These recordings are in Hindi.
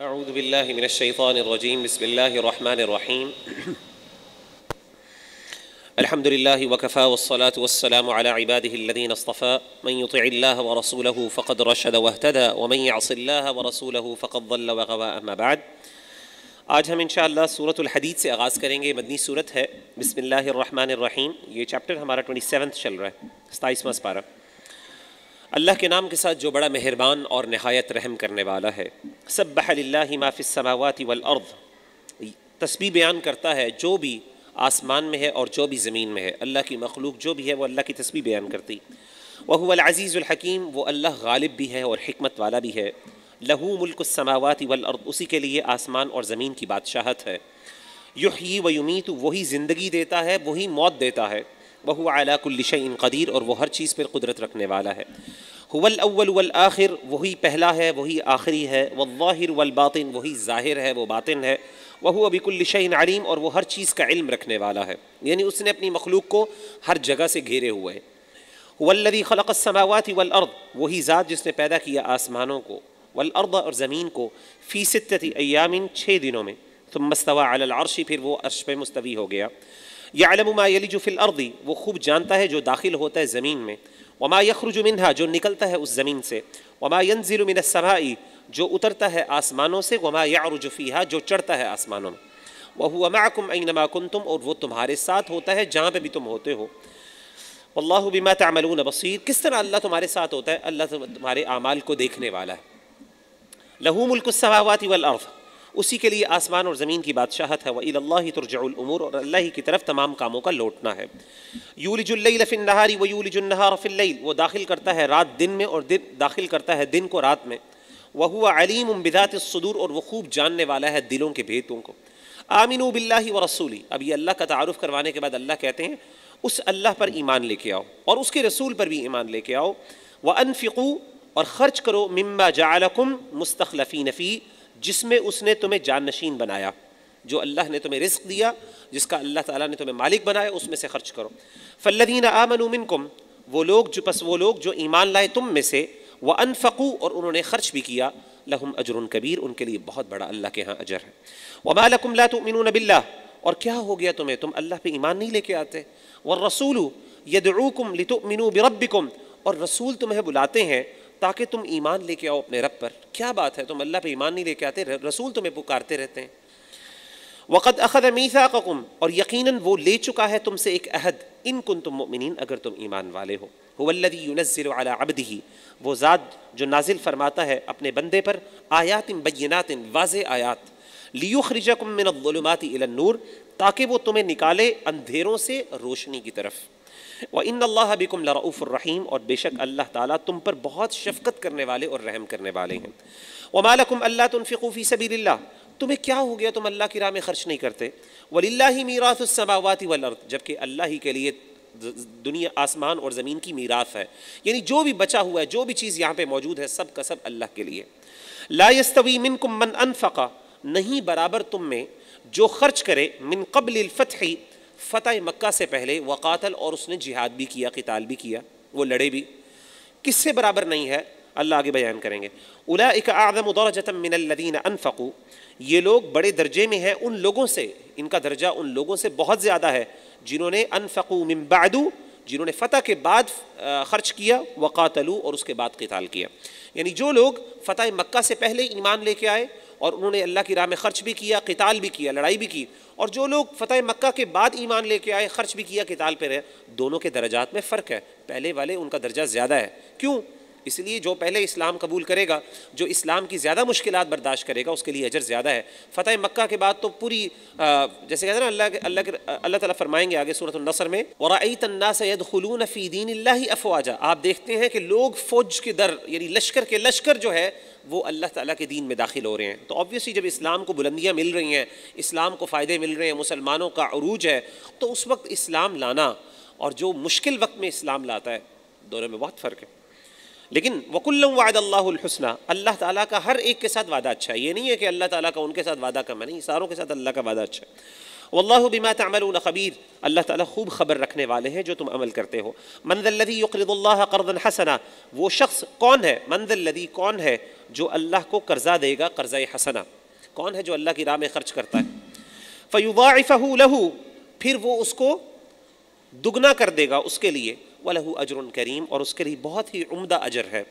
أعوذ بالله من الشيطان الرجيم بسم الله الرحمن الرحيم الحمد لله وكفى والصلاة والسلام على عباده الذين اصطفى من يطع الله ورسوله فقد رشد واهتدى ومن يعص الله ورسوله فقد ضل وغوى أما بعد آج हम इन सूरत الحديد से आगाज़ करेंगे मदनी सूरत है बिसमीम ये चैप्टर हमारा ट्वेंटी सेवन्थ चल رہا ہے 27 पारा अल्लाह के नाम के साथ जो बड़ा मेहरबान और नहायत रहम करने वाला है सब बहल्ला माफ़िसमावती वर्द तस्वीर बयान करता है जो भी आसमान में है और जो भी ज़मीन में है अल्लाह की मखलूक जो भी है वो अल्लाह की तस्वीर बयान करती वहूअलज़ीज़ुलहकीम वो अल्लाह गालिब भी है और हमत वाला भी है लहू मुल्क समावती वल और उसी के लिए आसमान और ज़मीन की बादशाहत है युही व तो वही ज़िंदगी देता है वही मौत देता है वह अलाकुल्लिश कदीर और वह हर चीज़ पर कुदरत रखने वाला है हुवल अव्वल वल आखिर वही पहला है वही आखिरी है वाहिर वल बातिन वही ज़ाहिर है वो बातिन है वह अबिकुल्लिशन आलिम और वह हर चीज़ का इल्म रखने वाला है यानी उसने अपनी मखलूक को हर जगह से घेरे हुए है वल्लदी खलकसमावत वल अर्द वही ज़ात जिसने पैदा किया आसमानों को वल अर्द और ज़मीन को फ़ीसत अयामिन छः दिनों में तो मस्तवा अलशी फिर वो अरश पर मुस्तवी हो गया यालमा यलीजुफिल अर्दी वो खूब जानता है जो दाखिल होता है ज़मीन में वमा यखरुजुमिनहा जो निकलता है उस ज़मीन से वमा यनजिलमिन सभाई जो उतरता है आसमानों से वमा यारुजुफीहा जो चढ़ता है आसमानों में वह वमाकुम ऐनमाकुम तुम और वह तुम्हारे साथ होता है जहाँ पर भी तुम होते हो अल्लाह बिमा तमल बसीर किस तरह अल्लाह तुम्हारे साथ होता है अल्लाह तुम्हारे अमाल को देखने वाला है लहू मुल्क सवावाती वल अर्फ़ उसी के लिए आसमान और ज़मीन की बादशाहत है वह तुरजाउलूर और अल्लाह की तरफ तमाम कामों का लौटना है यूलिजुल्लफ़िनहारी व यूलिजुल्नहारफ़िल्ल वो दाखिल करता है रात दिन में और दिन दाखिल करता है दिन को रात में वह हुआ अलीम बिदात सदूर और वह खूब जानने वाला है दिलों के भेदों को आमिन बिल्ला व रसूली अब ये अल्लाह का तारफ़ करवाने के बाद अल्लाह कहते हैं उस अल्लाह पर ईमान लेके आओ और उसके रसूल पर भी ईमान लेके आओ व अनफ़िकू और ख़र्च करो मम्बा जालकुम मुस्तलफ़ी नफ़ी जिसमें उसने तुम्हें जानशीन बनाया जो अल्लाह ने तुम्हें रिस्क दिया जिसका अल्लाह ताला ने तुम्हें मालिक बनाया उसमें से खर्च करो फ़ल्लिन आमनुमिन कुम वो लोग जो बस वो लोग जो ईमान लाए तुम में से व अनफकू और उन्होंने खर्च भी किया लहम अजर कबीर उनके लिए बहुत बड़ा अल्लाह के यहाँ अजर है वमालकुम ला और क्या हो गया तुम्हें तुम अल्लाह पर ईमान नहीं लेके आते व रसूल यदरूकुम लितुमिनू बिरबिकुम और रसूल तुम्हें बुलाते हैं ताकि तुम ईमान लेके आओ अपने रब पर क्या बात है तुम अल्लाह पे ईमान नहीं लेके आते रसूल तुम्हें पुकारते रहते हैं वक़द अखद अमीसा ककुम और यकीन वो ले चुका है तुमसे एक अहद इन कुन तुम मुमिन अगर तुम ईमान वाले हो हुवल्लदी यूनज़िर अबदही वो ज़ात जो नाजिल फरमाता है अपने बंदे पर आयात बैनात वाज आयात लियो खरीजा कुमिनमाती नूर ताकि वो तुम्हें निकाले अंधेरों से रोशनी की तरफ़ व इन अल्लाह बिकुम लरऊफ़ुररहीम और बेशक अल्लाह ताला तुम पर बहुत शफकत करने वाले और रहम करने वाले हैं मालकुम अल्लाह तुनफ़िकूफ़ी सबील्ला तुम्हें क्या हो गया तुम अल्लाह की राह में खर्च नहीं करते वलिल्ला ही मीरासमावती वर्द जबकि अल्लाह ही के लिए दुनिया आसमान और ज़मीन की मीराफ है यानी जो भी बचा हुआ है जो भी चीज़ यहाँ पे मौजूद है सब का सब अल्लाह के लिए लास्तवी मिन कुम मन अनफ़ा नहीं बराबर तुम में जो खर्च करे मिन कबल फ़तही फ़तह मक्का से पहले वक़ातल और उसने जिहाद भी किया कताल भी किया वो लड़े भी किससे बराबर नहीं है अल्लाह आगे बयान करेंगे उला एक आदम उदौरजतमिनदीन अनफकू ये लोग बड़े दर्जे में हैं उन लोगों से इनका दर्जा उन लोगों से बहुत ज़्यादा है जिन्होंने अनफकू मम्बादू जिन्होंने फ़तह के बाद ख़र्च किया वक़ातलू और उसके बाद कताल किया यानी जो लोग फ़तः मक्का से पहले ईमान लेके आए और उन्होंने अल्लाह की राह में खर्च भी किया किताल भी किया लड़ाई भी की और जो लोग फ़तेह मक्का के बाद ईमान लेके आए खर्च भी किया किताल पे रहे दोनों के दर्जात में फ़र्क है पहले वाले उनका दर्जा ज़्यादा है क्यों इसलिए जो पहले इस्लाम कबूल करेगा जो इस्लाम की ज़्यादा मुश्किल बर्दाश्त करेगा उसके लिए अजर ज़्यादा है फ़तेह मक्का के बाद तो पूरी जैसे कहते हैं ना अल्लाह अल्लाह अल्लाह तला फरमाएंगे आगे सूरत नसर में वराई तन्ना सैद खलून फ़ीदीन अफवाजा आप देखते हैं कि लोग फ़ौज के दर यानी लश्कर के लश्कर जो है वो अल्लाह ताला के दीन में दाखिल हो रहे हैं तो ऑब्वियसली जब इस्लाम को बुलंदियाँ मिल रही हैं इस्लाम को फ़ायदे मिल रहे हैं मुसलमानों का अरूज है तो उस वक्त इस्लाम लाना और जो मुश्किल वक्त में इस्लाम लाता है दोनों में बहुत फ़र्क है लेकिन वकुल्लम वायद अल्लाहसना अल्लाह ताला का हर एक के साथ वादा अच्छा है ये नहीं है कि अल्लाह ताला का उनके साथ वादा कम है नहीं सारों के साथ अल्लाह का वादा अच्छा है वल्लाह बिमा तमल खबीर अल्लाह ताला खूब खबर रखने वाले हैं जो तुम अमल करते हो मंजल्लदी यकरदुल्ला करदन हसना वो शख्स कौन है मंजल्लदी कौन है जो अल्लाह को कर्जा देगा कर्ज़ हसना कौन है जो अल्लाह की राह में खर्च करता है फ़युवाफ़हू लहू फिर वो उसको दुगना कर देगा उसके लिए वलहू अजर करीम और उसके लिए बहुत ही उमदा अजर है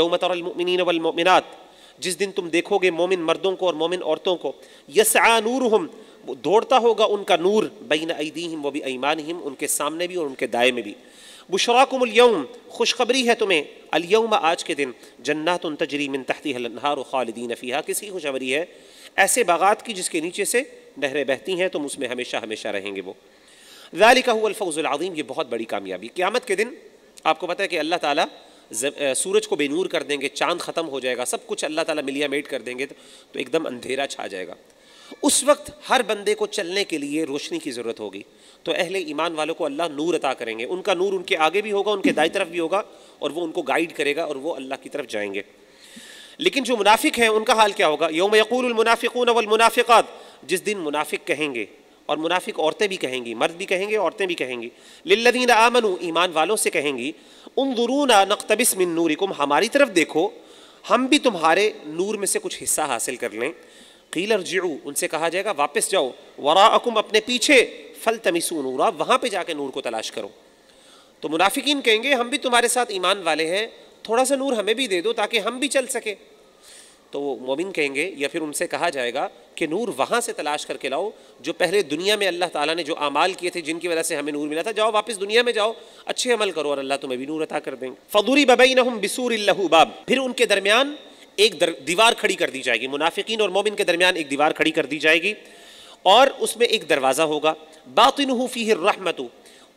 यौम तरमिन वमिनत जिस दिन तुम देखोगे मोमिन मर्दों को और मोमिन औरतों को यस नूर हम दौड़ता होगा उनका नूर बैन ईदीम वो भी ईमान हिम उनके सामने भी और उनके दाए में भी बुशराकुमयम खुशखबरी है तुम्हें अलयम आज के दिन जन्नात तजरी मिन तहती हलहार खालदीन फ़ीहा किसी खुशखबरी है ऐसे बागात की जिसके नीचे से नहरें बहती हैं तुम उसमें हमेशा हमेशा रहेंगे वो जाली का हुआ फ़ौज़ुलज़ीम ये बहुत बड़ी कामयाबी क़्यामत के दिन आपको पता है कि अल्लाह ताला सूरज को बेनूर कर देंगे चांद ख़त्म हो जाएगा सब कुछ अल्लाह ताला मिलिया मेट कर देंगे तो, तो एकदम अंधेरा छा जाएगा उस वक्त हर बंदे को चलने के लिए रोशनी की ज़रूरत होगी तो अहले ईमान वालों को अल्लाह नूर अता करेंगे उनका नूर उनके आगे भी होगा उनके दाई तरफ भी होगा और वो उनको गाइड करेगा और वो अल्लाह की तरफ जाएंगे लेकिन जो मुनाफिक हैं उनका हाल क्या होगा योम यकूलमुनाफ़िकून वलमुनाफ़ात जिस दिन मुनाफिक कहेंगे और मुनाफिक औरतें भी कहेंगी मर्द भी कहेंगे औरतें भी कहेंगी लिल्लदीन आमनु ईमान वालों से कहेंगी उन दुरूना नकतबिस मिन नूरिकुम हमारी तरफ देखो हम भी तुम्हारे नूर में से कुछ हिस्सा हासिल कर लें कील जिड़ू उनसे कहा जाएगा वापस जाओ वरा अकुम अपने पीछे फल तमिसू नूरा वहाँ पर जाके नूर को तलाश करो तो मुनाफिकीन कहेंगे हम भी तुम्हारे साथ ईमान वाले हैं थोड़ा सा नूर हमें भी दे दो ताकि हम भी चल सकें तो वो मोमिन कहेंगे या फिर उनसे कहा जाएगा कि नूर वहाँ से तलाश करके लाओ जो पहले दुनिया में अल्लाह ताला ने जो अमाल किए थे जिनकी वजह से हमें नूर मिला था जाओ वापस दुनिया में जाओ अच्छे अमल करो और अल्लाह तुम्हें भी नूर अता कर देंगे फ़दूरी बबई नहम बसूर बाब फिर उनके दरमियान एक दर, दीवार खड़ी कर दी जाएगी मुनाफिकीन और मोमिन के दरमियान एक दीवार खड़ी कर दी जाएगी और उसमें एक दरवाज़ा होगा बातिन फ़ी रहमत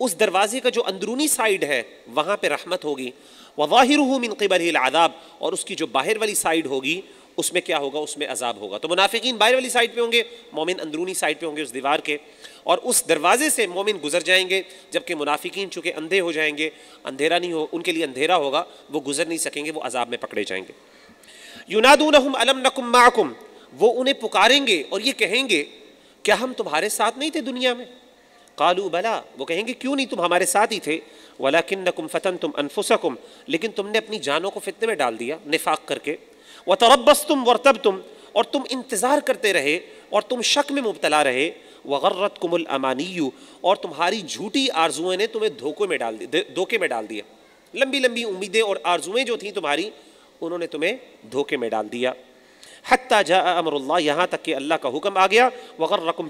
उस दरवाजे का जो अंदरूनी साइड है वहाँ पर रहमत होगी ववाहिर मिन कबल आदाब और उसकी जो बाहर वाली साइड होगी उसमें क्या होगा उसमें अजाब होगा तो मुनाफिकीन बाहर वाली साइड पे होंगे मोमिन अंदरूनी साइड पे होंगे उस दीवार के और उस दरवाजे से मोमिन गुजर जाएंगे जबकि मुनाफिकीन चूँकि अंधे हो जाएंगे अंधेरा नहीं हो उनके लिए अंधेरा होगा वो गुजर नहीं सकेंगे वो अजाब में पकड़े जाएंगे यूनादून अलम नकुम माकुम वो उन्हें पुकारेंगे और ये कहेंगे क्या हम तुम्हारे साथ नहीं थे दुनिया में कालू भला वो कहेंगे क्यों नहीं तुम हमारे साथ ही थे वला कुम फ़तन तुम अनफुसकुम लेकिन तुमने अपनी जानों को फितने में डाल दिया निफाक करके व तरबस तुम तब तुम और तुम इंतज़ार करते रहे और तुम शक में मुबतला रहे वर्रत कुमल अमानीयू और तुम्हारी झूठी आर्जुएं ने तुम्हें धोखे में डाल दी धोखे में डाल दिया लंबी लंबी उम्मीदें और आर्जुएं जो थीं तुम्हारी उन्होंने तुम्हें धोखे में डाल दिया हती जा अमरुल्ला यहाँ तक कि अल्लाह का हुक्म आ गया वगर रकम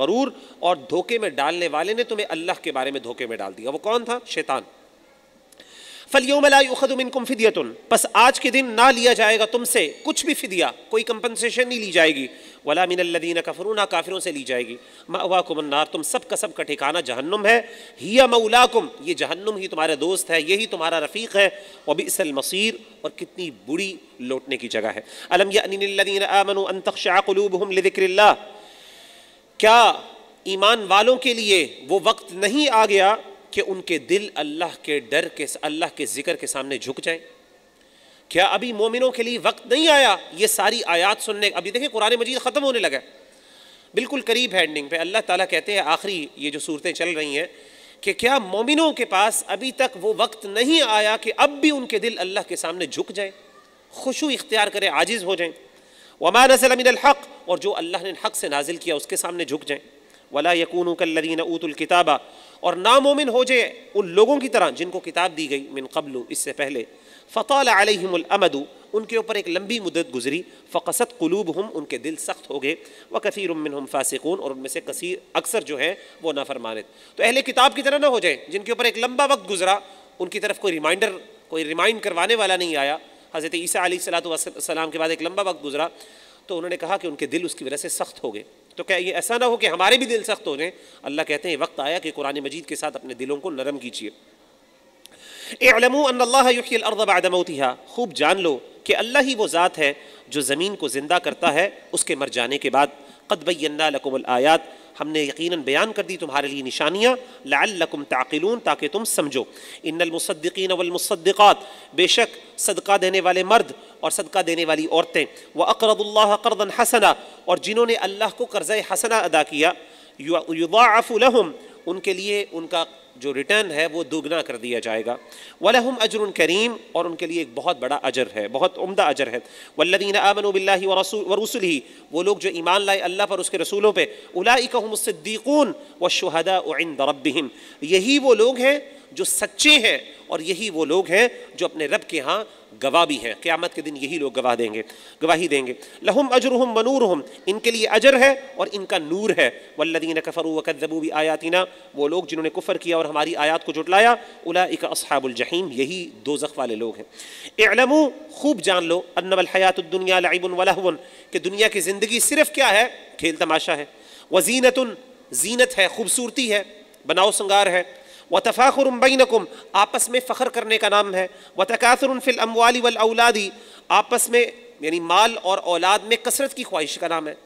गरूर और धोखे में डालने वाले ने तुम्हें अल्लाह के बारे में धोखे में डाल दिया वो कौन था शैतान फिदिया फ़िदियतुन बस आज के दिन ना लिया जाएगा तुमसे कुछ भी फ़िदिया कोई कंपनसेशन नहीं ली जाएगी वला मिनल्लदीन कफरू ना काफिरों से ली जाएगी मवाकुमन्नार तुम सब का सब का ठिकाना जहन्नुम है हिया मऊलाकुम ये जहन्नुम ही तुम्हारे दोस्त है यही तुम्हारा रफ़ीक है वबिसल मसीर और कितनी बुरी लौटने की जगह है अलम यदीन आमन अंतशाकलूबहम लिदिक्रिल्ला क्या ईमान वालों के लिए वो वक्त नहीं आ गया कि उनके दिल अल्लाह के डर के अल्लाह के ज़िक्र के सामने झुक जाए क्या अभी मोमिनों के लिए वक्त नहीं आया ये सारी आयात सुनने अभी देखें कुरान मजीद ख़त्म होने लगा बिल्कुल करीब है एंडिंग पे अल्लाह ताला कहते हैं आखिरी ये जो सूरतें चल रही हैं कि क्या मोमिनों के पास अभी तक वो वक्त नहीं आया कि अब भी उनके दिल अल्लाह के सामने झुक जाए खुशू इख्तियार करें आजिज़ हो जाएँ वमा नसलमिन हक़ और जो अल्लाह ने हक़ से नाजिल किया उसके सामने झुक जाएँ वला यकून कल्लिन ऊतुल किताबा और नामोमिन हो जाए उन लोगों की तरह जिनको किताब दी गई मिन कबलू इससे पहले फ़ताल अलहमदू उनके ऊपर एक लंबी मुदत गुजरी फ़कसत कलूब हम उनके दिल सख्त हो गए व कसर उमिन हम फ़ासिकून और उनमें से कसीर अक्सर जो है वो नाफरमानत तो अहले किताब की तरह ना हो जाए जिनके ऊपर एक लंबा वक्त गुजरा उनकी तरफ कोई रिमाइंडर कोई रिमाइंड करवाने वाला नहीं आया हज़रत ईसा सलाम के बाद एक लंबा वक्त गुजरा तो उन्होंने कहा कि उनके दिल उसकी वजह से सख्त हो गए तो क्या ये ऐसा ना हो कि हमारे भी दिल सख्त हो जाए अल्लाह कहते हैं वक्त आया कि कुरान मजीद के साथ अपने दिलों को नरम कीजिए अल्लाह खूब जान लो कि अल्लाह ही वो ज़ात है जो ज़मीन को ज़िंदा करता है उसके मर जाने के बाद कदबैन्ना लकुमल आयात हमने यकीन बयान कर दी तुम्हारे लिए निशानियाँ लकुम ताकिलून ताकि तुम समझो इन नलमसद्दीन बेशक सदका देने वाले मर्द और सदका देने वाली औरतें व अकरदुल्ला करदन हसना और जिन्होंने अल्लाह को कर्ज़ हसना अदा किया युवाफ़ुलहम उनके लिए उनका जो रिटर्न है वो दोगुना कर दिया जाएगा वलहम अजर करीम और उनके लिए एक बहुत बड़ा अजर है बहुत उम्दा अजर है वल्लिन आमन व रसूल ही वो लोग जो ईमान लाए अल्लाह पर उसके रसूलों पर उलाइकमसद्दीकून व शहदा उन रबहम यही वो लोग हैं जो सच्चे हैं और यही वो लोग हैं जो अपने रब के यहाँ गवाह भी हैं क़्यामत के दिन यही लोग गवाह देंगे गवाही देंगे लहुम मनूर हम इनके लिए अजर है और इनका नूर है वल्लदीन कफ़र वकदबू भी वो लोग जिन्होंने कुफ़र किया और हमारी आयात को जुटलाया उला एक असहाबुलजहीम यही दो वाले लोग हैं एलमू खूब जान लो अन्नबलहयातुनिया लाइबन वलाहन कि दुनिया की ज़िंदगी सिर्फ क्या है खेल तमाशा है वजीनत जीनत है खूबसूरती है बनाओ संगार है व तफ़ाखर बैनकुम आपस में फ़ख्र करने का नाम है व तकासरफिल अमवाली वल औलादी आपस में यानी माल और औलाद में कसरत की ख्वाहिश का नाम है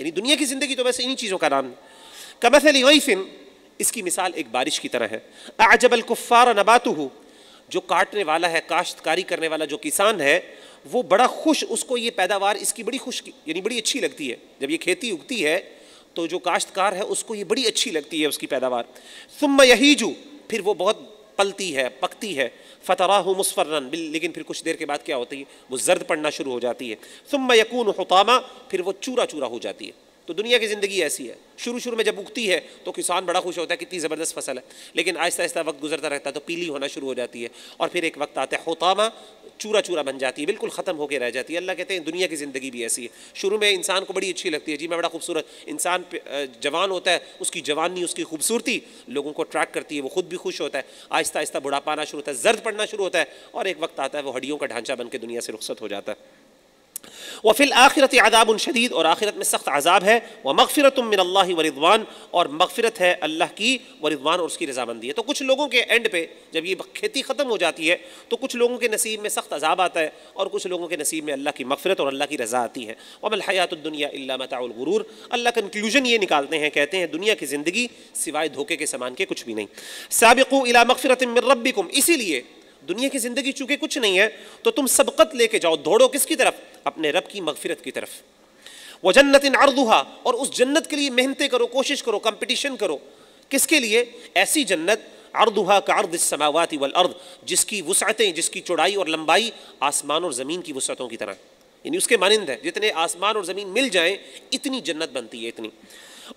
यानी दुनिया की ज़िंदगी तो वैसे इन्हीं चीज़ों का नाम है कमसल गईफिन इसकी मिसाल एक बारिश की तरह है आजबल कुफ़ार नबातु जो काटने वाला है काश्तकारी करने वाला जो किसान है वो बड़ा खुश उसको ये पैदावार इसकी बड़ी खुश यानी बड़ी अच्छी लगती है जब ये खेती उगती है तो जो काश्तकार है उसको ये बड़ी अच्छी लगती है उसकी पैदावार सुम जू फिर वो बहुत पलती है पकती है फ़तराह मुसफर्रन लेकिन फिर कुछ देर के बाद क्या होती है वो जर्द पड़ना शुरू हो जाती है सुम यकून हतामा फिर वो चूरा चूरा हो जाती है तो दुनिया की ज़िंदगी ऐसी है शुरू शुरू में जब उगती है तो किसान बड़ा खुश होता है कितनी ज़बरदस्त फसल है लेकिन आहिस्ता आहिस्ता वक्त गुजरता रहता है तो पीली होना शुरू हो जाती है और फिर एक वक्त आता है होतामा चूरा चूरा बन जाती है बिल्कुल ख़त्म होकर रह जाती है अल्लाह कहते हैं दुनिया की ज़िंदगी भी ऐसी है शुरू में इंसान को बड़ी अच्छी लगती है जी मैं बड़ा खूबसूरत इंसान जवान होता है उसकी जवानी उसकी खूबसूरती लोगों को अट्रैक्ट करती है वो खुद भी खुश होता है आहिस्ता आहिस्ता बुढ़ापाना शुरू होता है जर्द पड़ना शुरू होता है और एक वक्त आता है वो हड्डियों का ढांचा बन के दुनिया से रुख्सत हो जाता है वफिल आखिरत आदाब शदीद और आखिरत में सख्त आज़ाब है व मगफ़रत मिनल्ला व रिदवान और मगफ़रत है अल्लाह की व रिदवान और उसकी रजामंदी है तो कुछ लोगों के एंड पे जब ये खेती ख़त्म हो जाती है तो कुछ लोगों के नसीब में सख्त अजाब आता है और कुछ लोगों के नसीब में अल्लाह की मगफ़रत और अल्लाह की रज़ा आती है वमल हयात दुनिया मताउलगरूर अल्लाह कंक्लूजन ये निकालते हैं कहते हैं दुनिया की ज़िंदगी सिवाय धोखे के सामान के कुछ भी नहीं सबकू इला मगफ़रत मिन रब्बिकुम इसीलिए दुनिया की ज़िंदगी चूँकि कुछ नहीं है तो तुम सबकत लेके जाओ दौड़ो किसकी तरफ अपने रब की मगफिरत की तरफ वह जन्नत इन अर्दुहा और उस जन्नत के लिए मेहनतें करो कोशिश करो कंपटीशन करो किसके लिए ऐसी जन्नत अर्दुहा का अर्द समावाती वल अर्द जिसकी वसअतें जिसकी चौड़ाई और लंबाई आसमान और ज़मीन की वसअतों की तरह यानी उसके मानंद है जितने आसमान और ज़मीन मिल जाएं इतनी जन्नत बनती है इतनी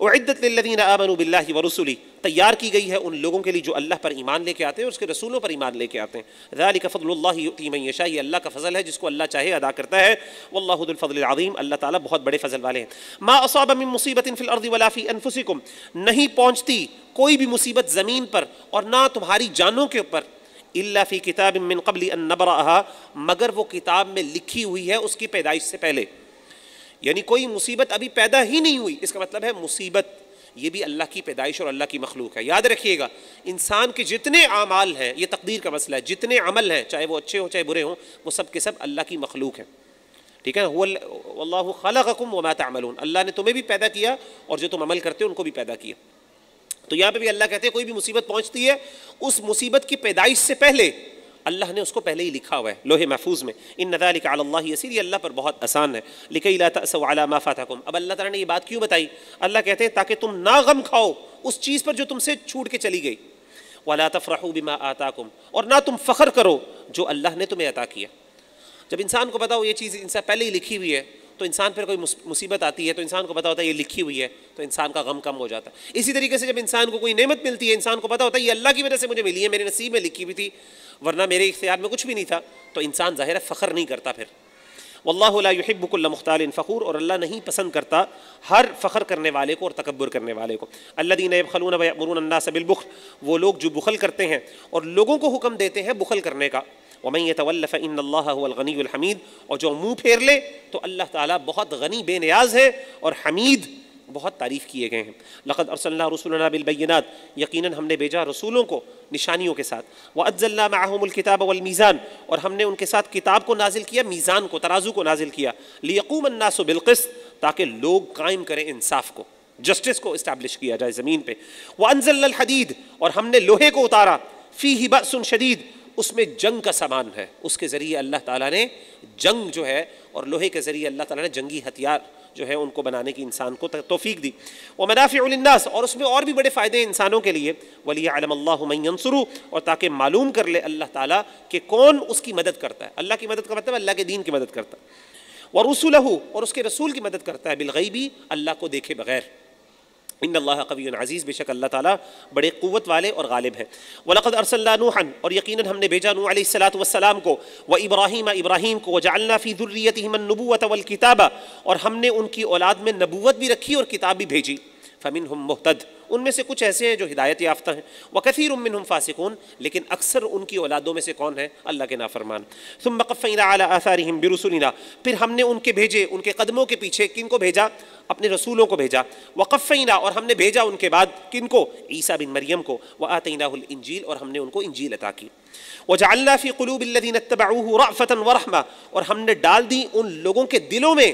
उद्दत लदीन आमन बिल्ला व तैयार की गई है उन लोगों के लिए जो अल्लाह पर ईमान लेके आते हैं उसके रसूलों पर ईमान लेके आते हैं रली का फ़दल्लाशाह ये अल्लाह का फजल है जिसको अल्लाह चाहे अदा करता है वल्लाफदलफ़ज़लज़ीम अल्लाह ताली बहुत बड़े फजल वाले हैं माँ असाबम मुसीबत फ़िलर्द वलाफ़ी अनफुसिकुम नहीं पहुँचती कोई भी मुसीबत ज़मीन पर और ना तुम्हारी जानों के ऊपर इल्ला फ़ी किताब मिन कबली अन नबरा मगर वो किताब में लिखी हुई है उसकी पैदाइश से पहले यानी कोई मुसीबत अभी पैदा ही नहीं हुई इसका मतलब है मुसीबत ये भी अल्लाह की पैदाइश और अल्लाह की मखलूक है याद रखिएगा इंसान के जितने अमाल हैं ये तकदीर का मसला है जितने अमल हैं चाहे वो अच्छे हों चाहे बुरे हों वो सब के सब अल्लाह की मखलूक हैं ठीक है वल्लाह खलकुम वमात अमल अल्लाह ने तुम्हें भी पैदा किया और जो तुम अमल करते हो उनको भी पैदा किया तो यहाँ पर भी अल्लाह कहते हैं कोई भी मुसीबत पहुँचती है उस मुसीबत की पैदाइश से पहले अल्लाह ने उसको पहले ही लिखा हुआ है लोहे महफूज में इन नदा लिखा अल्लाह यसीर ये अल्लाह पर बहुत आसान है लिखे अला माफ़ातकुम अब अल्लाह ताला ने यह बात क्यों बताई अल्लाह कहते हैं ताकि तुम ना गम खाओ उस चीज़ पर जो तुमसे छूट के चली गई वाला तफरहू बिमा आताकुम और ना तुम फ़ख्र करो जो अल्लाह ने तुम्हें अता किया जब इंसान को बताओ ये चीज़ इंसान पहले ही लिखी हुई है तो इंसान पर कोई मुसीबत आती है तो इंसान को पता होता है ये लिखी हुई है तो इंसान का गम कम हो जाता है इसी तरीके से जब इंसान को कोई नेमत मिलती है इंसान को पता होता है ये अल्लाह की वजह से मुझे मिली है मेरे नसीब में लिखी हुई थी वरना मेरे इख्तियार में कुछ भी नहीं था तो इंसान ज़ाहिर फ़ख्र नहीं करता फिर वल्लाहबुकल्ला मुख्ताल फ़खूर और अल्लाह नहीं पसंद करता हर फ़ख्र करने वाले को और तकबर करने वाले को अल्ला नैब खलून मरून अल्लाह सबिलबुख वो लोग जो बुखल करते हैं और लोगों को हुक्म देते हैं बुखल करने का वमैन तवल्ल फ़िन अल्लाहनी हमीद और जो मुँह फेर ले तो अल्लाह ताला बहुत गनी बे नियाज़ है और हमीद बहुत तारीफ़ किए गए हैं लक़द अरसल्ला रसूलना बिलबैनात यकीन हमने भेजा रसूलों को निशानियों के साथ व अज्जल्ला माहमुलकिताब वलमीज़ान और हमने उनके साथ किताब को नाजिल किया मीज़ान को तराजू को नाजिल किया लियकूम अन्नासबिलकस्त ताकि लोग कायम करें इंसाफ को जस्टिस को इस्टेब्लिश किया जाए ज़मीन पर वह अनजल हदीद और हमने लोहे को उतारा फ़ी ही बसन शदीद उसमें जंग का सामान है उसके ज़रिए अल्लाह ताला ने जंग जो है और लोहे के ज़रिए अल्लाह ताला ने जंगी हथियार जो है उनको बनाने की इंसान को तोफ़ी दी व मनाफ़िलन्नास और उसमें और भी बड़े फ़ायदे इंसानों के लिए वली आलमल्लासरू और ताकि मालूम कर ले अल्लाह ताली कि कौन उसकी मदद करता है अल्लाह की मदद का मतलब अल्लाह के दीन की मदद करता है व रसूलहू और उसके रसूल की मदद करता है बिलगैबी अल्लाह को देखे बगैर इन अल्लाह कवी अज़ीज़ बेशक अल्लाह ताला बड़े क़वत वाले और गालिब हैं वलक़द अरसल्लाहन और यकीनन हमने भेजा नू सलाम को व इब्राहिम इब्राहिम को जालनाफ़ी ज़ुर्रियत हिमन नबूत वल किताबा और हमने उनकी औलाद में नबूत भी रखी और किताब भी भेजी फ़मिन हम मुहतद उनमें से कुछ ऐसे हैं जो हिदायत याफ्ता हैं व कफ़ी उमिन हम फासिकून लेकिन अक्सर उनकी औलादों में से कौन है अल्लाह के नाफरमान तुम मकफ़ीना अला आसारहम बिरसुलिना फिर हमने उनके भेजे उनके कदमों के पीछे किन को भेजा अपने रसूलों को भेजा वक़फ़ीना और हमने भेजा उनके बाद किन को ईसा बिन मरियम को व आतनाजील और हमने उनको इंजील अता की व जाल्लाफ़ी कलूबिल्लिन तबाऊ रफ़ता वरहमा और हमने डाल दी उन लोगों के दिलों में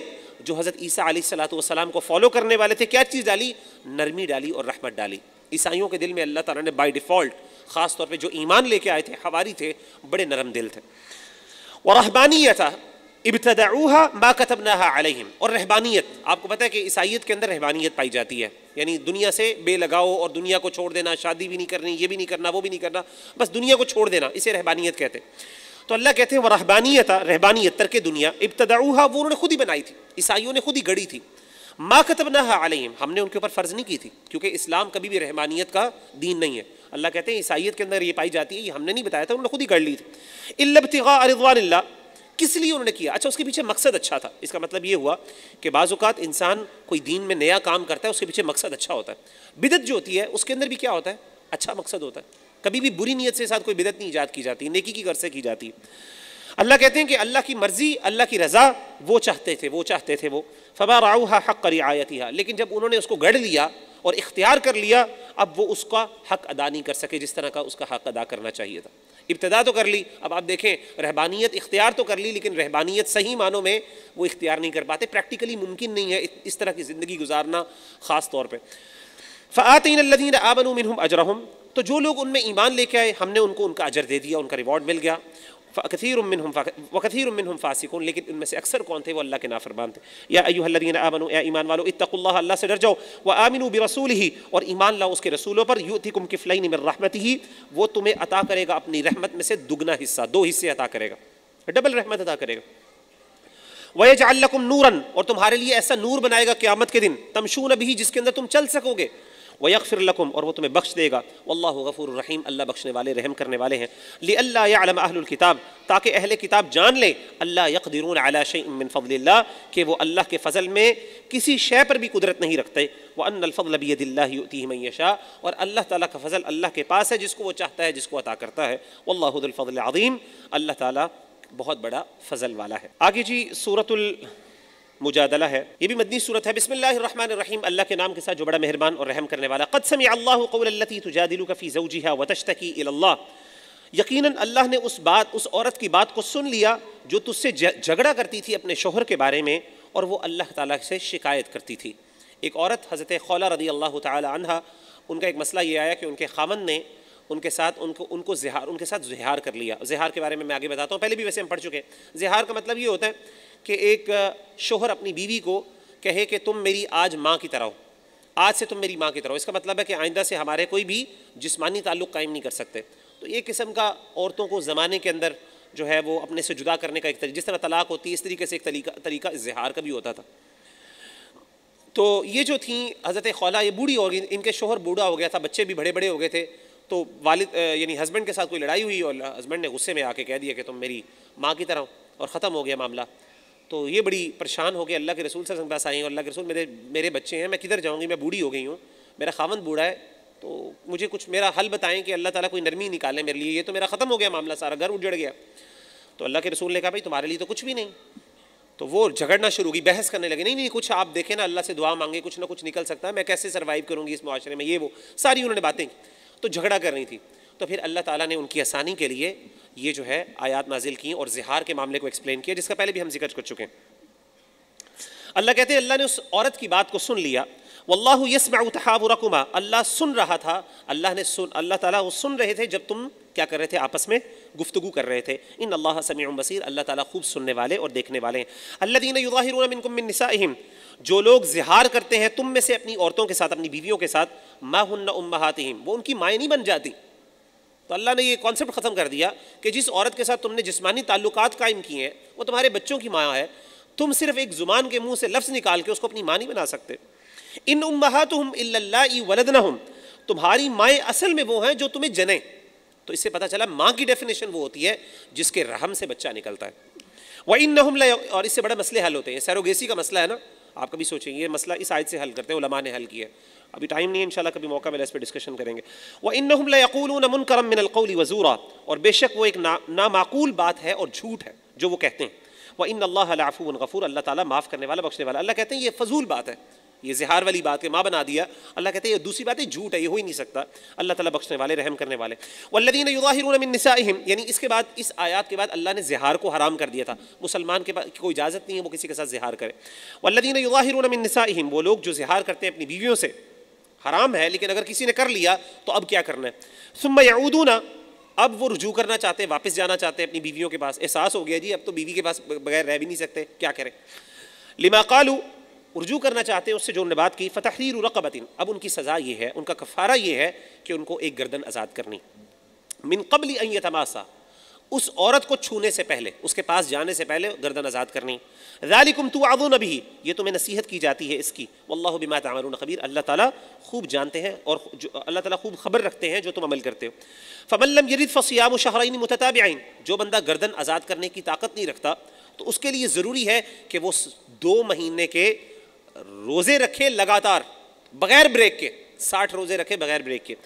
जो हज़रत ईसा अली सलाम को फॉलो करने वाले थे क्या चीज़ डाली नरमी डाली और रहमत डाली ईसाइयों के दिल में अल्लाह ताला ने बाय डिफ़ॉल्ट ख़ास तौर पे जो ईमान लेके आए थे हवारी थे बड़े नरम दिल थे और रहबानियत इबतदाऊहा मा कतबना अलहिम और रहबानियत आपको पता है कि ईसाइत के अंदर रहबानियत पाई जाती है यानी दुनिया से बेलगाओ और दुनिया को छोड़ देना शादी भी नहीं करनी ये भी नहीं करना वो भी नहीं करना बस दुनिया को छोड़ देना इसे रहबानियत कहते हैं तो अल्लाह कहते हैं वह रहबानियत रहबानियत तरक दुनिया इब्तदाऊहा वो उन्होंने खुद ही बनाई थी ईसाइयों ने खुद ही गढ़ी थी माँ है आलिम हमने उनके ऊपर फ़र्ज़ नहीं की थी क्योंकि इस्लाम कभी भी रहमानियत का दीन नहीं है अल्लाह कहते हैं ईसाइत के अंदर ये पाई जाती है ये हमने नहीं बताया था उन्होंने खुद ही गढ़ ली थी इल्लबतगा अरिदवान किस लिए उन्होंने किया अच्छा उसके पीछे मकसद अच्छा था इसका मतलब ये हुआ कि बाज़ात इंसान कोई दीन में नया काम करता है उसके पीछे मकसद अच्छा होता है बिदत जो होती है उसके अंदर भी क्या होता है अच्छा मकसद होता है कभी भी बुरी नीयत से साथ कोई बिदत नहीं ईजाद की जाती नेकी की गर से की जाती अल्लाह कहते हैं कि अल्लाह की मर्ज़ी अल्लाह की रज़ा वो चाहते थे वो चाहते थे वो फबा राउ हा हक करी आयती हा लेकिन जब उन्होंने उसको गढ़ लिया और इख्तियार कर लिया अब वो उसका हक अदा नहीं कर सके जिस तरह का उसका हक अदा करना चाहिए था इब्तदा तो कर ली अब आप देखें रहबानियत इख्तियार तो कर ली लेकिन रहबानियत सही मानों में वो इख्तियार नहीं कर पाते प्रैक्टिकली मुमकिन नहीं है इस तरह की ज़िंदगी गुजारना ख़ास तौर पर फ़ातिन आबन मिनहम अजरहम तो जो लोग उनमें ईमान लेके आए हमने उनको उनका अजर दे दिया उनका रिवॉर्ड मिल गया कथीर उमिन हम वकथीर उमिन हम फासिकून लेकिन उनमें से अक्सर कौन थे वो अल्लाह के नाफरमान थे या अयुहल्लिन आमन या ईमान वालो इतकुल्ला अल्लाह से डर जाओ व आमिन बि रसूल ही और ईमान ला उसके रसूलों पर युति कुम किफ़लई मिर रहमत ही वो तुम्हें अता करेगा अपनी रहमत में से दुगना हिस्सा दो हिस्से अता करेगा डबल रहमत अदा करेगा वह वयजाल्लकुम नूरन और तुम्हारे लिए ऐसा नूर बनाएगा क्यामत के दिन तमशून अभी जिसके अंदर तुम चल सकोगे वक्फ़िर लकुम और वो तुम्हें बख्श देगा वल्ला गफ़ूर रहीम अल्लाह बख्शने वाले रहम करने वाले हैं ली अल्लाह आलम अहलुल किताब ताकि अहले किताब जान लें अल्लाह यकदरून अलाशिन फ़जल्ला कि वो अल्लाह के फ़जल में किसी शय पर भी कुदरत नहीं रखते वह अनफ़ल बदल्लाती मैशा और अल्लाह ताली का फ़जल अल्लाह के पास है जिसको वो चाहता है जिसको अता करता है वल्लाफ़ल अज़ीम अल्लाह ताली बहुत बड़ा फ़जल वाला है आगे जी सूरतुल मुजादला है ये भी मदनी सूरत है बिसमीम अल्लाह के नाम के साथ जो बड़ा मेहरबान और रहम करने वाला कदसम अल्लाहती तुजादिलू वतशतकी अल्लाह यकीनन अल्लाह ने उस बात उस औरत की बात को सुन लिया जो तुझसे झगड़ा करती थी अपने शोहर के बारे में और वो अल्लाह ताला से शिकायत करती थी एक औरत हज़रत खौला रदी अल्लाह तहा उनका एक मसला ये आया कि उनके खामन ने उनके साथ उनको उनको जहार उनके साथ जहार कर लिया जहार के बारे में मैं आगे बताता हूँ पहले भी वैसे हम पढ़ चुके हैं जहार का मतलब ये होता है कि एक शोहर अपनी बीवी को कहे कि तुम मेरी आज माँ की तरह हो आज से तुम मेरी माँ की तरह हो इसका मतलब है कि आइंदा से हमारे कोई भी जिसमानी ताल्लुक़ कायम नहीं कर सकते तो एक किस्म का औरतों को ज़माने के अंदर जो है वो अपने से जुदा करने का एक तरीका जिस तरह तलाक होती है इस तरीके से एक तरीका तरीका इजहार का भी होता था तो ये जो थी हज़रत खौला ये बूढ़ी हो गई इनके शोहर बूढ़ा हो गया था बच्चे भी बड़े बड़े हो गए थे तो वालिद यानी हस्बैंड के साथ कोई लड़ाई हुई और हस्बैंड ने गुस्से में आके कह दिया कि तुम मेरी माँ की तरह हो और ख़त्म हो गया मामला तो ये बड़ी परेशान हो गए अल्लाह के रसूल सर पास आई और अल्लाह के रसूल मेरे मेरे बच्चे हैं मैं किधर जाऊँगी मैं बूढ़ी हो गई हूँ मेरा खावन बूढ़ा है तो मुझे कुछ मेरा हल बताएं कि अल्लाह ताला कोई नरमी निकाले मेरे लिए ये तो मेरा ख़त्म हो गया मामला सारा घर उजड़ गया तो अल्लाह के रसूल ने कहा भाई तुम्हारे लिए तो कुछ भी नहीं तो वो झगड़ना शुरू होगी बहस करने लगे नहीं नहीं कुछ आप देखें ना अल्लाह से दुआ मांगे कुछ ना कुछ निकल सकता है मैं कैसे सर्वाइव करूँगी इस माशरे में ये वो सारी उन्होंने बातें तो झगड़ा कर रही थी तो फिर अल्लाह ताली ने उनकी आसानी के लिए ये जो है आयात नाजिल की और जिहार के मामले को एक्सप्लेन किया जिसका पहले भी हम जिक्र कर चुके हैं अल्लाह कहते हैं अल्लाह ने उस औरत की बात को सुन लिया वल्लाह यसमाउतहाबुरकुमा अल्लाह सुन रहा था अल्लाह ने सुन अल्लाह ताला वो सुन रहे थे जब तुम क्या कर रहे थे आपस में गुफ्तगु कर रहे थे इन अल्लाह समी बसीर अल्लाह ताला खूब सुनने वाले और देखने वाले हैं अल्लाह दीन युवाहिरमिनकुमिनसाहिम जो लोग जिहार करते हैं तुम में से अपनी औरतों के साथ अपनी बीवियों के साथ माहुन्ना उम्मातिम वो उनकी नहीं बन जाती तो अल्लाह ने ये कॉन्सेप्ट ख़त्म कर दिया कि जिस औरत के साथ तुमने जिसमानी ताल्लुकात कायम किए हैं वो तुम्हारे बच्चों की माँ है तुम सिर्फ एक ज़ुबान के मुँह से लफ्ज़ निकाल के उसको अपनी माँ नहीं बना सकते इन उम्मत हम वलदना हम तुम्हारी माएँ असल में वो हैं जो तुम्हें जने तो इससे पता चला माँ की डेफिनेशन वो होती है जिसके रहम से बच्चा निकलता है वही इन हम और इससे बड़े मसले हल होते हैं सैरोगेसी का मसला है ना आप कभी सोचेंगे ये मसला इस आयत से हल करते हैं उलमा ने हल किया अभी टाइम नहीं है इन कभी मौका मिला इस पर डिस्कशन करेंगे व इन करम मुनकरम मिनलकौली वजूरा और बेशक वो एक ना नामाकूल बात है और झूठ है जो वो कहते हैं व इन अल्लाफ़ून गफ़ूर अल्लाह ताला माफ़ करने वाला बख्शने वाला अल्लाह कहते हैं ये फजूल बात है ये जहार वाली बात है माँ बना दिया अल्लाह कहते हैं ये दूसरी बात है झूठ है ये हो ही नहीं सकता अल्लाह ताला बख्शने वाले रहम करने वाले वल्लिन युवाहिरमिनसाइम यानी इसके बाद इस आयात के बाद अल्लाह ने जिहार को हराम कर दिया था मुसलमान के पास कोई इजाज़त नहीं है वो किसी के साथ जहार करे वल्लिन युवाहिरमिनसाइम वो लोग जो ज़िहार करते हैं अपनी बीवियों से हराम है लेकिन अगर किसी ने कर लिया तो अब क्या करना है सुम याऊदूना अब वो रुजू करना चाहते हैं वापस जाना चाहते हैं अपनी बीवियों के पास एहसास हो गया जी अब तो बीवी के पास बगैर रह भी नहीं सकते क्या करें लिमा कालू रुजू करना चाहते हैं उससे जो उन्होंने बात की फ़तहरीर रकबतिन अब उनकी सज़ा ये है उनका कफ़ारा ये है कि उनको एक गर्दन आज़ाद करनी मिन कबली अन तमाशा उस औरत को छूने से पहले उसके पास जाने से पहले गर्दन आज़ाद करनी रैलिकुम तो आवो नबी ये तुम्हें नसीहत की जाती है इसकी वल्लाह बिमा तमारून खबीर अल्लाह ताला खूब जानते हैं और जो अल्लाह ताला खूब खबर रखते हैं जो तुम अमल करते हो फ़मल्लम यरीद फ़सियाम शहरीन मुतताब आइन जो बंदा गर्दन आज़ाद करने की ताकत नहीं रखता तो उसके लिए ज़रूरी है कि वो दो महीने के रोज़े रखे लगातार बगैर ब्रेक के साठ रोज़े रखे बगैर ब्रेक के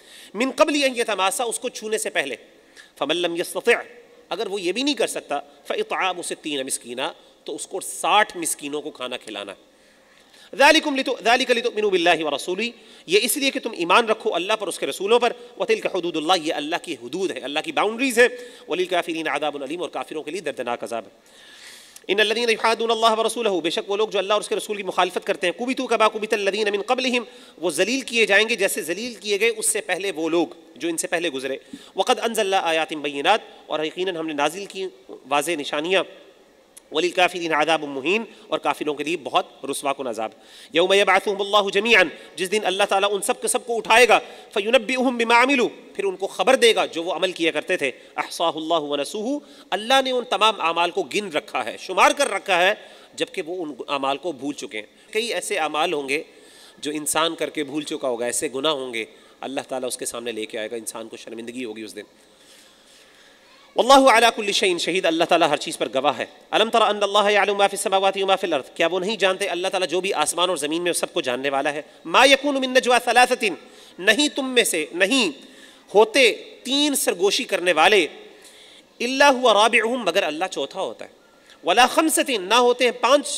मिन कबल तमाशा उसको छूने से पहले फ़मल्लम यस्तफ़ अगर वो ये भी नहीं कर सकता फ़ाम उसे तीन मस्किन तो उसको साठ मस्किनों को खाना खिलाना रसूली ये इसलिए कि तुम ईमान रखो अल्लाह पर उसके रसूलों पर वतील का हदूदुल्ला ये अल्लाह की हदूद है अल्लाह की बाउंड्रीज़ है वली काफ़रीन आदाबलीम और काफिरों के लिए दर्दनाक अजाब है इन लदीन हादन अल्लाह रसूल बेशक वो लोग जो अल्लाह और उसके रसूल की मुखालफत करते हैं तो कबा कुबित लदीन अमिन कबल वो जलील किए जाएंगे जैसे जलील किए गए उससे पहले वो लोग जो इनसे पहले गुजरे वक़द अनजल्ला आयातिम बैनात और यकीन हमने नाजिल की वाज निशानियाँ वली दिन आदाब मुहीन और काफिलों के लिए बहुत रसवा को नजाब यौम यबातुल्ला जमीन जिस दिन अल्लाह ताला उन सब के सब को उठाएगा फ़युनबी उहम बिमामिलू फिर उनको खबर देगा जो वो अमल किया करते थे अहसाल्ला नसूह अल्लाह ने उन तमाम अमाल को गिन रखा है शुमार कर रखा है जबकि वो उन अमाल को भूल चुके हैं कई ऐसे अमाल होंगे जो इंसान करके भूल चुका होगा ऐसे गुना होंगे अल्लाह ताली उसके सामने लेके आएगा इंसान को शर्मिंदगी होगी उस दिन वल्लाह अलाकुल्ल शहीद अल्लाह ताला हर चीज़ पर गवाह है अलम तला अल्लाफ़ी समावती माफ़िल अर्थ क्या वो नहीं जानते अल्लाह ताला जो भी आसमान और ज़मीन में सबको जानने वाला है मा यकून मिन नजवा सलासतिन नहीं तुम में से नहीं होते तीन सरगोशी करने वाले इल्ला हुआ राब मगर अल्लाह चौथा होता है वला खमसतिन ना होते हैं पाँच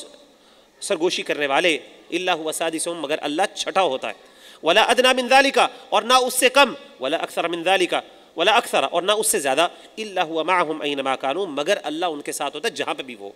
सरगोशी करने वाले इल्ला हुआ सादिसम मगर अल्लाह छठा होता है वला अदना मिनदालिका और ना उससे कम वला अक्सर मिनदालिका वाला अक्सर और ना उससे ज़्यादा इल्ला हुआ आई नमा मगर अल्लाह उनके साथ होता है जहाँ पर भी वो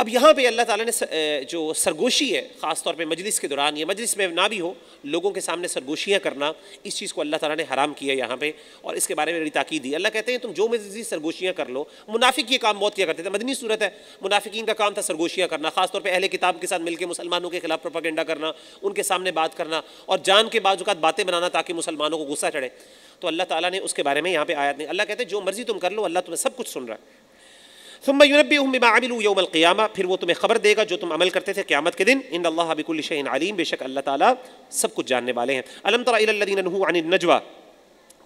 अब यहाँ पे अल्लाह ताला ने जो सरगोशी है ख़ास तौर पे मजलिस के दौरान या मजलिस में ना भी हो लोगों के सामने सरगोशियाँ करना इस चीज़ को अल्लाह ताला ने हराम किया यहाँ पे और इसके बारे में मेरी ताक़ीद दी अल्लाह कहते हैं तुम जो मर्जी सरगोशियाँ कर लो मुनाफिक ये काम बहुत किया करते थे मदनी सूरत है मुनाफिकीन का काम था सरगोशियाँ करना ख़ासतौर पर अहले किताब के साथ मिलकर मुसलमानों के खिलाफ प्रोपागेंडा करना उनके सामने बात करना और जान के बाजूकात बातें बनाना ताकि मुसलमानों को गुस्सा चढ़े तो अल्लाह ताला ने उसके बारे में यहाँ पे आयत नहीं अल्लाह कहते हैं जो मर्ज़ी तुम कर लो अल्लाह तुम्हें सब कुछ सुन रहा है सुम यूनबी बिमामिलू योम क़ियामा फिर वो तुम्हें खबर देगा जो तुम अमल करते थे क़्यामत के दिन इन अल्लाह बिकुल शैन आलिम बेशक अल्लाह ताला सब कुछ जानने वाले हैं अलम तरदीनू अन नजवा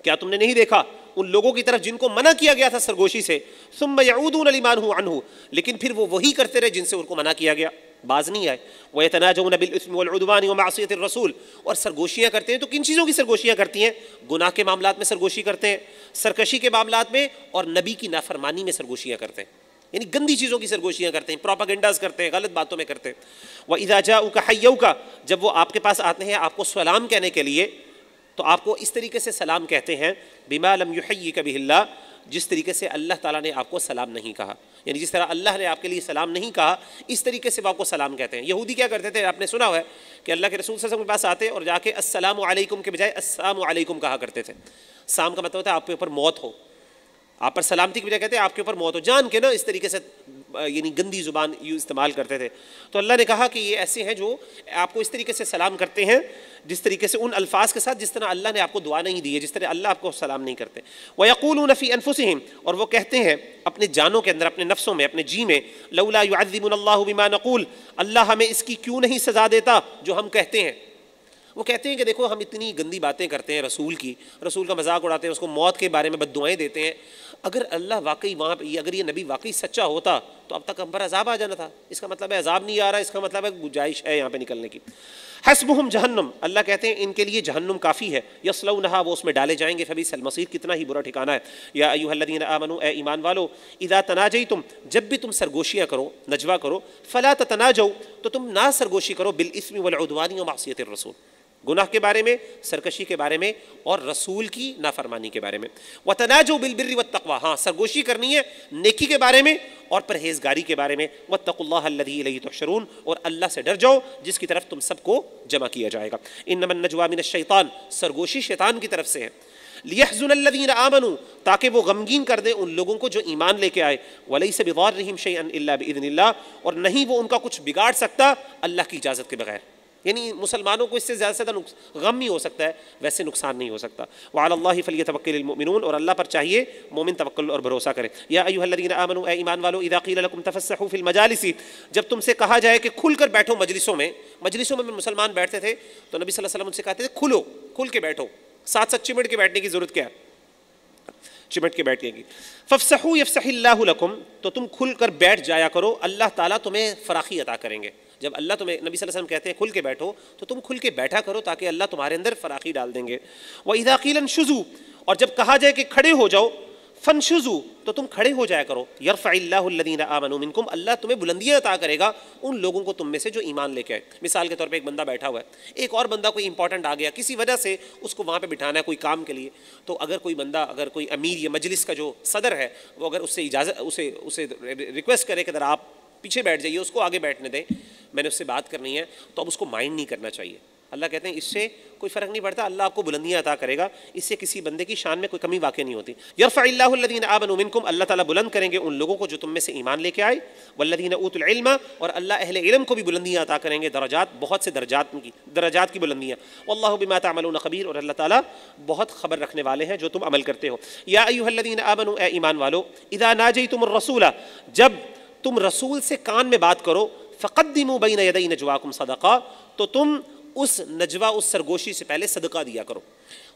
क्या तुमने नहीं देखा उन लोगों की तरफ जिनको मना किया गया था सरगोशी से सुम याऊदून अलीमान हूँ अनहू लेकिन फिर वो वही करते रहे जिनसे उनको मना किया गया बाज नहीं आए वह तनाजन बिलबानी मासीत रसूल और सरगोशियाँ करते हैं तो किन चीज़ों की सरगोशियाँ करती हैं गुनाह के मामला में सरगोशी करते हैं सरकशी के मामला में और नबी की नाफरमानी में सरगोशियाँ करते हैं यानी गंदी चीज़ों की सरगोशियाँ करते हैं प्रोपागेंडाज करते हैं गलत बातों में करते हैं वह इदाजा का हयऊ का जब वो आपके पास आते हैं आपको सलाम कहने के लिए तो आपको इस तरीके से सलाम कहते हैं बीमा लम कभी हिल्ला जिस तरीके से अल्लाह ताला ने आपको सलाम नहीं कहा यानी जिस तरह अल्लाह ने आपके लिए सलाम नहीं कहा इस तरीके से वो आपको सलाम कहते हैं यहूदी क्या करते थे आपने सुना हुआ है कि अल्लाह के रसूल सल्लल्लाहु अलैहि वसल्लम के पास आते और जाके अस्सलाम के बजाय अस्सलाम कहा करते थे साम का मतलब होता है आपके ऊपर मौत हो आप पर सलामती की वजह कहते हैं आपके ऊपर मौत हो जान के ना इस तरीके से यानी गंदी ज़ुबान यू इस्तेमाल करते थे तो अल्लाह ने कहा कि ये ऐसे हैं जो आपको इस तरीके से सलाम करते हैं जिस तरीके से उन अल्फाज के साथ जिस तरह अल्लाह ने आपको दुआ नहीं दी है जिस तरह अल्लाह आपको सलाम नहीं करते व यकूल नफ़ी अनफुसम और वो कहते हैं अपने जानों के अंदर अपने नफ्सों में अपने जी में लौला नकूल अल्लाह हमें इसकी क्यों नहीं सज़ा देता जो हम कहते हैं वो कहते हैं कि देखो हम इतनी गंदी बातें करते हैं रसूल की रसूल का मजाक उड़ाते हैं उसको मौत के बारे में बद दुआएँ देते हैं अगर अल्लाह वाकई वहाँ पर अगर ये नबी वाकई सच्चा होता तो अब तक हम पर अजाब आ जाना था इसका मतलब है अजाब नहीं आ रहा इसका मतलब है गुंजाइश है यहाँ पर निकलने की हम जहन्नम अल्लाह कहते हैं इनके लिए जहन्नम काफ़ी है यसलऊ नहा वो उसमें डाले जाएंगे फबी सलमसीर कितना ही बुरा ठिकाना है या अयूहदीन आमनो ए ईमान वालो इदा तनाजई तुम जब भी तुम सरगोशियाँ करो नजवा करो फ़ला तना जाओ तो तुम ना सरगोशी करो बिल इसमी वलदवानी और मासीत रसूल गुनाह के बारे में सरकशी के बारे में और रसूल की नाफरमानी के बारे में वतना जो बिलबिर व तकवा हाँ सरगोशी करनी है नेकी के बारे में और परहेजगारी के बारे में व तकल्लादी तशरून और अल्लाह से डर जाओ जिसकी तरफ तुम सबको जमा किया जाएगा इन नमन नजवामिन शैतान सरगोशी शैतान की तरफ से है लियजुनदीन आमन ताकि वो गमगीन कर दें उन लोगों को जो ईमान लेके आए वलई से बिवार रहीम शैन अल्ला और नहीं वो उनका कुछ बिगाड़ सकता अल्लाह की इजाज़त के बगैर यानी मुसलमानों को इससे ज़्यादा से ज़्यादा गम ही हो सकता है वैसे नुकसान नहीं हो सकता वाला फली तवक्लमिन और अल्लाह पर चाहिए मोमिन तवक्ल और भरोसा करें या अयुल्लिन आमन ईमान वालो इदाकीलकुम तफसूफ़िल मजालसी जब तुमसे कहा जाए कि खुल कर बैठो मजलिसों में मजलिसों में मुसलमान बैठते थे तो नबी वसम उनसे कहते थे खुलो खुल के बैठो साथ साथ चिमट के बैठने की ज़रूरत क्या है चिमट के बैठ फ़फसहू यफ़सहल्लाकुम तो तुम खुल कर बैठ जाया करो अल्लाह ताला तुम्हें फ़राखी अदा करेंगे जब अल्लाह तुम्हें नबी वसल्लम कहते हैं खुल के बैठो तो तुम खुल के बैठा करो ताकि अल्लाह तुम्हारे अंदर फराखी डाल देंगे व इदाकीलन शुजू और जब कहा जाए कि खड़े हो जाओ फन शुजू तो तुम खड़े हो जाया करो यरफ़ीन आमनुमिनकुम अल्लाह तुम्हें बुलंदियाँ अता करेगा उन लोगों को तुम में से जो ईमान लेके आए मिसाल के तौर पे एक बंदा बैठा हुआ है एक और बंदा कोई इंपॉर्टेंट आ गया किसी वजह से उसको वहाँ पे बिठाना है कोई काम के लिए तो अगर कोई बंदा अगर कोई अमीर या मजलिस का जो सदर है वो अगर उससे इजाज़त उसे उसे रिक्वेस्ट करे कि अगर आप पीछे बैठ जाइए उसको आगे बैठने दें मैंने उससे बात करनी है तो अब उसको माइंड नहीं करना चाहिए अल्लाह कहते हैं इससे कोई फ़र्क नहीं पड़ता अल्लाह आपको बुलंदियाँ अदा करेगा इससे किसी बंदे की शान में कोई कमी वाक़ नहीं होती यरफ़ीन आबनकुम अल्लाह ताला बुलंद करेंगे उन लोगों को जो तुम में से ईमान लेके आए वल्लदीन उतम और अल्लाह अहल इलम को भी बुलंदियाँ अदा करेंगे दर्जात बहुत से दर्जात की दर्जात की बुलंदियाँ अल्लाह तमल खबीर और अल्लाह ताली बहुत खबर रखने वाले हैं जो तुम अमल करते हो यादीन आबन ए ईमान वालो इदा नाजई तुम रसूला जब तुम रसूल से कान में बात करो फ़कदमो बई नदई नजवाकुम सदका तो तुम उस नजवा उस सरगोशी से पहले सदका दिया करो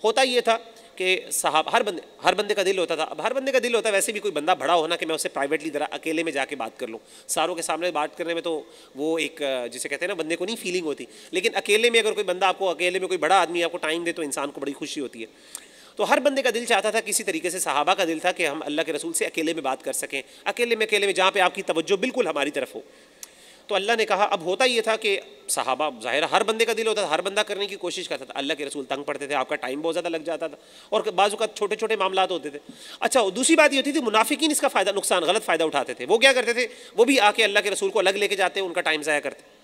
होता ये था कि साहब हर बंदे हर बंदे का दिल होता था अब हर बंदे का दिल होता है वैसे भी कोई बंदा बड़ा होना कि मैं उसे प्राइवेटली ज़रा अकेले में जाके बात कर लूँ सारों के सामने बात करने में तो वो एक जिसे कहते हैं ना बंदे को नहीं फीलिंग होती लेकिन अकेले में अगर कोई बंदा आपको अकेले में कोई बड़ा आदमी आपको टाइम दे तो इंसान को बड़ी खुशी होती है तो हर बंदे का दिल चाहता था किसी तरीके से सहाबा का दिल था कि हम अल्लाह के रसूल से अकेले में बात कर सकें अकेले में अकेले में जहाँ पर आपकी तवज्जो बिल्कुल हमारी तरफ हो तो अल्लाह ने कहा अब होता ये था कि साहबा ज़ाहिर हर बंदे का दिल होता था हर बंदा करने की कोशिश करता था अल्लाह के रसूल तंग पड़ते थे आपका टाइम बहुत ज़्यादा लग जाता था और बाजू का छोटे छोटे मामला होते थे अच्छा दूसरी बात ये होती थी मुनाफिकीन इसका फ़ायदा नुकसान गलत फ़ायदा उठाते थे वो क्या करते थे वो भी आके अल्लाह के रसूल को अलग लेके जाते उनका टाइम ज़ाया करते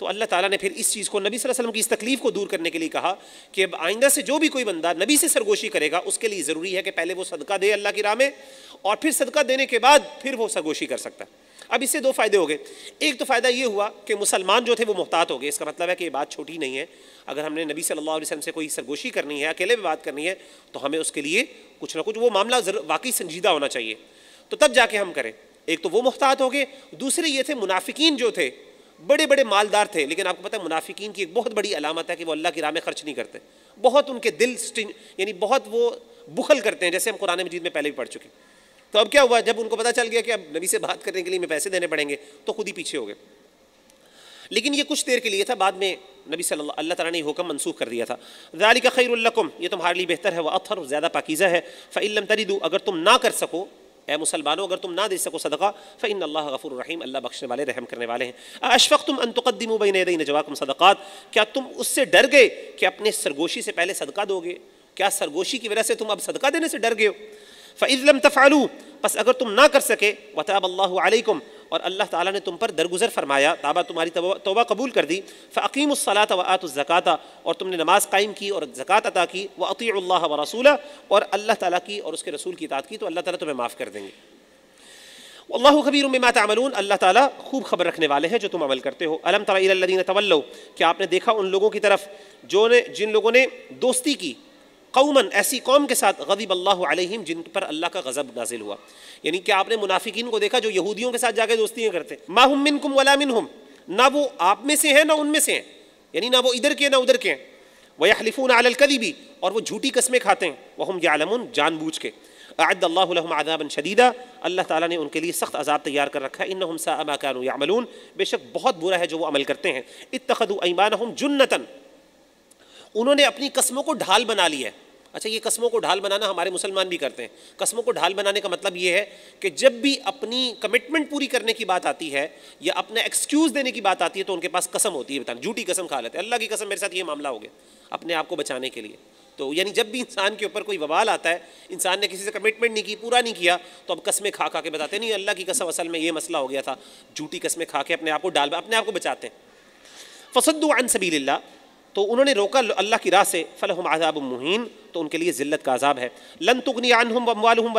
तो अल्लाह ताला ने फिर इस चीज़ को नबी सल्लल्लाहु अलैहि वसल्लम की इस तकलीफ़ को दूर करने के लिए कहा कि अब आइंदा से जो भी कोई बंदा नबी से सरगोशी करेगा उसके लिए ज़रूरी है कि पहले वो सदका दे अल्लाह की राह में और फिर सदका देने के बाद फिर वो सरगोशी कर सकता है अब इससे दो फ़ायदे हो गए एक तो फ़ायदा ये हुआ कि मुसलमान जो थे वो मुहतात हो गए इसका मतलब है कि ये बात छोटी नहीं है अगर हमने नबी सल्लल्लाहु अलैहि वसल्लम से कोई सरगोशी करनी है अकेले में बात करनी है तो हमें उसके लिए कुछ ना कुछ वो मामला वाकई संजीदा होना चाहिए तो तब जाके हम करें एक तो वो मुहतात हो गए दूसरे ये थे मुनाफिकीन जो थे बड़े बड़े मालदार थे लेकिन आपको पता है मुनाफिकीन की एक बहुत बड़ी अलामत है कि वो अल्लाह की राह में खर्च नहीं करते बहुत उनके दिल यानी बहुत वो बुखल करते हैं जैसे हम कुरान मजीद में पहले भी पढ़ चुके तो अब क्या हुआ जब उनको पता चल गया कि अब नबी से बात करने के लिए हमें पैसे देने पड़ेंगे तो खुद ही पीछे हो गए लेकिन ये कुछ देर के लिए था बाद में नबी सल्लल्लाहु अलैहि वसल्लम ने हुक्म मनसूख कर दिया था जालिका खैरुल्लकुम ये तुम्हारे लिए बेहतर है वह अथर ज़्यादा पाकिज़ा है फ़िल्म तरीदू अगर तुम ना कर सको ए मुसलमानों अगर तुम ना दे सको सदका फ़ैन अल्लाह गफुर रहीम अल्लाह बख्शने वाले रहम करने वाले हैं अशफ़ तुम अनतुकदमू नई नजवाकुम सदक़ात क्या तुम उससे डर गए कि अपने सरगोशी से पहले सदका दोगे क्या सरगोशी की वजह से तुम अब सदका देने से डर गए हो फ़ैज़लम तफ़ालू बस अगर तुम ना कर सके वताब अल्लाम और अल्लाह ताला ने तुम पर दरगुजर फरमाया ताबा तुम्हारी तोबा कबूल कर दी फ़कीम उसलात व आत ज़क़ाता और तुमने नमाज़ कायम की और ज़क़़त अदा की व अतील्ला व रसूला और अल्लाह ताली की और उसके रसूल की इतात की तो अल्लाह ताली तुम्हें माफ़ कर देंगे अल्लाह खबीर उम्मा तमलून अल्लाह ताली खूब खबर रखने वाले हैं जो तुम अमल करते हो अलम तदीन तवल्लो क्या आपने देखा उन लोगों की तरफ जो ने जिन लोगों ने दोस्ती की कौमन ऐसी कौम के साथ गदीब अल्लाह जिन पर अल्लाह का गज़ब नाजिल हुआ यानी कि आपने मुनाफिकीन को देखा जो यहूदियों के साथ जाके दोस्तियाँ करते माहम मिन कुम वला मिन हम ना वो आप में से हैं ना उनमें से हैं यानी ना वो इधर के ना उधर के हैं वहलिफून आल भी और वो झूठी कस्में खाते हैं वह हम जान बूझ के आदल्लाम आदाबन शदीदा अल्लाह ताली ने उनके लिए सख्त अजाब तैयार कर रखा है इन हम सा अमाकान यामलून बेशक बहुत बुरा है जो वो अमल करते हैं इतखद ईमान हम जुन्नतन उन्होंने अपनी कस्मों को ढाल बना लिया है अच्छा ये कस्मों को ढाल बनाना हमारे मुसलमान भी करते हैं कस्मों को ढाल बनाने का मतलब ये है कि जब भी अपनी कमिटमेंट पूरी करने की बात आती है या अपना एक्सक्यूज़ देने की बात आती है तो उनके पास कसम होती है बताना झूठी कसम खा लेते हैं अल्लाह की कसम मेरे साथ ये मामला हो गया अपने आप को बचाने के लिए तो यानी जब भी इंसान के ऊपर कोई बवाल आता है इंसान ने किसी से कमिटमेंट नहीं की पूरा नहीं किया तो अब कस्में खा खा के बताते नहीं अल्लाह की कसम असल में ये मसला हो गया था झूठी कस्में खा के अपने आप को डाल अपने आप को बचाते हैं फसद्दू अन तो उन्होंने रोका अल्लाह की राह से फल हम आज़ाब मुहिन तो उनके लिए ज़िल्लत का अजाब है लन तुगनी अनहम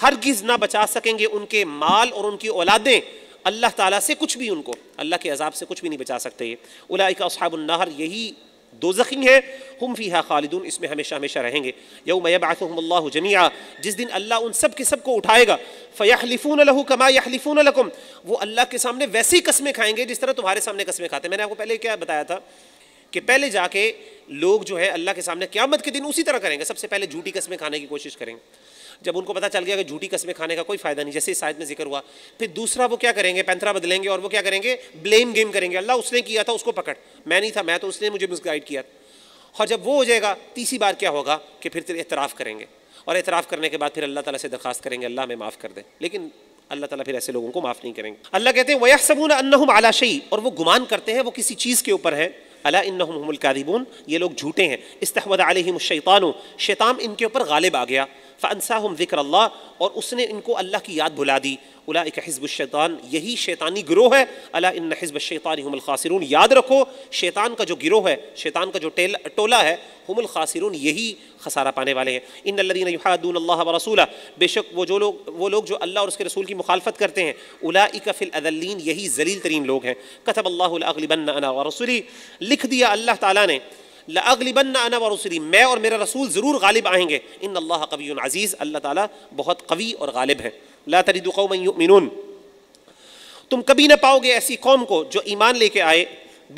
हर गिज़ ना बचा सकेंगे उनके माल और उनकी औलादें अल्लाह ताला से कुछ भी उनको अल्लाह के अजाब से कुछ भी नहीं बचा सकते ये उलाइका असहाबुलनाहर यही दो जख्मी है हम फ़ी हा खालिदून इसमें हमेशा हमेशा रहेंगे यऊ मैबासम्ला जमिया जिस दिन अल्लाह उन सब के सब को उठाएगा फ़यालिफ़ून लहू कमा यहलिफ़ून लकुम वो अल्लाह के सामने वैसे ही कस्में खाएंगे जिस तरह तुम्हारे सामने कस्में खाते हैं मैंने आपको पहले क्या बताया था कि पहले जाके लोग जो है अल्लाह के सामने क्यामत के दिन उसी तरह करेंगे सबसे पहले झूठी कस्में खाने की कोशिश करेंगे जब उनको पता चल गया कि झूठी कस्में खाने का कोई फ़ायदा नहीं जैसे इस शायद में जिक्र हुआ फिर दूसरा वो क्या करेंगे पैंतरा बदलेंगे और वो क्या करेंगे ब्लेम गेम करेंगे अल्लाह उसने किया था उसको पकड़ मैं नहीं था मैं तो उसने मुझे मिसगाइड किया और जब वो हो जाएगा तीसरी बार क्या होगा कि फिर एतराफ़ करेंगे और एतराफ़ करने के बाद फिर अल्लाह ताला से दरखास्त करेंगे अल्लाह हमें माफ़ कर दे लेकिन अल्लाह ताला फिर ऐसे लोगों को माफ़ नहीं करेंगे अल्लाह कहते हैं वयसबून अन्नहुम आला शई और वो गुमान करते हैं वो किसी चीज़ के ऊपर है अला इन्नहुमुल कादिबून ये लोग झूठे हैं इस्तहवद अलैहिम शैतानो शैतान इनके ऊपर गालिब आ गया फ़नसा ज़िक्र अल्लाह और उसने इनको अल्लाह की याद भुला दी उला एक हिज़बशैतान यही शैतानी गिरोह है अला इन हिज़बशैतान हमल खासिरून याद रखो शैतान का जो गिरोह है शैतान का जो टेल टोला है हमल खासिरून यही खसारा पाने वाले हैं इन लदीन अल्लाह व रसूला बेशक वो जो लोग वो लोग जो अल्लाह और उसके रसूल की मुखालफत करते हैं उला इकफिलदल्लिन यही जलील तरीन लोग हैं कतब अल्लाह रसूली लिख दिया अल्लाह ताली ने लगलिबन अना वरसली मैं और मेरा रसूल ज़रूर गालिब आएंगे इन अल्लाह कवी अज़ीज़ अल्लाह ताला बहुत कवी और गालिब है ला तरीदुमिन तुम कभी ना पाओगे ऐसी कौम को जो ईमान लेके आए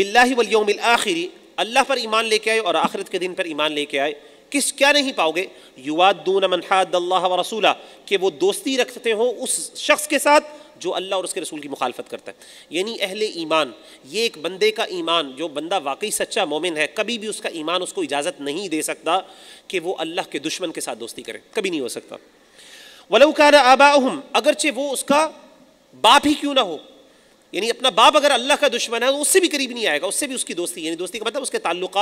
बिल्लाही अल्लाह पर ईमान लेके आए और आखिरत के दिन पर ईमान लेके आए किस क्या नहीं पाओगे युवा दून मनहाद रसूला कि वो दोस्ती रखते हो उस शख्स के साथ जो अल्लाह और उसके रसूल की मुखालफत करता है यानी अहले ईमान ये एक बंदे का ईमान जो बंदा वाकई सच्चा मोमिन है कभी भी उसका ईमान उसको इजाज़त नहीं दे सकता कि वो अल्लाह के दुश्मन के साथ दोस्ती करे कभी नहीं हो सकता वलौकार आबा अगरचे वो उसका बाप ही क्यों ना हो यानी अपना बाप अगर अल्लाह का दुश्मन है तो उससे भी करीब नहीं आएगा उससे भी उसकी दोस्ती यानी दोस्ती का मतलब उसके ताल्लुक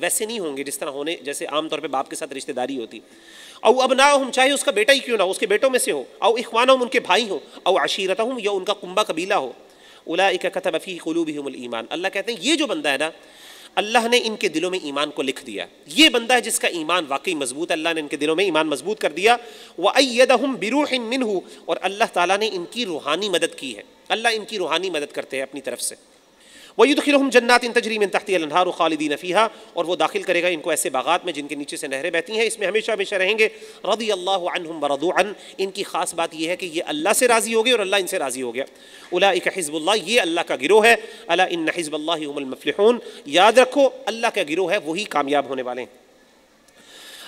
वैसे नहीं होंगे जिस तरह होने जैसे आमतौर पर बाप के साथ रिश्तेदारी होती और अब ना हम चाहे उसका बेटा ही क्यों ना हो उसके बेटों में से हो और इखवान हम उनके भाई हो और आशीरत हूँ या उनका कुंबा कबीला हो उला एक कथब अफ़ी कलूब ईमान अल्लाह कहते हैं ये जो बंदा है ना अल्लाह ने इनके दिलों में ईमान को लिख दिया ये बंदा है जिसका ईमान वाकई मजबूत अल्लाह ने इनके दिलों में ईमान मजबूत कर दिया वह अयदहम बिरूहिन मिनहू और अल्लाह ताला ने इनकी रूहानी मदद की है अल्लाह इनकी रूहानी मदद करते हैं अपनी तरफ से वयुदखिलहम जन्नात इन तजरी में तहती अलनहार खालिदीन फ़ीहा और वो दाखिल करेगा इनको ऐसे बागात में जिनके नीचे से नहरें बहती हैं इसमें हमेशा हमेशा रहेंगे रदी अल्लाह बरदोन इनकी ख़ास बात यह है कि ये अल्लाह से राज़ी हो गए और अल्लाह इनसे राज़ी हो गया उला एक हिज़बुल्ला ये अल्लाह का गिरोह है अला इन हिज़बल्ला याद रखो अल्लाह का गिरोह है वही कामयाब होने वाले हैं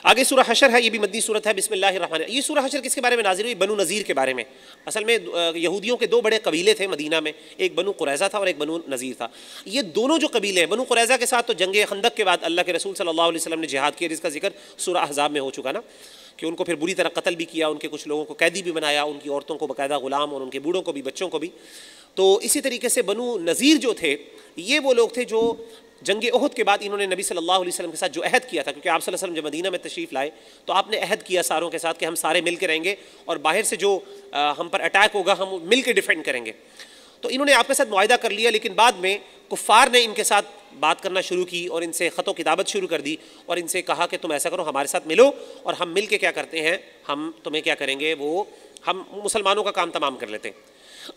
आगे सूरह हशर है ये भी मदनी सूरत है बिस्मिल्लाहमान ये सूरह हशर किसके बारे में नाजिर हुई बनु नज़ीर के बारे में असल में यहूदियों के दो बड़े कबीले थे मदीना में एक बनु कुरैज़ा था और एक बनु नज़ीर था ये दोनों जो कबीले हैं बनु कुरैज़ा के साथ तो जंग खंदक के बाद अल्लाह के रसूल सल्लल्लाहु अलैहि वसल्लम ने जिहाद किया जिसका जिक्र सूरह अहजाब में हो चुका ना कि उनको फिर बुरी तरह कत्ल भी किया उनके कुछ लोगों को कैदी भी बनाया उनकी औरतों को बाकायदा ग़ुलाम और उनके बूढ़ों को भी बच्चों को भी तो इसी तरीके से बनु नज़ीर जो थे ये वो लोग थे जो जंग अहद के बाद इन्होंने नबी सल्लल्लाहु अलैहि वसल्लम के साथ जो अहद किया था क्योंकि आप सल्लल्लाहु अलैहि वसल्लम जब मदीना में तशरीफ़ लाए तो आपने अहद किया सारों के साथ कि हम सारे मिल के रहेंगे और बाहर से जो हम पर अटैक होगा हम मिल के डिफेंड करेंगे तो इन्होंने आपके साथ माहा कर लिया लेकिन बाद में कुफ़ार ने इनके साथ बात करना शुरू की और इनसे ख़तों किताबत शुरू कर दी और इनसे कहा कि तुम ऐसा करो हमारे साथ मिलो और हम मिल के क्या करते हैं हम तुम्हें क्या करेंगे वो हम मुसलमानों का काम तमाम कर लेते हैं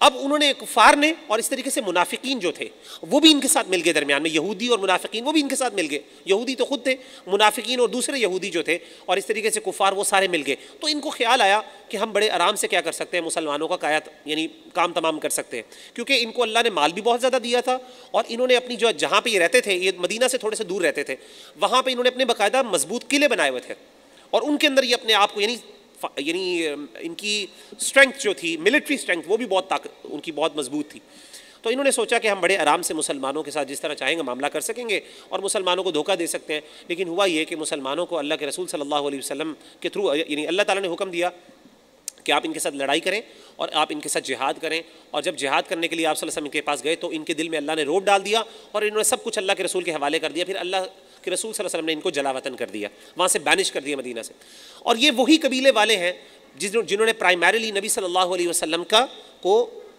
अब उन्होंने कुफार ने और इस तरीके से मुनाफिकीन जो थे वो भी इनके साथ मिल गए दरमियान में यहूदी और मुनाफिकीन वो भी इनके साथ मिल गए यहूदी तो खुद थे मुनाफिकीन और दूसरे यहूदी जो थे और इस तरीके से कुफार वो सारे मिल गए तो इनको ख्याल आया कि हम बड़े आराम से क्या कर सकते हैं मुसलमानों का कायात यानी काम तमाम कर सकते हैं क्योंकि इनको अल्लाह ने माल भी बहुत ज़्यादा दिया था और इन्होंने अपनी जो जहाँ पर ये रहते थे ये मदीना से थोड़े से दूर रहते थे वहाँ पर इन्होंने अपने बाकायदा मजबूत किले बनाए हुए थे और उनके अंदर ये अपने आप को यानी यानी इनकी स्ट्रेंथ जो थी मिलिट्री स्ट्रेंथ वो भी बहुत ताकत उनकी बहुत मजबूत थी तो इन्होंने सोचा कि हम बड़े आराम से मुसलमानों के साथ जिस तरह चाहेंगे मामला कर सकेंगे और मुसलमानों को धोखा दे सकते हैं लेकिन हुआ ये कि मुसलमानों को अल्लाह के रसूल सल्लल्लाहु अलैहि वसल्लम के थ्रू यानी अल्लाह ताला ने हुक्म दिया कि आप इनके साथ लड़ाई करें और आप इनके साथ जिहाद करें और जब जिहाद करने के लिए आप वसल्लम के पास गए तो इनके दिल में अल्लाह ने रोब डाल दिया और इन्होंने सब कुछ अल्लाह के रसूल के हवाले कर दिया फिर अल्लाह कि रसूल वसल्लम ने इनको जलावतन कर दिया वहाँ से बैनिश कर दिया मदीना से और ये वही कबीले वाले हैं जिस जिन्होंने प्राइमरीली नबी सल्लल्लाहु अलैहि वसल्लम का को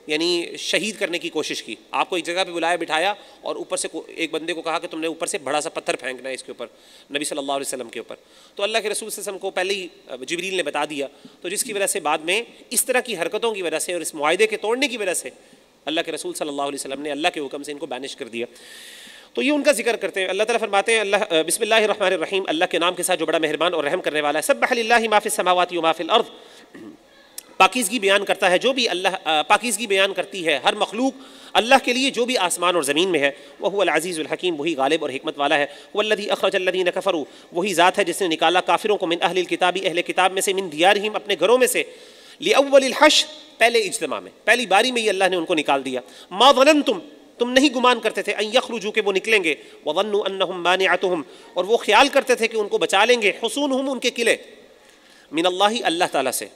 यानी शहीद करने की कोशिश की आपको एक जगह पे बुलाया बिठाया और ऊपर से एक बंदे को कहा कि तुमने ऊपर से बड़ा सा पत्थर फेंकना है इसके ऊपर नबी सल्लल्लाहु अलैहि वसल्लम के ऊपर तो अल्लाह के रसूल वसम को पहले ही जबरील ने बता दिया तो जिसकी वजह से बाद में इस तरह की हरकतों की वजह से और इस माहे के तोड़ने की वजह से अल्लाह के रसूल सल्लल्लाहु अलैहि वसल्लम ने अल्लाह के हुक्म से इनको बैनिश कर दिया तो ये उनका जिक्र करते हैं अल्लाह ताला फरमाते हैं अल्लाह बिस्मिल्लाहिर्रहमानिर रहीम अल्लाह के नाम के साथ जो बड़ा मेहरबान और रहम करने वाला है सब अल्लाह माफिल समावती माफिल अर्द पाकिजगी बयान करता है जो भी अल्लाह पाकिजगी बयान करती है हर मखलूक अल्लाह के लिए जो भी आसमान और ज़मीन में है वह अज़ीज़ुलहकीम वही गालिब और हमत वाला है वल्लदी अखरजल्लदी नकफ़रू वही ज़ात है जिसने निकाला काफिरों को मिन अहल किताबी अहल किताब में से मिन दियार हिम अपने घरों में से लिअवलहश पहले इजतमा में पहली बारी में ही अल्लाह ने उनको निकाल दिया मा वनन तुम तुम नहीं गुमान करते थे जू के वो निकलेंगे वन्नु अन्नहुम माने आतुम और वो ख्याल करते थे कि उनको बचा लेंगे हसून हम उनके किले मिन अल्लाह अल्लाह ताला से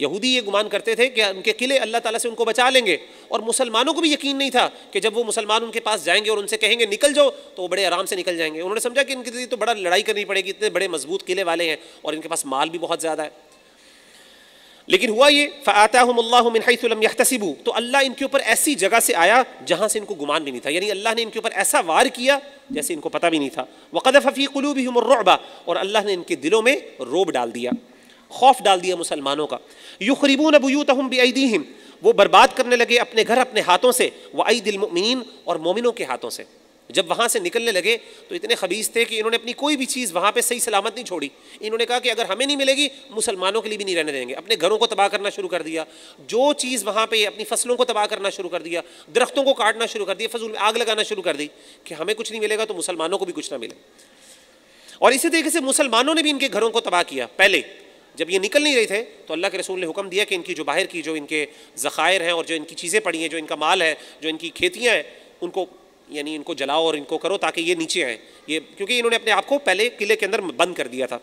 यहूदी ये गुमान करते थे कि उनके किले अल्लाह ताला से उनको बचा लेंगे और मुसलमानों को भी यकीन नहीं था कि जब वो मुसलमान उनके पास जाएंगे और उनसे कहेंगे निकल जाओ तो वो बड़े आराम से निकल जाएंगे उन्होंने समझा कि इनके लिए तो बड़ा लड़ाई करनी पड़ेगी इतने बड़े मजबूत किले वाले हैं और इनके पास माल भी बहुत ज़्यादा है लेकिन हुआ ये फ़ाता तो अल्लाह इनके ऊपर ऐसी जगह से आया जहाँ से इनको गुमान भी नहीं था यानी अल्लाह ने इनके ऊपर ऐसा वार किया जैसे इनको पता भी नहीं था वक़दफ़ी कुलू भी हमरबा और अल्लाह ने इनके दिलों में रोब डाल दिया खौफ डाल दिया मुसलमानों का युखरिबून अबूत हम बेदीम वो बर्बाद करने लगे अपने घर अपने हाथों से व आई दिल और मोमिनों के हाथों से जब वहाँ से निकलने लगे तो इतने खबीज थे कि इन्होंने अपनी कोई भी चीज़ वहाँ पे सही सलामत नहीं छोड़ी इन्होंने कहा कि अगर हमें नहीं मिलेगी मुसलमानों के लिए भी नहीं रहने देंगे अपने घरों को तबाह करना शुरू कर दिया जो चीज़ वहाँ पर अपनी फसलों को तबाह करना शुरू कर दिया दरख्तों को काटना शुरू कर दिया फसल आग लगाना शुरू कर दी कि हमें कुछ नहीं मिलेगा तो मुसलमानों को भी कुछ ना मिले और इसी तरीके से मुसलमानों ने भी इनके घरों को तबाह किया पहले जब ये निकल नहीं रहे थे तो अल्लाह के रसूल ने हुक्म दिया कि इनकी जो बाहर की जो इनके ज़ख़ायर हैं और जो इनकी चीज़ें पड़ी हैं जो इनका माल है जो इनकी खेतियाँ हैं उनको यानी इनको जलाओ और इनको करो ताकि ये नीचे आए ये क्योंकि इन्होंने अपने आप को पहले किले के अंदर बंद कर दिया था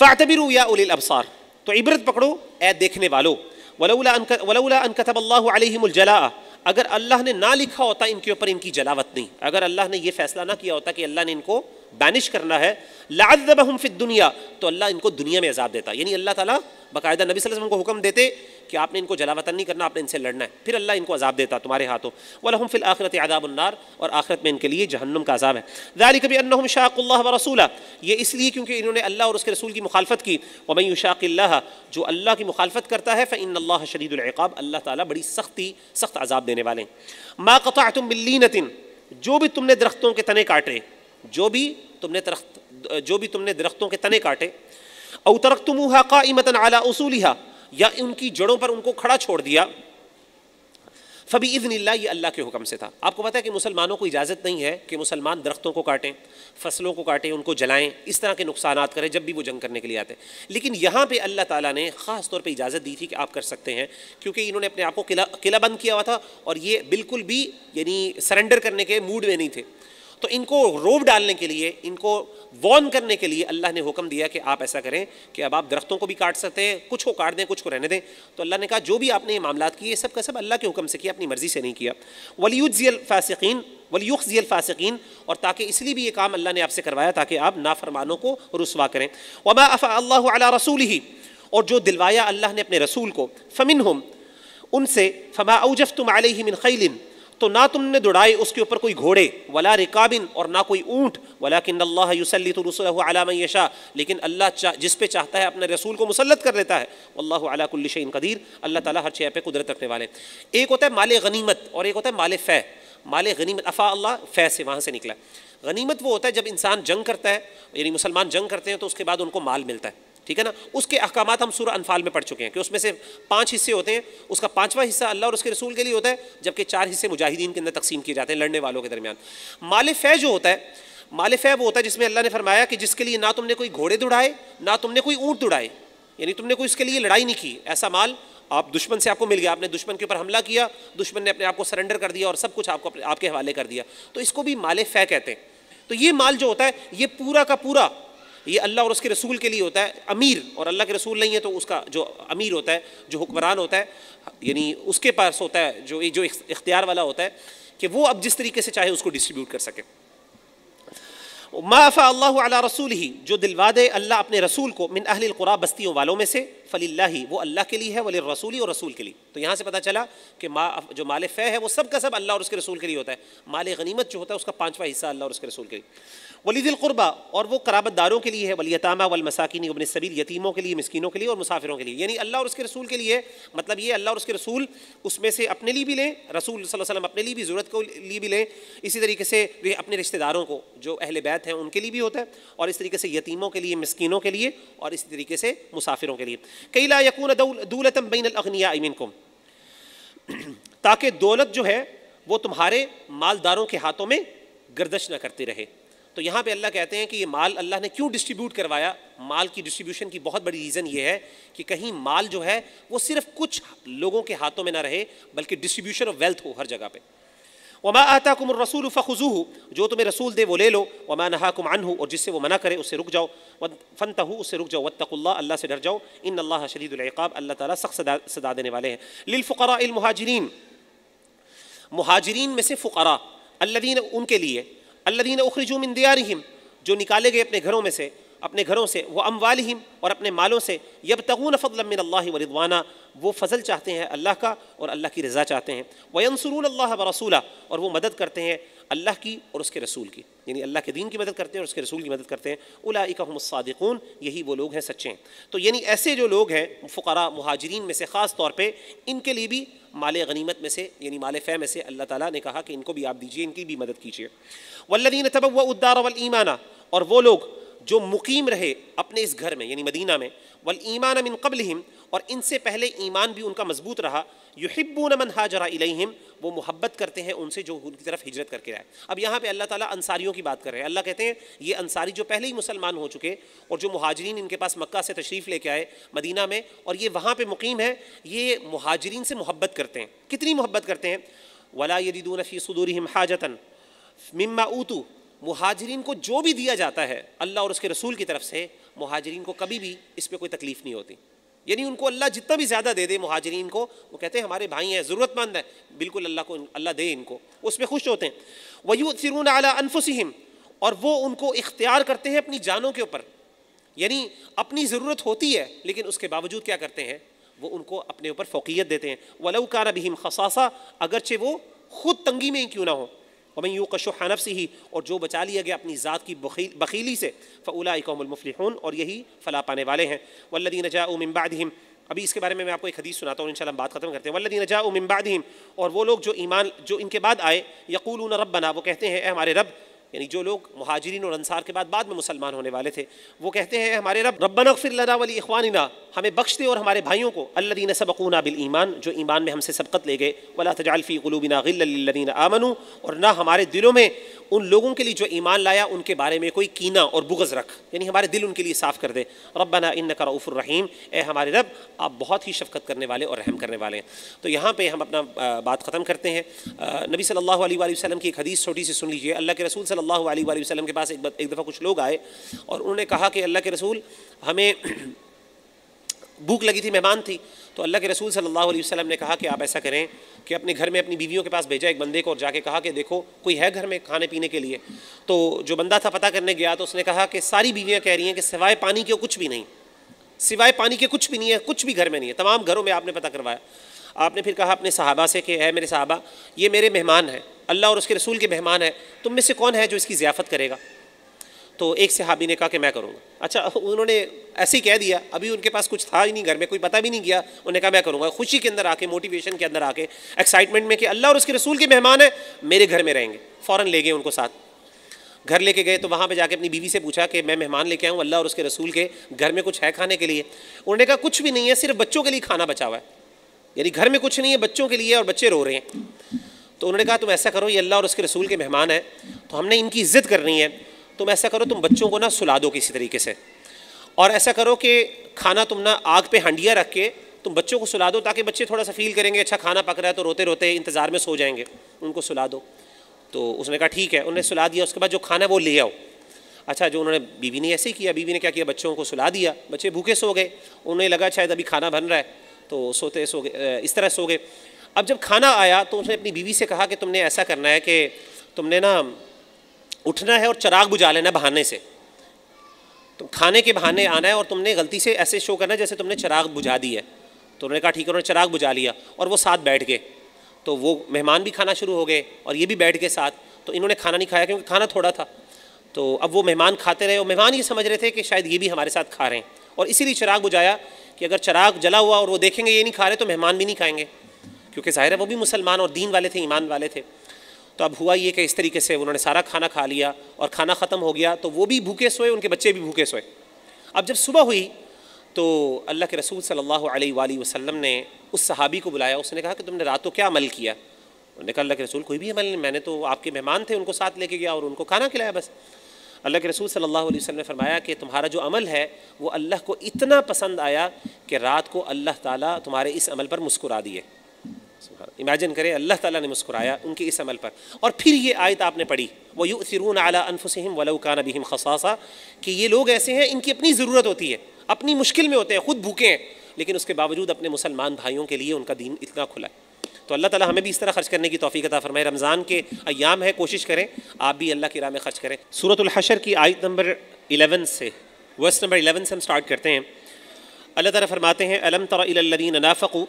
फ़ातबिर या उल अबसार तो इबरत पकड़ो ए देखने वालों वलौला अनकतब अल्लाह अगर अल्लाह ने ना लिखा होता इनके ऊपर इनकी जलावत नहीं अगर अल्लाह ने यह फैसला ना किया होता कि अल्लाह ने इनको बैनिश करना है लाजबहम फिर दुनिया तो अल्लाह इनको दुनिया में अजाब देता यानी अल्लाह ताला बाकायदा नबी वसल्लम को हुक्म देते कि आपने इनको जलावतन नहीं करना आपने इनसे लड़ना है फिर अल्लाह इनको अजाब देता तुम्हारे हाथों वलहम फिल आखरत आदाबुलनार और आखिरत में इनके लिए जहन्नम का अजाब है ज़ारी कभी अनहम शाकुल्ला व रसूला ये इसलिए क्योंकि इन्होंने अल्लाह और उसके रसूल की मुखालफत की वमई युशाकिल्ला जो अल्लाह की मुखालफत करता है फ़िन अल्लाह शरीदुल्क़ाब अल्लाह ताली बड़ी सख्ती सख्त अजाब देने वाले माँ कफ़ा बिल्ली नतिन जो भी तुमने दरख्तों के तने काटे जो भी तुमने दरख्त जो भी तुमने दरख्तों के तने काटे अवतरक तुमहा का इमतन आला उसूलिहा या उनकी जड़ों पर उनको खड़ा छोड़ दिया फबी इज़निल्ला ये अल्लाह के हुक्म से था आपको पता है कि मुसलमानों को इजाज़त नहीं है कि मुसलमान दरख्तों को काटें फसलों को काटें उनको जलाएं इस तरह के नुकसान करें जब भी वो जंग करने के लिए आते लेकिन यहाँ पे अल्लाह ताला ने ख़ास तौर पे इजाज़त दी थी कि आप कर सकते हैं क्योंकि इन्होंने अपने आप को किला किला बंद किया हुआ था और ये बिल्कुल भी यानी सरेंडर करने के मूड में नहीं थे तो इनको रोब डालने के लिए इनको वॉर्न करने के लिए अल्लाह ने हुक्म दिया कि आप ऐसा करें कि अब आप दरख्तों को भी काट सकते हैं कुछ को काट दें कुछ को रहने दें तो अल्लाह ने कहा जो भी आपने ये मामला किए सब का सब अल्लाह के हुक्म से किया अपनी मर्ज़ी से नहीं किया वलीजियल फ़ासिकीन जियल फ़ासिकीन और ताकि इसलिए भी ये काम अल्लाह ने आपसे करवाया ताकि आप नाफरमानों को रसवा करें वबा अफ़ा अल्लाह रसूल ही और जो दिलवाया अल्लाह ने अपने रसूल को फ़मिन उनसे फ़मा उजफ़ तुम मिन खैलिन तो ना तुमने दौड़ाए उसके ऊपर कोई घोड़े वला रिकाबिन और ना कोई ऊँट वला किन अल्लाह लेकिन अल्लाह जिस पे चाहता है अपने रसूल को मुसलत कर लेता है अल्लाह अलाकुल्लिशन कदीर अल्लाह ताला हर शय पे कुदरत रखने वाले एक होता है माल गनीमत और एक होता है माल फ़ै माल गनीमत अफ़ा अल्लाह फ़ै से वहाँ से निकला गनीमत वो होता है जब इंसान जंग करता है यानी मुसलमान जंग करते हैं तो उसके बाद उनको माल मिलता है ठीक है ना उसके अहकाम हम सूर अनफाल में पढ़ चुके हैं कि उसमें से पाँच हिस्से होते हैं उसका पाँचवा हिस्सा अल्लाह और उसके रसूल के लिए होता है जबकि चार हिस्से मुजाहिदीन के अंदर तकसीम किए जाते हैं लड़ने वालों के दरमियान माल फै जो होता है माल फै वो होता है जिसमें अल्लाह ने फरमाया कि जिसके लिए ना तुमने कोई घोड़े दुड़ाए ना तुमने कोई ऊँट दुड़ाए यानी तुमने कोई इसके लिए लड़ाई नहीं की ऐसा माल आप दुश्मन से आपको मिल गया आपने दुश्मन के ऊपर हमला किया दुश्मन ने अपने आप को सरेंडर कर दिया और सब कुछ आपको आपके हवाले कर दिया तो इसको भी माल फै कहते हैं तो ये माल जो होता है ये पूरा का पूरा ये अल्लाह और उसके रसूल के लिए होता है अमीर और अल्लाह के रसूल नहीं है तो उसका जो अमीर होता है जो हुक्मरान होता है यानी उसके पास होता है जो जो इख्तियार वाला होता है कि वो अब जिस तरीके से चाहे उसको डिस्ट्रीब्यूट कर सके माफ़ा अल्लाह अला रसूल ही जो दिलवा दे अल्लाह अपने रसूल को मिन कुरा बस्तियों वालों में से फली ही वो अल्लाह के लिए है वली ही और रसूल के लिए तो यहाँ से पता चला कि मा जो माल फ़ै है वो सब का सब अल्लाह और उसके रसूल के लिए होता है माल गनीमत जो होता है उसका पाँचवा हिस्सा अल्लाह और उसके रसूल के लिए दिलकुरबा और वो कराबतदारों के लिए है वलीतामा वलमसाकिन वबन सबील यतीमों के लिए मस्किनों के लिए और मुसाफिरों के लिए यानी अल्लाह और उसके रसूल के लिए मतलब ये अल्लाह और उसके रसूल उसमें से अपने लिए भी लें रसूल वसल्लम अपने लिए भी ज़रूरत को लिए भी लें इसी तरीके से अपने रिश्तेदारों को जो अहल बैत हैं उनके लिए भी होता है और इस तरीके से यतीमों के लिए मस्किनों के लिए और इसी तरीके से मुसाफिरों के लिए कई ला यकून दूलतम बैन अगनिया अमीन को ताकि दौलत जो है वो तुम्हारे मालदारों के हाथों में गर्दश न करती रहे तो यहाँ पे अल्लाह कहते हैं कि ये माल अल्लाह ने क्यों डिस्ट्रीब्यूट करवाया माल की डिस्ट्रीब्यूशन की बहुत बड़ी रीज़न ये है कि कहीं माल जो है वो सिर्फ कुछ लोगों के हाथों में ना रहे बल्कि डिस्ट्रीब्यूशन ऑफ वेल्थ हो हर जगह पर वमा आता कुमर रसूल फ़ुजू जो तुम्हें रसूल दे वो ले लो वमा नहा कुमान हो और जिससे वो मना करे उससे रुक जाओ वन फन तहु उससे रुक जाओ वत्तकुल्ला अल्लाह से डर जाओ इन अल्लाह शदीदुल्क़ाब अल्लाह ताली सख्त सदा सदा देने वाले हैं लिलफ़रा महाजरीन महाजरीन में से फ़ुरा अल्लादीन उनके लिए अल्लादीन उखरजूम दियारहिम जो निकाले गए अपने घरों में से अपने घरों से वह अम वालिम और अपने मालों से यब तगून फ़दलमिन अल्लाह वरिदवाना वो फजल चाहते हैं अल्लाह का और अल्लाह की रज़ा चाहते हैं वंसरून अल्लाह व रसूला और वो मदद करते हैं अल्लाह की और उसके रसूल की यानी अल्लाह के दीन की मदद करते हैं और उसके रसूल की मदद करते हैं उला यही वो लोग हैं सच्चे हैं तो यानी ऐसे जो लोग हैं फ़करा महाजरीन में से ख़ास तौर पर इनके लिए भी माल गनीमत में से यानी माल फ़ै में से अल्लाह ताली ने कहा कि इनको भी आप दीजिए इनकी भी मदद कीजिए वल्लिन तब उद्दार वलईमाना और वो लोग जो मुकीम रहे अपने इस घर में यानी मदीना में वल ईमान मिन कबल और इनसे पहले ईमान भी उनका मजबूत रहा युहिब्बून नमन हाजरा इलहिम वो मोहब्बत करते हैं उनसे जो उनकी तरफ हिजरत करके आए अब यहाँ पे अल्लाह ताला अंसारियों की बात कर रहे हैं अल्लाह कहते हैं ये अंसारी जो पहले ही मुसलमान हो चुके और जो महाजरीन इनके पास मक्का से तशरीफ़ लेके आए मदीना में और ये वहाँ पर मुकीम है ये महाजरीन से मोहब्बत करते हैं कितनी मोहब्बत करते हैं वला यदून फ़ी सदूरहम हाजतन मिम्मा ऊतू महाजरीन को जो भी दिया जाता है अल्लाह और उसके रसूल की तरफ से महाजरीन को कभी भी इस पर कोई तकलीफ़ नहीं होती यानी उनको अल्लाह जितना भी ज़्यादा दे दे महाजरीन को वो कहते हैं हमारे भाई हैं ज़रूरतमंद हैं बिल्कुल अल्लाह को अल्लाह दे इनको उसमें खुश होते हैं वयू सिरून अला अनफुसम और वो उनको इख्तियार करते हैं अपनी जानों के ऊपर यानी अपनी ज़रूरत होती है लेकिन उसके बावजूद क्या करते हैं वो उनको अपने ऊपर फोकियत देते हैं वलऊ कार बहीम खसासा अगरचे वो खुद तंगी में ही क्यों ना हो वमें यू कशुहा नफसी और जो बचा लिया गया अपनी ज़ात की बखीली से फ़ला कौमलमफलिहून और यही फला पाने वाले हैं वल्लिन जाबादम अभी इसके बारे में मैं आपको एक हदीस सुनाता हूँ इन हम बात खत्म करते हैं वल्लिन जाबादम और वो लोग जो ईमान जो इनके बाद आए यकूलून रब बना वो कहते हैं हमारे रब यानी जो लोग महाजरीन और अनसार के बाद बाद में मुसलमान होने वाले थे वो कहते हैं हमारे रब रबन अकफिर लना वली इखवानिना हमें बख्श दे और हमारे भाइयों को अल्लादीन सबकूना बिल ईमान जो ईमान में हमसे सबकत ले गए वला तजालफ़ी गलूबिना गिल्लिन आमनू और ना हमारे दिलों में उन लोगों के लिए जो ईमान लाया उनके बारे में कोई कीना और बुगज़ रख यानी हमारे दिल उनके लिए साफ़ कर दे रबाना इन रहीम ए हमारे रब आप बहुत ही शफकत करने वाले और रहम करने वाले हैं तो यहाँ पर हम अपना बात ख़त्म करते हैं नबी सल्ला वसलम की एक हदीस छोटी सी सुन लीजिए अल्लाह के रसूल सल्ला सल्लल्लाहु अलैहि वसल्लम के पास एक एक दफ़ा कुछ लोग आए और उन्होंने कहा कि अल्लाह के रसूल हमें भूख लगी थी मेहमान थी तो अल्लाह के रसूल सल्लल्लाहु अलैहि वसल्लम ने कहा कि आप ऐसा करें कि अपने घर में अपनी बीवियों के पास भेजा एक बंदे को और जाके कहा कि देखो कोई है घर में खाने पीने के लिए तो जो बंदा था पता करने गया तो उसने कहा कि सारी बीवियाँ कह रही हैं कि सिवाए पानी के कुछ भी नहीं सिवाए पानी के कुछ भी नहीं है कुछ भी घर में नहीं है तमाम घरों में आपने पता करवाया आपने फिर कहा अपने साहबा से कि है मेरे साहबा ये मेरे मेहमान हैं अल्लाह और उसके रसूल के मेहमान हैं तुम में से कौन है जो इसकी ज़ियाफ़त करेगा तो एक सहाबी ने कहा कि मैं करूँगा अच्छा उन्होंने ऐसे ही कह दिया अभी उनके पास कुछ था ही नहीं घर में कोई पता भी नहीं किया उन्होंने कहा मैं करूँगा खुशी के अंदर आके मोटिवेशन के अंदर आके एक्साइटमेंट में कि अल्लाह और उसके रसूल के मेहमान हैं मेरे घर में रहेंगे फ़ौरन ले गए उनको साथ घर लेके गए तो वहाँ पे जाके अपनी बीवी से पूछा कि मैं मेहमान लेके आऊँ अल्लाह और उसके रसूल के घर में कुछ है खाने के लिए उन्होंने कहा कुछ भी नहीं है सिर्फ बच्चों के लिए खाना बचा हुआ है यानी घर में कुछ नहीं है बच्चों के लिए और बच्चे रो रहे हैं तो उन्होंने कहा तुम ऐसा करो ये अल्लाह और उसके रसूल के मेहमान हैं तो हमने इनकी इज्जत करनी है तुम ऐसा करो तुम बच्चों को ना सुला दो किसी तरीके से और ऐसा करो कि खाना तुम ना आग पे हंडिया रख के तुम बच्चों को सुला दो ताकि बच्चे थोड़ा सा फील करेंगे अच्छा खाना पक रहा है तो रोते रोते इंतज़ार में सो जाएंगे उनको सुला दो तो उसने कहा ठीक है उन्हें सुला दिया उसके बाद जो खाना है वो ले आओ अच्छा जो उन्होंने बीवी ने ऐसे ही किया बीवी ने क्या किया बच्चों को सुला दिया बच्चे भूखे सो गए उन्हें लगा शायद अभी खाना बन रहा है तो सोते सो गए इस तरह सो गए अब जब खाना आया तो उसने अपनी बीवी से कहा कि तुमने ऐसा करना है कि तुमने ना उठना है और चराग बुझा लेना बहाने से तुम खाने के बहाने आना है और तुमने गलती से ऐसे शो करना है जैसे तुमने चराग बुझा दी है तो उन्होंने कहा ठीक है उन्होंने चराग बुझा लिया और वो साथ बैठ गए तो वो मेहमान भी खाना शुरू हो गए और ये भी बैठ गए साथ तो इन्होंने खाना नहीं खाया क्योंकि खाना थोड़ा था तो अब वो मेहमान खाते रहे और मेहमान ये समझ रहे थे कि शायद ये भी हमारे साथ खा रहे हैं और इसीलिए चराग बुझाया कि अगर चराग जला हुआ और वो देखेंगे ये नहीं खा रहे तो मेहमान भी नहीं खाएंगे क्योंकि ज़ाहिर है वो भी मुसलमान और दीन वाले थे ईमान वाले थे तो अब हुआ ये कि इस तरीके से उन्होंने सारा खाना खा लिया और खाना ख़त्म हो गया तो वो भी भूखे सोए उनके बच्चे भी भूखे सोए अब जब सुबह हुई तो अल्लाह के रसूल सल्लल्लाहु अलैहि वसल्लम ने उस सहाबी को बुलाया उसने कहा कि तुमने रात को क्या अमल किया उन्होंने कहा अल्लाह के रसूल कोई भी अमल नहीं मैंने तो आपके मेहमान थे उनको साथ लेके गया और उनको खाना खिलाया बस अल्लाह के रसूल सल्लल्लाहु अलैहि वसल्लम ने फरमाया कि तुम्हारा जो अमल है वो अल्लाह को इतना पसंद आया कि रात को अल्लाह ताला तुम्हारे इस अमल पर मुस्कुरा दिए इमेजिन करें अल्लाह ताला ने मुस्कुराया उनके इस अमल पर और फिर ये आयत आपने पढ़ी वो यू सिरून अला अनफुसम वलौकान बिहम खसासा कि ये लोग ऐसे हैं इनकी अपनी ज़रूरत होती है अपनी मुश्किल में होते हैं खुद भूखे हैं लेकिन उसके बावजूद अपने मुसलमान भाइयों के लिए उनका दीन इतना खुला है तो अल्लाह ताला हमें भी इस तरह खर्च करने की तोफ़ीकता अता फरमाए रमज़ान के अयाम है कोशिश करें आप भी अल्लाह की राह में खर्च करें सूरतर की आयत नंबर इलेवन से वर्स नंबर इलेवन से हम स्टार्ट करते हैं अल्लाह ताला फरमाते हैं अलम तरदीन नाफ़क़ू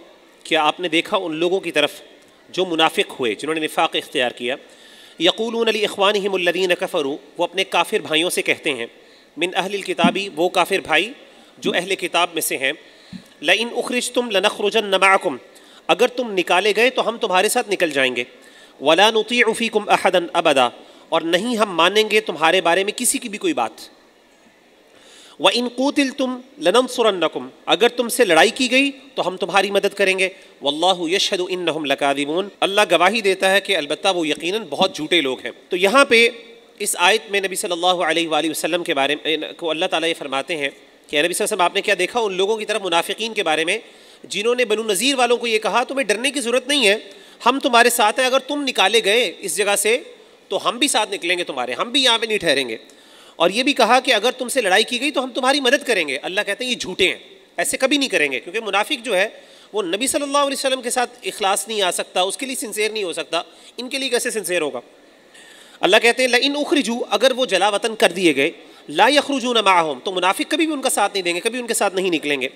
क्या आपने देखा उन लोगों की तरफ जो मुनाफिक हुए जिन्होंने निफाक इख्तियार किया यकूलून अली अखवान हिमल्लिन कफ़रू वो अपने काफिर भाइयों से कहते हैं मिन अहल किताबी वो काफिर भाई जो अहल किताब में से हैं लन उखरिज तुम लनखरुजन नमाकुम अगर तुम निकाले गए तो हम तुम्हारे साथ निकल जाएंगे वलानुती कुम अहदन अबदा और नहीं हम मानेंगे तुम्हारे बारे में किसी की भी कोई बात व इन कूतिल तुम लनम सुरकुम अगर तुमसे लड़ाई की गई तो हम तुम्हारी मदद करेंगे वल्ला यशद इन लकादिमून अल्लाह गवाही देता है कि अलबत् वो यकीन बहुत झूठे लोग हैं तो यहाँ पे इस आयत में नबी सल्लल्लाहु अलैहि वसल्लम के बारे में को अल्लाह ताला ये फरमाते हैं कि नबी वसल्लम आपने क्या देखा उन लोगों की तरफ मुनाफिकीन के बारे में जिन्होंने बनु नज़ीर वालों को ये कहा तुम्हें डरने की ज़रूरत नहीं है हम तुम्हारे साथ हैं अगर तुम निकाले गए इस जगह से तो हम भी साथ निकलेंगे तुम्हारे हम भी यहाँ पर नहीं ठहरेंगे और ये भी कहा कि अगर तुमसे लड़ाई की गई तो हम तुम्हारी मदद करेंगे अल्लाह कहते हैं ये झूठे हैं ऐसे कभी नहीं करेंगे क्योंकि मुनाफिक जो है वो नबी सल्लल्लाहु अलैहि वसल्लम के साथ इखलास नहीं आ सकता उसके लिए सिंसेर नहीं हो सकता इनके लिए कैसे सिंसेर होगा अल्लाह कहते हैं इन उखरिजू अगर वो जला वतन कर दिए गए ला यखरूजून माहम तो मुनाफिक कभी भी उनका साथ नहीं देंगे कभी उनके साथ नहीं निकलेंगे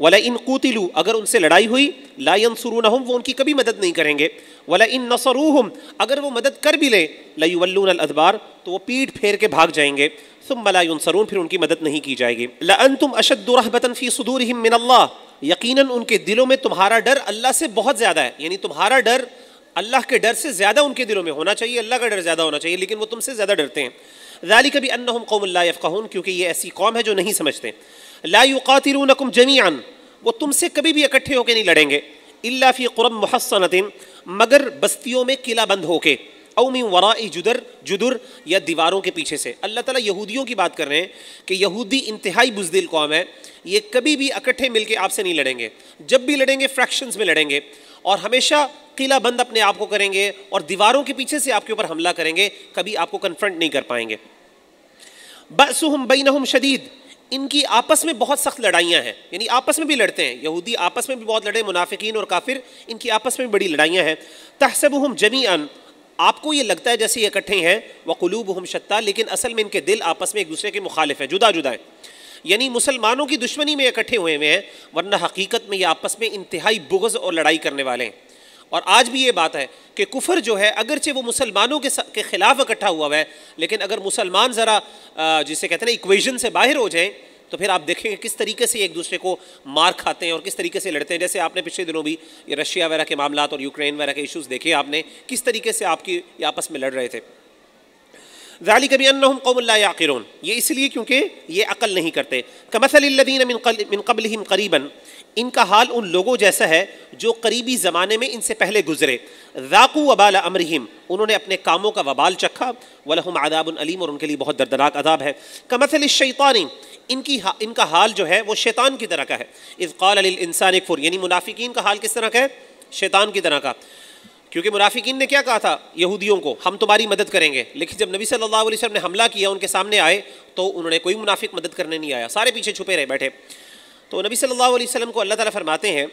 वला इन कूतिलू अगर उनसे लड़ाई हुई ला यनसरून हम वो उनकी कभी मदद नहीं करेंगे वला इन नसरूहम अगर वो मदद कर भी लें लई लयूल्लून अदबार तो वो पीठ फेर के भाग जाएंगे तुम मला सरून फिर उनकी मदद नहीं की जाएगी लन तुम अशदुरहबतन फ़ी सदूर मिनल्ला यकीनन उनके दिलों में तुम्हारा डर अल्लाह से बहुत ज़्यादा है यानी तुम्हारा डर अल्लाह के डर से ज़्यादा उनके दिलों में होना चाहिए अल्लाह का डर ज़्यादा होना चाहिए लेकिन वो तुमसे ज़्यादा डरते हैं लाली कभी अनहम कौमल्ला फ़ाहून क्योंकि ये ऐसी कौम है जो नहीं समझते ला युकातिलकुम जमीन वो तुमसे कभी भी इकट्ठे होकर नहीं लड़ेंगे इल्ला फ़ी क़ुरम मुहसनतिन मगर बस्तियों में किला बंद होके अवमी वरा जुदर जुदर या दीवारों के पीछे से अल्लाह ताला यहूदियों की बात कर रहे हैं कि यहूदी इंतहाई बुजदिल कौम है ये कभी भी इकट्ठे मिलके आपसे नहीं लड़ेंगे जब भी लड़ेंगे फ्रैक्शंस में लड़ेंगे और हमेशा किला बंद अपने आप को करेंगे और दीवारों के पीछे से आपके ऊपर हमला करेंगे कभी आपको कन्फ्रंट नहीं कर पाएंगे बई बैनहुम शदीद इनकी आपस में बहुत सख्त लड़ाइयाँ हैं यानी आपस में भी लड़ते हैं यहूदी आपस में भी बहुत लड़े मुनाफिकीन और काफिर इनकी आपस में भी बड़ी लड़ाइयाँ हैं तहसब हम जमी अन आपको ये लगता है जैसे ये इकट्ठे हैं वकलूब हम शत्ता लेकिन असल में इनके दिल आपस में एक दूसरे के मुखालिफ है जुदा जुदा है यानी मुसलमानों की दुश्मनी में इकट्ठे हुए हुए हैं वरना हकीकत में ये आपस में इंतहाई बुगज़ और लड़ाई करने वाले हैं और आज भी ये बात है कि कुफर जो है अगरचे वो मुसलमानों के के ख़िलाफ़ इकट्ठा हुआ हुआ है लेकिन अगर मुसलमान ज़रा जिसे कहते हैं ना इक्वेजन से बाहर हो जाएँ तो फिर आप देखेंगे किस तरीके से एक दूसरे को मार खाते हैं और किस तरीके से लड़ते हैं जैसे आपने पिछले दिनों भी ये रशिया वगैरह के मामला और यूक्रेन वगैरह के इशूज़ देखे आपने किस तरीके से आपकी आपस में लड़ रहे थे जाली कभी अन कौमल्ला याकिरून ये इसलिए क्योंकि ये अकल नहीं करते कमसलद्दीन मिन कबल करीबन इनका हाल उन लोगों जैसा है जो करीबी ज़माने में इनसे पहले गुजरे राकू वबाल अमरहिम उन्होंने अपने कामों का वबाल चखा वलहम आदाबन अलीम और उनके लिए बहुत दर्दनाक अदाब है कमसल शैतानी इनकी हा, इनका हाल जो है वो शैतान की तरह का है इस कौल इंसान एक फुर यानी मुनाफिकीन का हाल किस तरह का है शैतान की तरह का क्योंकि मुनाफिकीन ने क्या कहा था यहूदियों को हम तुम्हारी मदद करेंगे लेकिन जब नबी सल्लल्लाहु अलैहि वसल्लम ने हमला किया उनके सामने आए तो उन्होंने कोई मुनाफिक मदद करने नहीं आया सारे पीछे छुपे रहे बैठे तो नबी सल्लल्लाहु अलैहि वसल्लम को अल्लाह ताला फरमाते हैं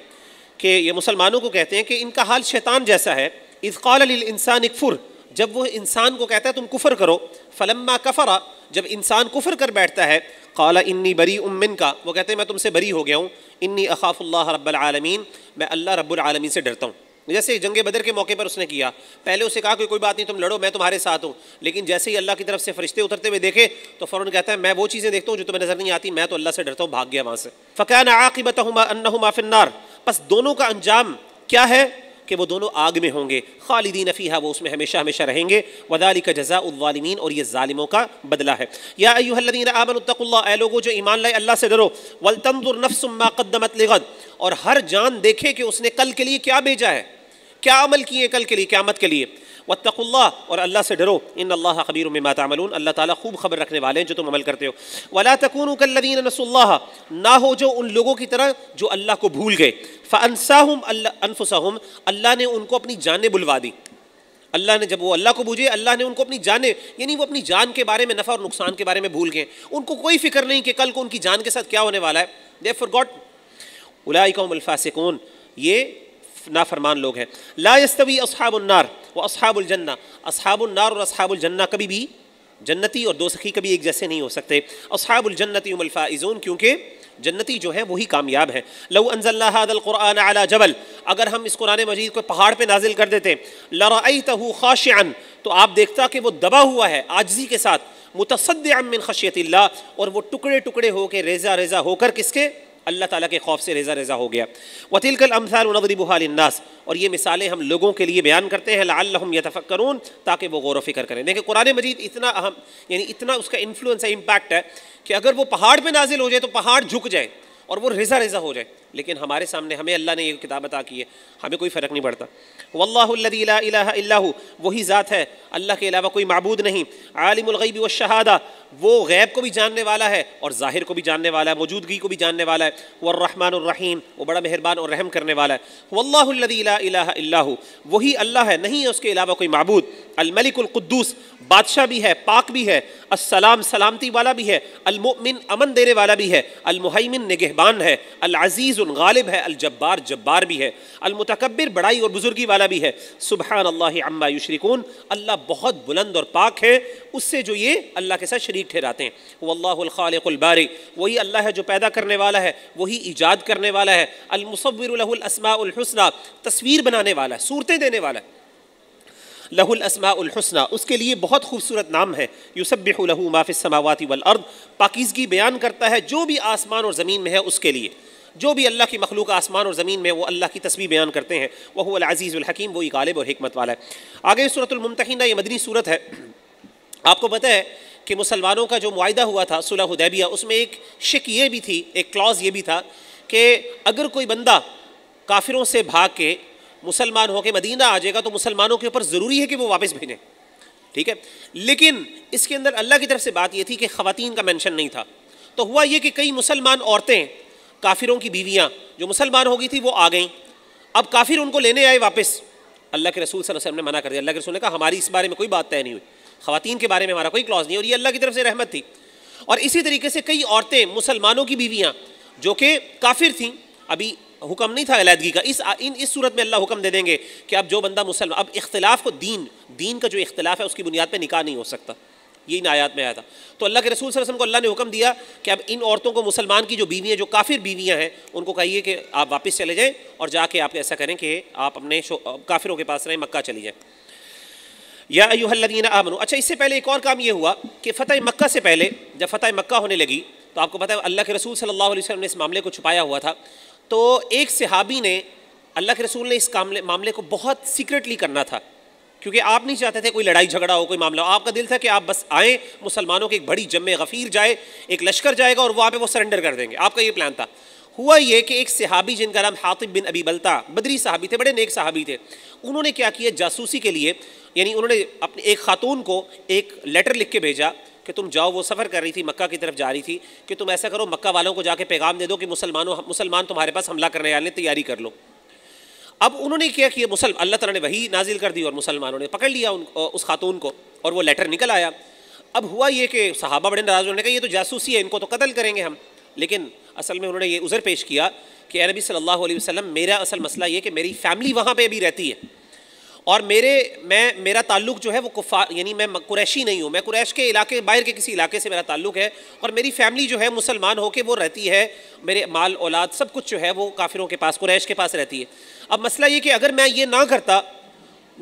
कि ये मुसलमानों को कहते हैं कि इनका हाल शैतान जैसा है इसकाल इंसान इकफुर जब वह इंसान को कहता है तुम कुफर करो फलम्मा कफरा जब इंसान कुफर कर बैठता है काला इन्नी बरी उमिन का वो कहते हैं मैं तुमसे बरी हो गया हूँ इन्नी अखाफ़ुल्ला रब्बालमीन मैं अल्लाह रब्बालमीन से डरता हूँ जैसे जंग बदर के मौके पर उसने किया पहले उसे कहा कि कोई बात नहीं तुम लड़ो मैं तुम्हारे साथ हूँ लेकिन जैसे ही अल्लाह की तरफ से फरिश्ते उतरते हुए देखे तो फ़ौरन कहता है मैं वो चीज़ें देखता हूँ जो तुम्हें नज़र नहीं आती मैं तो अल्लाह से डरता हूँ भाग गया वहाँ से फ़कान आकिबत अन्ना माफिनार बस दोनों का अंजाम क्या है कि वो दोनों आग में होंगे खालिदी फ़ीहा वो उसमें हमेशा हमेशा रहेंगे वदाली का जजा उलवालमीन और ये ालिमों का बदला है या अयुहदीन ए लोगो जो ईमान लाए अल्लाह से डरो वलतंदुरनफ़सम्मा कदमत लगत और हर जान देखे कि उसने कल के लिए क्या भेजा है क्या अमल किए कल के लिए क्यामत के लिए वत्तकुल्ला और अल्लाह से डरो इन अल्लाह खबीर में मातामलून अल्लाह ताला खूब खबर रखने वाले हैं जो तुम अमल करते हो वला तकून कल्लदीन नसल्ला ना हो जो उन लोगों की तरह जो अल्लाह को भूल गए फ़नसाहम अल्लाह अनफुसहम अल्लाह ने उनको अपनी जान बुलवा दी अल्लाह ने जब वो अल्लाह को बूझे अल्लाह ने उनको अपनी जाने यानी वो अपनी जान के बारे में नफ़ा और नुकसान के बारे में भूल गए उनको कोई फिक्र नहीं कि कल को उनकी जान के साथ क्या होने वाला है दे फॉर गॉड उलाई कौम अल्फासिकून ये नाफरमान लोग हैं लास्तवी अस्हाबुलनार व अस्हाबुलजन्ना अस्हाबुलनार और अस्हाबुलजन्ना कभी भी जन्नती और दो सखी कभी एक जैसे नहीं हो सकते असहाबुलजन्नती उमलफ़ाइजून क्योंकि जन्नती जो है वही कामयाब है लऊ अनज़ल्लाकुरान अला जबल अगर हम इस कुरान मजीद को पहाड़ पर नाजिल कर देते लरा तहु खाशान तो आप देखता कि वो दबा हुआ है आजजी के साथ मुतसद अमिन खशियत और वो टुकड़े टुकड़े होकर रेजा रेजा होकर किसके अल्लाह ताला के खौफ से रेजा रेजा हो गया वतील कल अमसालबुहालन्नास और ये मिसालें हम लोगों के लिए बयान करते हैं तफक यतफ़क्रून ताकि वो गौर फ़िक्र करें देखिए कुरान मजीद इतना अहम यानी इतना उसका इन्फ्लुएंस है इम्पैक्ट है कि अगर वो पहाड़ पर नाजिल हो जाए तो पहाड़ झुक जाए और वो रेजा रेजा हो जाए लेकिन हमारे सामने हमें अल्लाह ने ये किताब अता की है हमें कोई फ़र्क नहीं पड़ता वल्ला वही ज़ात है अल्लाह के अलावा कोई मबूद नहीं आलिमगैबी व शहादा वो गैब को भी जानने वाला है और ज़ाहिर को भी जानने वाला है मौजूदगी को भी जानने वाला है वर्रहमानरहीम वो बड़ा मेहरबान और रहम करने वाला है वल्ला वही अल्लाह है नहीं है उसके अलावा कोई मबूद अलमलिकुल्कुद्दूस बादशाह भी है पाक भी है असलाम सलामती वाला भी है अलमोमिन अमन देने वाला भी है अलमुहैमिन निगहबान है अलज़ीज़ अज़ीज़ गालिब है अलजब्बार जब्बार भी है अलमतकबर बड़ाई और बुजुर्गी वाला भी है सुबहान अल्लाह अम्मा युशरिकून अल्लाह बहुत बुलंद और पाक है उससे जो ये अल्लाह के साथ शरीक ठहराते हैं वल्लाबारी वही अल्लाह है जो पैदा करने वाला है वही ईजाद करने वाला है अलमसवरसमाउलहसना तस्वीर बनाने वाला है सूरतें देने वाला है लहुल असमाउलहसना उसके लिए बहुत खूबसूरत नाम है यूसबिहू माफ़ समावती वल पाकिजगी बयान करता है जो भी आसमान और ज़मीन में है उसके लिए जो भी अल्लाह की मखलूक आसमान और ज़मीन में वो अल्लाह की तस्वीर बयान करते हैं वह अज़ीज़ुलहकीम वही गालिब और हमत वाला है आगे सूरतमत ये मदनी सूरत है आपको पता है कि मुसलमानों का जो माहा हुआ था सुलह उदैबिया उसमें एक शिक ये भी थी एक क्लॉज ये भी था कि अगर कोई बंदा काफिरों से भाग के मुसलमान होकर मदीना आ जाएगा तो मुसलमानों के ऊपर ज़रूरी है कि वो वापस भेजें ठीक है लेकिन इसके अंदर अल्लाह की तरफ से बात ये थी कि ख़वान का मैंशन नहीं था तो हुआ ये कि कई मुसलमान औरतें काफिरों की बीवियाँ जो मुसलमान हो गई थी वो आ गई अब काफिर उनको लेने आए वापस अल्लाह के रसूल वसल्लम ने मना कर दिया अल्लाह के रसूल ने कहा हमारी इस बारे में कोई बात तय नहीं हुई ख़वान के बारे में हमारा कोई क्लॉज नहीं और ये अल्लाह की तरफ से रहमत थी और इसी तरीके से कई औरतें मुसलमानों की बीवियाँ जो कि काफिर थीं अभी हुक्म नहीं था अलीदगी का इस इन इस सूरत में अल्लाह हुक्म दे देंगे कि अब जो बंदा मुसलमान अब इख्तलाफ को दीन दीन का जो इख्तलाफ है उसकी बुनियाद पर निकाह नहीं हो सकता ये इन आयात में आया था तो अल्लाह के रसूल वसम को अल्लाह ने हुक्म दिया कि अब इन औरतों को मुसलमान की जो बीवियाँ जो काफिर बीवियाँ हैं उनको कहिए कि आप वापस चले जाएँ और जाके आप ऐसा करें कि आप अपने काफिरों के पास रहें मक्का चली जाएँ या अयुहल्लिन आमनु अच्छा इससे पहले एक और काम ये हुआ कि फ़तह मक्का से पहले जब फ़तः मक्का होने लगी तो आपको पता है अल्लाह के रसूल सल्लल्लाहु अलैहि वसल्लम ने इस मामले को छुपाया हुआ था तो एक सहाबी ने अल्लाह के रसूल ने इस मामले को बहुत सीक्रेटली करना था क्योंकि आप नहीं चाहते थे कोई लड़ाई झगड़ा हो कोई मामला हो आपका दिल था कि आप बस आएँ मुसलमानों की एक बड़ी जमे गफ़ीर जाए एक लश्कर जाएगा और वहाँ पर वो सरेंडर कर देंगे आपका ये प्लान था हुआ ये कि एक सहाबी जिनका नाम हातिब बिन अबी बलता बदरी साहबी थे बड़े नेक साहबी थे उन्होंने क्या किया जासूसी के लिए यानी उन्होंने अपने एक खातून को एक लेटर लिख के भेजा कि तुम जाओ वो सफ़र कर रही थी मक्का की तरफ जा रही थी कि तुम ऐसा करो मक्का वालों को जाके पैगाम दे दो कि मुसलमानों मुसलमान तुम्हारे पास हमला करने वाले तैयारी कर लो अब उन्होंने क्या किया मुसल अल्लाह तला ने वही नाजिल कर दी और मुसलमानों ने पकड़ लिया उन उस खातून को और वो लेटर निकल आया अब हुआ ये कि सहाबा बड़े नाराज उन्होंने कहा ये तो जासूसी है इनको तो कतल करेंगे हम लेकिन असल में उन्होंने ये उज़र पेश किया कि नबी सल्लल्लाहु अलैहि वसल्लम मेरा असल मसला ये कि मेरी फैमिली वहाँ पर अभी रहती है और मेरे मैं मेरा ताल्लुक जो है वो कुफा यानी मैं कुरैशी नहीं हूँ मैं कुरैश के इलाके बाहर के किसी इलाके से मेरा ताल्लुक है और मेरी फैमिली जो है मुसलमान होकर वो रहती है मेरे माल औलाद सब कुछ जो है वो काफिरों के पास कुरैश के पास रहती है अब मसला ये कि अगर मैं ये ना करता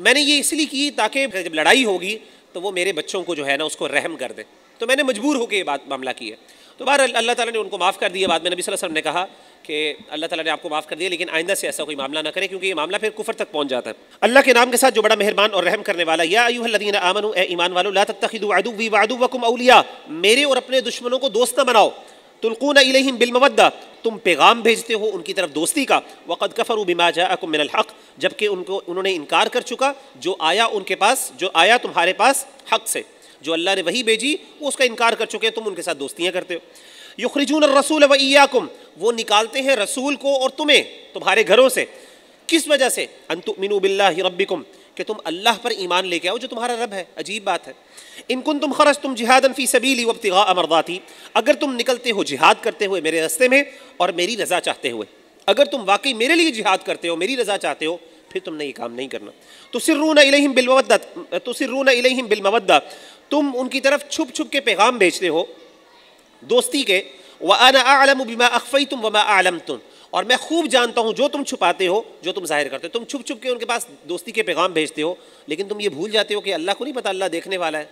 मैंने ये इसलिए की ताकि जब लड़ाई होगी तो वो मेरे बच्चों को जो है ना उसको रहम कर दे तो मैंने मजबूर होकर ये बात मामला की है तो बहर अल्लाह ताला ने उनको माफ़ कर दिया बाद में नबी वसल्लम ने कहा कि अल्लाह ताला ने आपको माफ़ कर दिया लेकिन आइंदा से ऐसा कोई मामला ना करे क्योंकि ये मामला फिर कुफर तक पहुंच जाता है अल्लाह के नाम के साथ जो बड़ा मेहरबान और रहम करने वाला या लदीन आमन ए ईमान वालो ला तखिदू अलिया मेरे और अपने दुश्मनों को दोस्त ना बनाओ तुलकून इलहिम बिलमवदा तुम पैगाम भेजते हो उनकी तरफ दोस्ती का वक़द कफ़रू बिमा जाकुम मिनल हक़ जबकि उनको उन्होंने इनकार कर चुका जो आया उनके पास जो आया तुम्हारे पास हक़ से जो अल्लाह ने वही भेजी वो उसका इनकार कर चुके हैं तुम उनके साथ दोस्तियाँ करते हो युखरजून रसूल वैयाकुम वो निकालते हैं रसूल को और तुम्हें तुम्हारे घरों से किस वजह से अनतुमिनु बिल्लाह रब्बिकुम कि तुम अल्लाह पर ईमान लेके आओ जो तुम्हारा रब है अजीब बात है इनकुन तुम खरज तुम जिहादन फ़ी सबीली वब्तिगा अमरदाती अगर तुम निकलते हो जिहाद करते हुए मेरे रस्ते में और मेरी रज़ा चाहते हुए अगर तुम वाकई मेरे लिए जिहाद करते हो मेरी रज़ा चाहते हो फिर तुमने ये काम नहीं करना तो सिर्रून इलहिम बिलमवदत तो सिर्रून इलहिम बिलमवदत तुम उनकी तरफ छुप छुप के पैगाम भेजते हो दोस्ती के व अना आलम तुम वमा आलम तुम और मैं खूब जानता हूँ जो तुम छुपाते हो जो तुम जाहिर करते हो तुम छुप छुप के उनके पास दोस्ती के पैगाम भेजते हो लेकिन तुम ये भूल जाते हो कि अल्लाह को नहीं पता अल्लाह देखने वाला है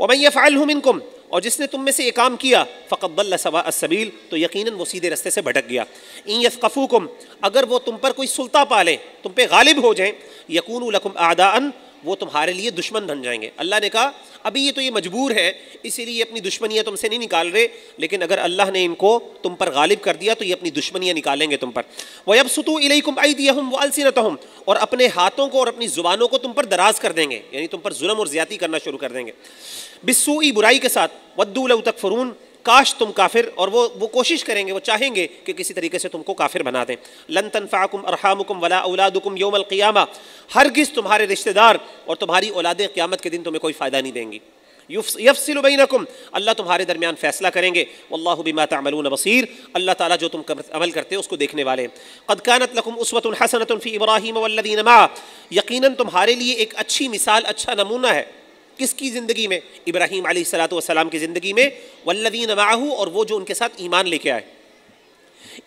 और मैं ये फ़ाल हूँ इनकुम और जिसने तुम में से ये काम किया फ़कबल सबील तो यकीनन वो सीधे रस्ते से भटक गया इन यसकफ़ूकुम अगर वो तुम पर कोई सुलता पाले तुम पे गालिब हो जाए यकून लकुम अन वो तुम्हारे लिए दुश्मन बन जाएंगे अल्लाह ने कहा अभी ये तो ये मजबूर है इसीलिए अपनी दुश्मनियाँ तुमसे नहीं निकाल रहे लेकिन अगर अल्लाह ने इनको तुम पर गालिब कर दिया तो ये अपनी दुश्मनियाँ निकालेंगे तुम पर वह अब इलई कुम आई दिया हम वालसिनत हम और अपने हाथों को और अपनी ज़ुबानों को तुम पर दराज कर देंगे यानी तुम पर जुलम और ज़्यादा करना शुरू कर देंगे बिसू बुराई के साथ वद्दू तक फ़रून काश तुम काफिर और वो वो कोशिश करेंगे वो चाहेंगे कि किसी तरीके से तुमको काफिर बना दें लन तनफ़ाकुम अरहामुकुम वला औलादुकुम योमल क़ियामा हरगिज़ तुम्हारे रिश्तेदार और तुम्हारी औलादें क़्यामत के दिन तुम्हें कोई फ़ायदा नहीं देंगी यफसिलबैनकुम अल्लाह तुम्हारे दरमियान फ़ैसला करेंगे वल्लाह बिमा बसर बसीर अल्लाह ताला जो तुम अमल करते हो उसको देखने वाले कदकानत लकुम उसवत हसनत फ़ी इब्राहिम वल्लिनमा यकीनन तुम्हारे लिए एक अच्छी मिसाल अच्छा नमूना है किसकी ज़िंदगी में इब्राहिम सलाम की ज़िंदगी में वल्लिन माहू और वो जो उनके साथ ईमान लेके आए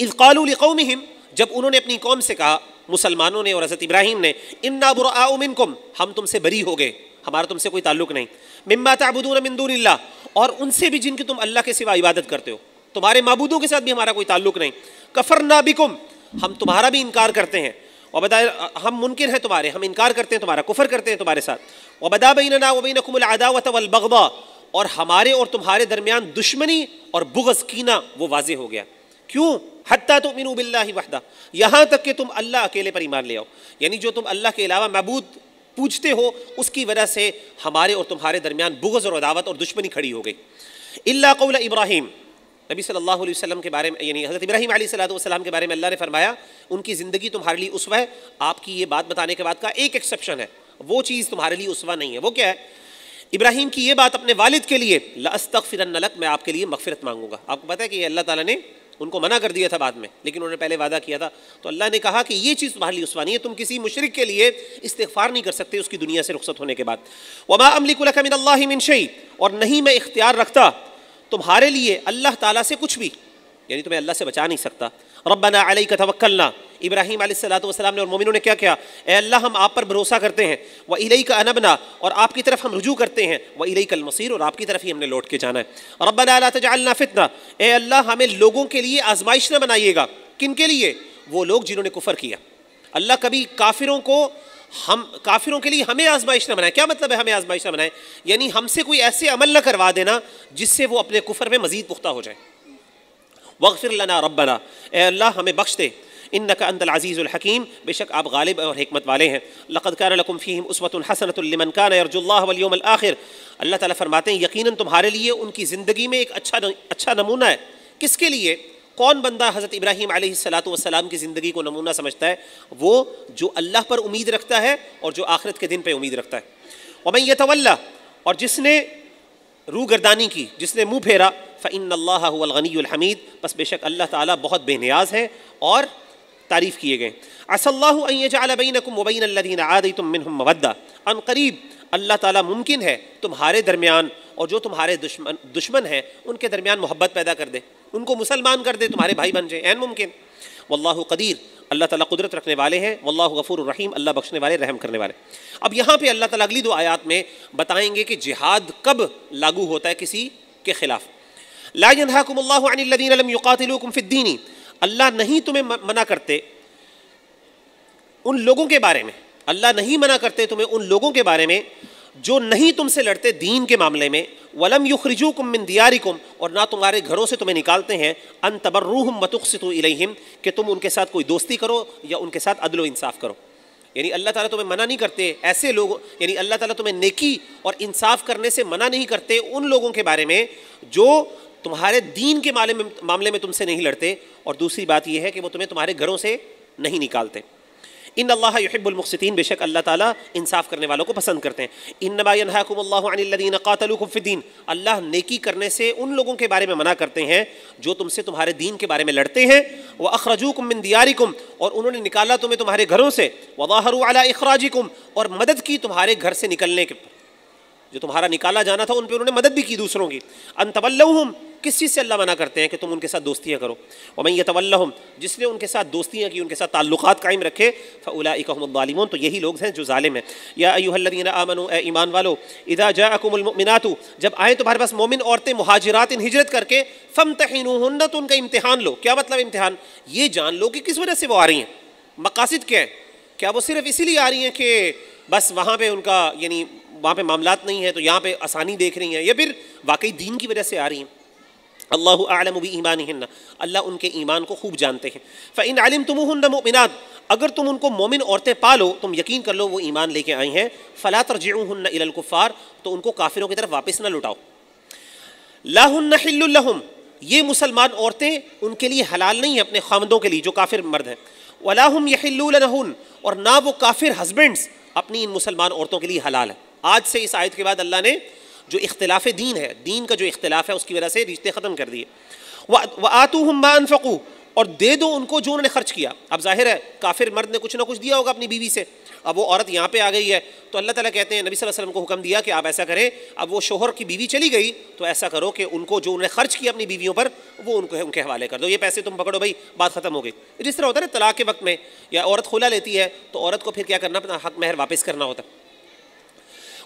इज़क़ालक़ौम जब उन्होंने अपनी कौम से कहा मुसलमानों ने और हज़रत इब्राहिम ने इन्ना बुरामिनकुम हम तुमसे बरी हो गए हमारा तुमसे कोई ताल्लुक नहीं मम्मा तबुदून मंदूल्ला और उनसे भी जिनकी तुम अल्लाह के सिवा इबादत करते हो तुम्हारे मबूदों के साथ भी हमारा कोई ताल्लुक नहीं कफर नाबिकुम हम तुम्हारा भी इनकार करते हैं वबदा हम मुनकिन हैं तुम्हारे हम इनकार करते हैं तुम्हारा कुफर करते हैं तुम्हारे साथ वबदा बीन ना वबीन वलबगबा और हमारे और तुम्हारे दरमियान दुश्मनी और बुगज कीना वो वाज हो गया क्यों हती तो मिनू बिल्ला वहदा यहाँ तक कि तुम अल्लाह अकेले पर ईमान ले आओ यानी जो तुम अल्लाह के अलावा महबूद पूछते हो उसकी वजह से हमारे और तुम्हारे दरमियान बुगज और अदावत और दुश्मनी खड़ी हो गई अल्लाह कौल इब्राहिम नबी सल्लल्लाहु अलैहि वसल्लम के बारे में यानी हज़रत इब्राहिम सलाम के बारे में अल्लाह ने फरमाया उनकी ज़िंदगी तुम्हारे लिए उसवा है आपकी ये बात बताने के बाद का एक एक्सेप्शन है वो चीज़ तुम्हारे लिए उसवा नहीं है वो क्या है इब्राहिम की ये बात अपने वालिद के लिए नलक मैं आपके लिए मगफरत मांगूंगा आपको पता है कि अल्लाह ताला ने उनको मना कर दिया था बाद में लेकिन उन्होंने पहले वादा किया था तो अल्लाह ने कहा कि ये चीज़ तुम्हारे लिए उस्वानी है तुम किसी मुशरक के लिए इस्तफार नहीं कर सकते उसकी दुनिया से रुखसत होने के बाद अमली अमलिकुलकमिन शई और नहीं मैं इख्तियार रखता तुम्हारे लिए अल्लाह ताला से कुछ भी यानी तुम्हें अल्लाह से बचा नहीं सकता रब्बना अली का तवक्लना इब्राहिम आसलाम ने और मोमिनों ने क्या किया अल्लाह हम आप पर भरोसा करते हैं व इलई का अनबना और आपकी तरफ हम रुजू करते हैं व इलई कल मसीर और आपकी तरफ ही हमने लौट के जाना है रब्बना अला तजालना फितना ए अल्लाह हमें लोगों के लिए आजमाइश न बनाइएगा किन के लिए वो लोग जिन्होंने कुफ़र किया अल्लाह कभी काफिरों को हम काफिरों के लिए हमें आजमाइश ना बनाए क्या मतलब है हमें आजमाइश ना बनाए यानी हमसे कोई ऐसे अमल ना करवा देना जिससे वो अपने कुफर में मजीद पुख्ता हो जाए वगफिर लना रबना अल्लाह हमें बख्श दे इन नका अंदल हकीम बेशक आप गालिब और हमत वाले हैं लक़द लकुम फ़ीम उसवतुलहसनतुल्लिमन कान अर्जुल्लावलियम आखिर अल्लाह ताला फरमाते हैं यकीनन तुम्हारे लिए उनकी ज़िंदगी में एक अच्छा अच्छा नमूना है किसके लिए कौन बंदा हज़रत इब्राहीम सलाम की ज़िंदगी को नमूना समझता है वो जो अल्लाह पर उम्मीद रखता है और जो आखिरत के दिन पर उम्मीद रखता है वमन यतवल्ला और जिसने रूगरदानी की जिसने मुंह फेरा फ़ैन अल्लाहनीहमीद बस बेशक अल्लाह ताला बहुत बेनियाज है और तारीफ़ किए गए असल्लाबीन आदि तुम मिन अन करीब अल्लाह ताली मुमकिन है तुम्हारे दरमियान और जो तुम्हारे दुश्मन दुश्मन हैं उनके दरमियान मोहब्बत पैदा कर दे उनको मुसलमान कर दे तुम्हारे भाई बन जाए एन मुमकिन वल्लाह कदीर अल्लाह ताला कुदरत रखने वाले हैं वल्लाह गफूर रहीम अल्लाह बख्शने वाले रहम करने वाले अब यहाँ पे अल्लाह ताला अगली दो आयात में बताएंगे कि जिहाद कब लागू होता है किसी के ख़िलाफ़ लाजनहाकुमल्लादीनफ़ीनी अल्लाह नहीं तुम्हें मना करते उन लोगों के बारे में अल्लाह नहीं मना करते तुम्हें उन लोगों के बारे में जो नहीं तुमसे लड़ते दीन के मामले में वलम युखरिजू कुम मिन दियारी कुम और ना तुम्हारे घरों से तुम्हें निकालते हैं अन तबर्रूहम मतुखसित इलहिम कि तुम उनके साथ कोई दोस्ती करो या उनके साथ अदलो इंसाफ करो यानी अल्लाह ताला तुम्हें मना नहीं करते ऐसे लोग यानी अल्लाह ताला तुम्हें नेकी और इंसाफ करने से मना नहीं करते उन लोगों के बारे में जो तुम्हारे दीन के मामले में मामले में तुमसे नहीं लड़ते और दूसरी बात यह है कि वो तुम्हें तुम्हारे घरों से नहीं निकालते इन अल्लाह यहिब्बुलमुक़सितीन बेशक अल्लाह ताला इंसाफ करने वालों को पसंद करते हैं इनबाकुमल्लादीन क़ातलुकुफ़ीन अल्लाह नेकी करने से उन लोगों के बारे में मना करते हैं जो तुमसे तुम्हारे दीन के बारे में लड़ते हैं वह अखरजूकुम मिन कम और उन्होंने निकाला तुम्हें तुम्हारे घरों से वदाहरू अला कम और मदद की तुम्हारे घर से निकलने के जो तुम्हारा निकाला जाना था उन पर उन्होंने मदद भी की दूसरों की अनतवल्लम किस चीज़ से अल्लाह मना करते हैं कि तुम उनके साथ दोस्तियाँ करो और मैं ये तवल्लम जिसने उनके साथ दोस्तियाँ की उनके साथ ताल्लुक कायम रखे फ़लाकमदालिमोन तो यही लोग हैं जो ालिम हैं या आमन आमनो ईमान वालो इधा इदा जाकुमनातु जब आए तो तुम्हारे पास मोमिन औरतें महाजरात इन हिजरत करके फ़म तहन तो उनका इम्तहान लो क्या मतलब इम्तहान ये जान लो कि किस वजह से वो आ रही हैं मकासद क्या है क्या वो सिर्फ इसीलिए आ रही हैं कि बस वहाँ पर उनका यानी वहाँ पे मामला नहीं है तो यहाँ पे आसानी देख रही हैं या फिर वाकई दीन की वजह से आ रही हैं अल्लाह आलम ईमान हिन्न अल्लाह उनके ईमान को खूब जानते हैं फ़ैन आलिम तुम मोमिनात अगर तुम उनको मोमिन औरतें पालो तुम यकीन कर लो वो ईमान लेके आई हैं फ़ला तरजहन इलकुफ़ार तो उनको काफिरों की तरफ वापस ना लुटाओ लाहन हिल्लुम ये मुसलमान औरतें उनके लिए हलाल नहीं है अपने खामदों के लिए जो काफिर मर्द हैं वलाहम यहिल्लुलहन और ना वो काफिर हस्बैंड्स अपनी इन मुसलमान औरतों के लिए हलाल है आज से इस आयत के बाद अल्लाह ने जो इख्तलाफ दीन है दीन का जो इख्तलाफ है उसकी वजह से रिश्ते ख़त्म कर दिए व आतू हम मानफ़ू और दे दो उनको जो उन्होंने खर्च किया अब जाहिर है काफिर मर्द ने कुछ ना कुछ दिया होगा अपनी बीवी से अब वो औरत यहाँ पे आ गई है तो अल्लाह ताला कहते हैं नबी वसल्लम को हुक्म दिया कि आप ऐसा करें अब वो शोहर की बीवी चली गई तो ऐसा करो कि उनको जो उन्होंने खर्च किया अपनी बीवियों पर वो उनको उनके हवाले कर दो ये पैसे तुम पकड़ो भाई बात ख़त्म हो गई जिस तरह होता है ना तलाक के वक्त में या औरत खुला लेती है तो औरत को फिर क्या करना अपना हक महर वापस करना होता है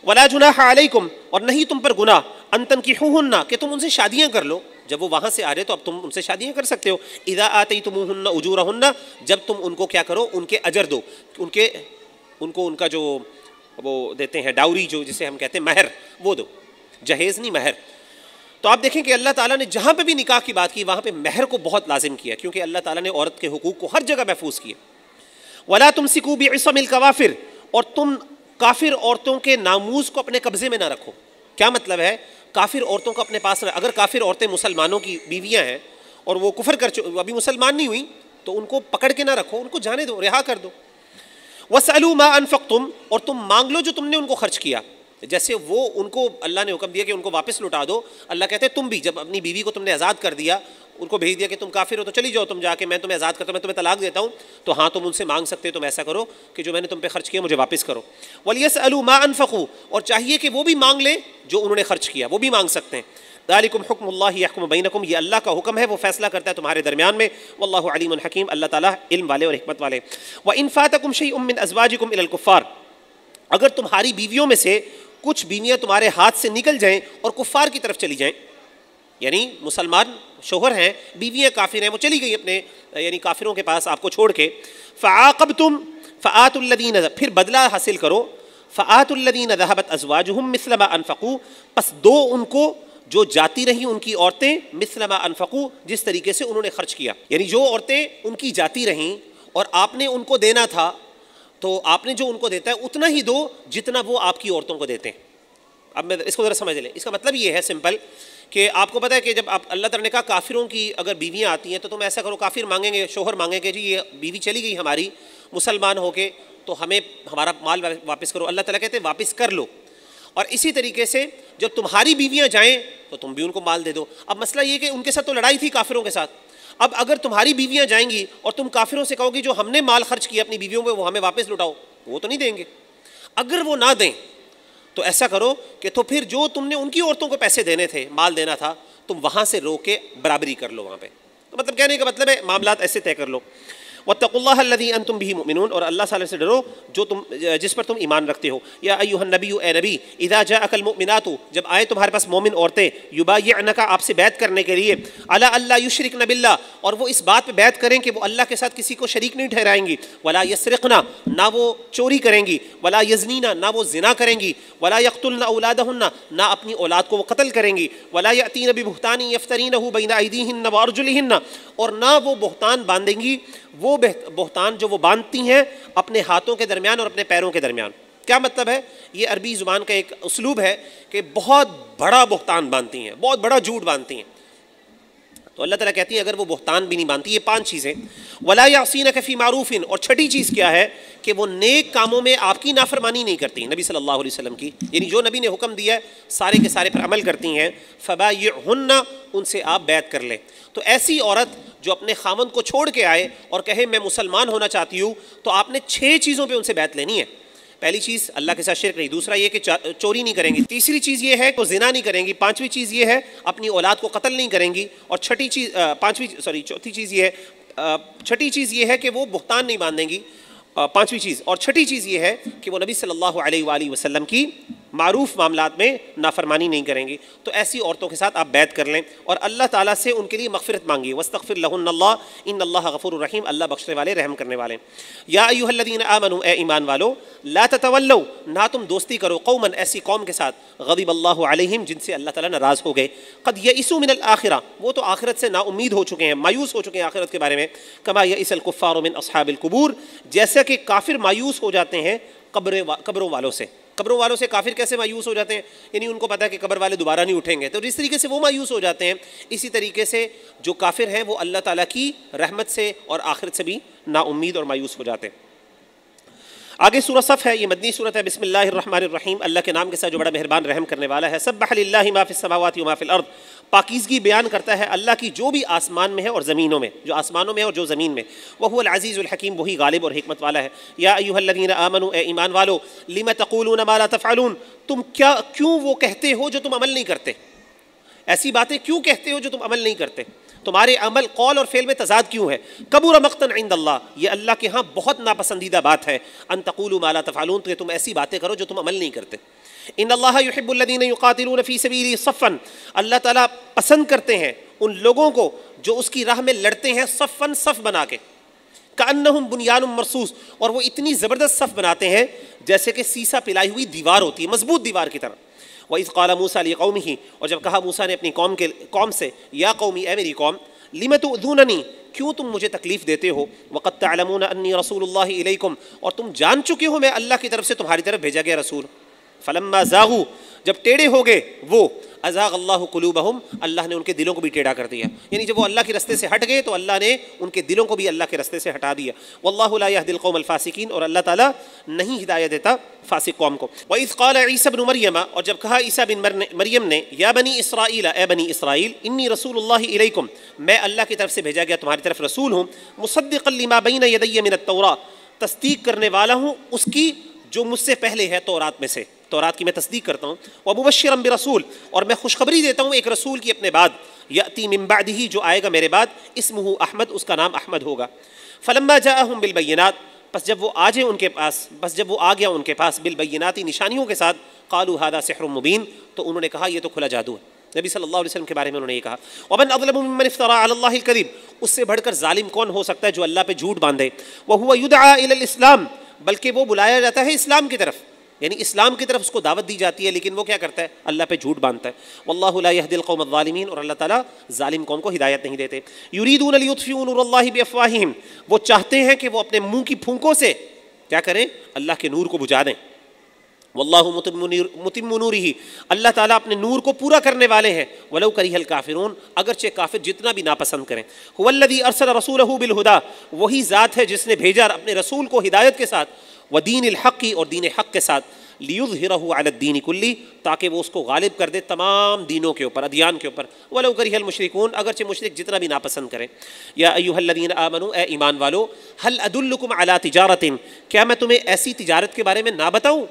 वला जुना आलकुम और नहीं तुम पर गुना अंतन की हुन्ना कि तुम उनसे शादियाँ कर लो जब वो वहाँ से आ रहे तो अब तुम उनसे शादियाँ कर सकते हो इदा आते ही तुम हन्ना उजूर हन्ना जब तुम उनको क्या करो उनके अजर दो उनके उनको उनका जो वो देते हैं डाउरी जो जिसे हम कहते हैं महर वो दो जहेज़ नहीं महर तो आप देखें कि अल्लाह ताला ने जहाँ पे भी निकाह की बात की वहाँ पे महर को बहुत लाजिम किया क्योंकि अल्लाह ताला ने औरत के हकूक़ को हर जगह महफूज किया वला तुम सिकूब इसमिल कवाफिर और तुम काफिर औरतों के नामूज को अपने कब्ज़े में ना रखो क्या मतलब है काफिर औरतों को अपने पास अगर काफिर औरतें मुसलमानों की बीवियाँ हैं और वो कुफर कर अभी मुसलमान नहीं हुई तो उनको पकड़ के ना रखो उनको जाने दो रिहा कर दो वसलू मा अनफ़क तुम और तुम मांग लो जो तुमने उनको खर्च किया जैसे वो उनको अल्लाह ने हुक्म दिया कि उनको वापस लुटा दो अल्लाह कहते तुम भी जब अपनी बीवी को तुमने आज़ाद कर दिया उनको भेज दिया कि तुम काफिर हो तो चली जाओ तुम जाके मैं तुम्हें आज़ाद करता हूँ मैं तुम्हें तलाक देता हूँ तो हाँ तुम उनसे मांग सकते हो तुम ऐसा करो कि जो मैंने तुम पे खर्च किया मुझे वापस करो वलियस अलू माँ अनफ़ू और चाहिए कि वो भी मांग लें जो उन्होंने खर्च किया वो भी मांग सकते हैं दालिकुम हकमल्लाकम बैनकुम ये अल्लाह का हुक्म है वो फैसला करता है तुम्हारे दरमियान में वल्लाह अलीम हकीम अल्लाह ताला इल्म वाले और हमत वाले व इनफ़ातकुम शई उमिन अजवाजिकुम इलकुफ़ार अगर तुम्हारी बीवियों में से कुछ बीवियाँ तुम्हारे हाथ से निकल जाएँ और कुफ़ार की तरफ चली जाएँ यानी मुसलमान शोहर हैं बीवियाँ काफिर हैं वो चली गई अपने यानी काफिरों के पास आपको छोड़ के फ़ाकब तुम फ़ातुल्लदीन फिर बदला हासिल करो फ़ातुल्लदीन रहाबत अजवाज हम मिसलमा अनफकू बस दो उनको जो जाती रहीं उनकी औरतें मिसलमा अनफकू जिस तरीके से उन्होंने खर्च किया यानी जो औरतें उनकी जाती रहीं और आपने उनको देना था तो आपने जो उनको देता है उतना ही दो जितना वो आपकी औरतों को देते हैं अब मैं इसको ज़रा समझ लें इसका मतलब ये है सिंपल कि आपको पता है कि जब आप अल्लाह तला ने कहा काफिरों की अगर बीवियाँ आती हैं तो तुम ऐसा करो काफिर मांगेंगे शोहर मांगेंगे जी ये बीवी चली गई हमारी मुसलमान होके तो हमें हमारा माल वापस करो अल्लाह ताला कहते हैं वापस कर लो और इसी तरीके से जब तुम्हारी बीवियाँ जाएँ तो तुम भी उनको माल दे दो अब मसला ये कि उनके साथ तो लड़ाई थी काफिरों के साथ अब अगर तुम्हारी बीवियाँ जाएंगी और तुम काफिरों से कहोगी जो हमने माल खर्च किया अपनी बीवियों पर वो हमें वापस लुटाओ वो तो नहीं देंगे अगर वो ना दें तो ऐसा करो कि तो फिर जो तुमने उनकी औरतों को पैसे देने थे माल देना था तुम वहाँ से रोके बराबरी कर लो वहाँ पे तो मतलब कहने का मतलब है मामला ऐसे तय कर लो वतकल्लादी अन तुम भी मिन और अल्लाह ताला से डरो जो तुम जिस पर तुम ईमान रखते हो या अयू नबी ए नबी इदा जा अकल तो जब आए तुम्हारे पास मोमिन औरतें युबा ये अनका आपसे बैत करने के लिए अला अल्लाह युशरक नबिल्ला और वो इस बात पर बैत करें कि वो अल्लाह के साथ किसी को शरीक नहीं ठहराएंगी वला यसरकना ना वो चोरी करेंगी वला यजनीना ना वो जिना करेंगी वला यकतुलना हन्ना ना अपनी औलाद को वो कत्ल करेंगी वला यतीन भी भुगतानी यफ्तरीन बैना आईदी हिन्ना वारजुल और ना वो बहतान बांधेंगी वो बहतान जो वो बांधती हैं अपने हाथों के दरमियान और अपने पैरों के दरमियान क्या मतलब है ये अरबी ज़ुबान का एक उसलूब है कि बहुत बड़ा बहतान बांधती हैं बहुत बड़ा झूठ बांधती हैं तो अल्लाह ताला कहती है अगर वो बहतान भी नहीं मानती ये पांच चीज़ें वला यासिन कफ़ी मारूफिन और छठी चीज़ क्या है कि वो नेक कामों में आपकी नाफरमानी नहीं करती नबी सल्लल्लाहु अलैहि वसल्लम की यानी जो नबी ने हुक्म दिया है सारे के सारे पर अमल करती हैं फ़बा ये हन्ना उनसे आप बैत कर लें तो ऐसी औरत जो अपने खामन को छोड़ के आए और कहे मैं मुसलमान होना चाहती हूँ तो आपने छः चीज़ों पर उनसे बैत लेनी है पहली चीज़ अल्लाह के साथ शिरक नहीं दूसरा ये कि चोरी नहीं करेंगी तीसरी चीज़ ये है कि जिना नहीं करेंगी पाँचवीं चीज़ ये है अपनी औलाद को कत्ल नहीं करेंगी और छठी चीज़ पाँचवीं सॉरी चौथी चीज़ ये है छठी चीज़ ये है कि वो भुगतान नहीं बांधेंगी पाँचवीं चीज़ और छठी चीज़ ये है कि वो नबी सल्लल्लाहु अलैहि वसल्लम की मारूफ मामला में नाफरमानी नहीं करेंगी तो ऐसी औरतों के साथ आप बैत कर लें और अल्लाह ताला से उनके लिए मफफ़रत मांगिए वस्तफ़िर इन अल्लाह गफूर रहीम अल्लाह बख्शने वाले रहम करने वाले या अयुहल्लिन आमन ए ईमान वालो ला तवल्लो ना तुम दोस्ती करो कौमन ऐसी कौम के साथ गदीब अल्लाह आलिम जिनसे अल्लाह ताला नाराज़ हो गए कद ये इसु मिनल आखिरा वो तो आखिरत से नाउमीद हो चुके हैं मायूस हो चुके हैं आखिरत के बारे में कमा यह इसल कुफ़ार असहाबिल कबूर जैसे कि काफिर मायूस हो जाते हैं कब्रों वालों से कब्रों वालों से काफिर कैसे मायूस हो जाते हैं यानी उनको पता है कि कब्र वाले दोबारा नहीं उठेंगे तो जिस तरीके से वो मायूस हो जाते हैं इसी तरीके से जो काफिर हैं वो अल्लाह ताला की रहमत से और आखिरत से भी नाउमीद और मायूस हो जाते हैं आगे सूरत सफ़ है ये मदनी सूरत है बिसमीम अल्लाह के नाम के साथ जो बड़ा मेहरबान रहम करने वाला है सब बहल्ला माफ़िल समावत माफ़िल अर्द पाकिजगी बयान करता है अल्लाह की जो भी आसमान में है और ज़मीनों में जो आसमानों में और जो ज़मीन में वह अज़ीज़ुलहकीम वही गालिब और हमत वाला है या अयुहल्लिन आमन ईमान वालो लिम तकूल माला तफ़ालून तुम क्या क्यों वो कहते हो जो तुम अमल नहीं करते ऐसी बातें क्यों कहते हो जो तुम अमल नहीं करते तुम्हारे अमल कौल और फेल में तजाद क्यों है कबूर मख्तन इंद अल्लाह ये अल्लाह के यहाँ बहुत नापसंदीदा बात है अन माला तफ़ालून तो तुम ऐसी बातें करो जो तुम अमल नहीं करते इन अल्लाह युहबुल्लिन युकातिल फ़ी सफ़न अल्लाह ताली पसंद करते हैं उन लोगों को जो उसकी राह में लड़ते हैं सफ़न सफ़ बना के कानहम बुनियान मरसूस और वो इतनी ज़बरदस्त सफ़ बनाते हैं जैसे कि सीसा पिलाई हुई दीवार होती है मजबूत दीवार की तरह वही कला मूसा अली कौम ही और जब कहा मूसा ने अपनी कौम के कौम से या कौमी ए मेरी कौम लिमत उदूननी क्यों तुम मुझे तकलीफ़ देते हो वक़्त तलमून अन्नी रसूलुल्लाम और तुम जान चुके हो मैं अल्लाह की तरफ से तुम्हारी तरफ भेजा गया रसूल फ़लम्मा जागू जब टेढ़े हो गए वो अजाक अल्लाह कलूबहम अल्लाह ने उनके दिलों को भी टेढ़ा कर दिया यानी जब वो अल्लाह के रस्ते से हट गए तो अल्लाह ने उनके दिलों को भी अल्लाह के रस्ते से हटा दिया वल्ला दिल कौम अलफासिकीन और अल्लाह ताली नहीं हिदायत देता फासिक कौम को वही कौल ईसा बिन मरियमा और जब कहा ईसा बिन मरियम ने या बनी इसराइल ए बनी इसराइल इन्नी रसूल रसूलुल्लाह मैं अल्लाह की तरफ से भेजा गया तुम्हारी तरफ रसूल हूँ मुसद्दिकलिमा बीन यदय मिन तौरा तस्दीक करने वाला हूँ उसकी जो मुझसे पहले है तौरात में से तोरात की मैं तस्दीक करता हूँ वह मुबशरम रसूल और मैं खुशखबरी देता हूँ एक रसूल की अपने बाद यती मम्बाद ही जो आएगा मेरे बाद हूँ अहमद उसका नाम अहमद होगा फलम्बा जा हूँ बिलबैनात बस जब वो आ जाए उनके पास बस जब वो आ गया उनके पास बिलबैनाती निशानियों के साथ कालू हादा मुबीन तो उन्होंने कहा यह तो खुला जादू है नबी सल्लल्लाहु अलैहि वसल्लम के बारे में उन्होंने ये कहा अबन अदलमन करीब उससे बढ़कर जालिम कौन हो सकता है जो अल्लाह पे झूठ बांधे वह हुआ युद्ध इस्लाम बल्कि वो बुलाया जाता है इस्लाम की तरफ यानी इस्लाम की तरफ उसको दावत दी जाती है लेकिन वो क्या करता है अल्लाह पे झूठ बांधता है वल्लादिल और अल्लाह ताला जालिम कौम को हिदायत नहीं देते यूरीदून वो चाहते हैं कि वो अपने मुंह की फूंकों से क्या करें अल्लाह के नूर को बुझा दें वल्लाह मुतिम ही अल्लाह ताला अपने नूर को पूरा करने वाले हैं वलो करीहल काफिरून अगरचे काफिर जितना भी नापसंद करें वल्लदी अरसल रसूल बिलहुदा वही ज़ात है जिसने भेजा अपने रसूल को हिदायत के साथ व दीन हक़ी और दीन हक़ के साथ लियुद हिरदीन कुल्ली ताकि वो उसको गालिब कर दे तमाम दीनों के ऊपर अधियान के ऊपर वलोगरहल मशरकून अगरचे मशरक जितना भी नापसंद करें या अयुहल्लिन आमनु ए ईमान वालो हल अदुल्लकुम अला तजारत क्या मैं तुम्हें ऐसी तजारत के बारे में ना बताऊँ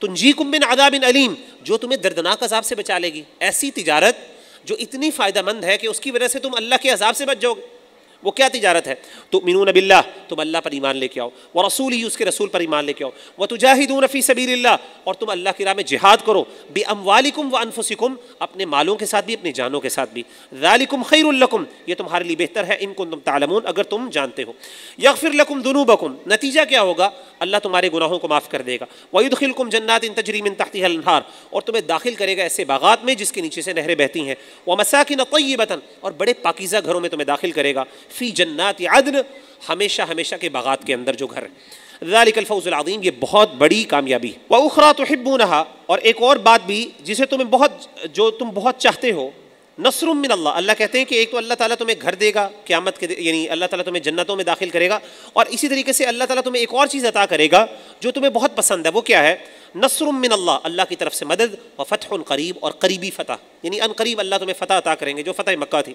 तुंजी अदा अदाबिन अलीम जो तुम्हें दर्दनाक अजाब से बचा लेगी ऐसी तजारत जो इतनी फ़ायदा मंद है कि उसकी वजह से तुम अल्लाह के अजाब से बच जाओगे वो क्या तजारत है तो मिनून बिल्ला तुम अल्लाह पर ईमान लेके आओ व रसूल ही उसके रसूल पर ईमान लेके आओ व तुजाहिदून रफी सबी और तुम अल्लाह की राह में जिहाद करो बे अमवालिकुम व अनफुसिकुम अपने मालों के साथ भी अपनी जानों के साथ भी जालिकुम खैरकुम ये तुम्हारे लिए बेहतर है इनको तुम तालमून अगर तुम जानते हो या फिर लकुम दुनूबकुम नतीजा क्या होगा अल्लाह तुम्हारे गुनाहों को माफ़ कर देगा वयुदखिलकुम जन्नात इन तजरीम इन तख्ती हलनहार और तुम्हें दाखिल करेगा ऐसे बागात में जिसके नीचे से नहरें बहती हैं वह मसाकिन बतन और बड़े पाकिज़ा घरों में तुम्हें दाखिल करेगा फ़ी जन्नात अदन हमेशा हमेशा के बागात के अंदर जो घर ज़ालिकलफ़ौज़ादीम ये बहुत बड़ी कामयाबी व उखरा तो हिब्बू नहा और एक और बात भी जिसे तुम्हें बहुत जो तुम बहुत चाहते हो नसरुमिन अल्लाह अल्लाह कहते हैं कि एक तो अल्लाह ताला तुम्हें घर देगा क़्यामत के यानी अल्लाह ताला तुम्हें जन्नतों में दाखिल करेगा और इसी तरीके से अल्लाह ताला तुम्हें एक और चीज़ अता करेगा जो तुम्हें बहुत पसंद है वो क्या है नसरमिन अल्लाह अल्लाह की तरफ से मदद व फ़तह करीब और करीबी फ़तह यानी अन करीब अल्लाह तुम्हें फ़तह अता करेंगे जो फ़तह मक्का थी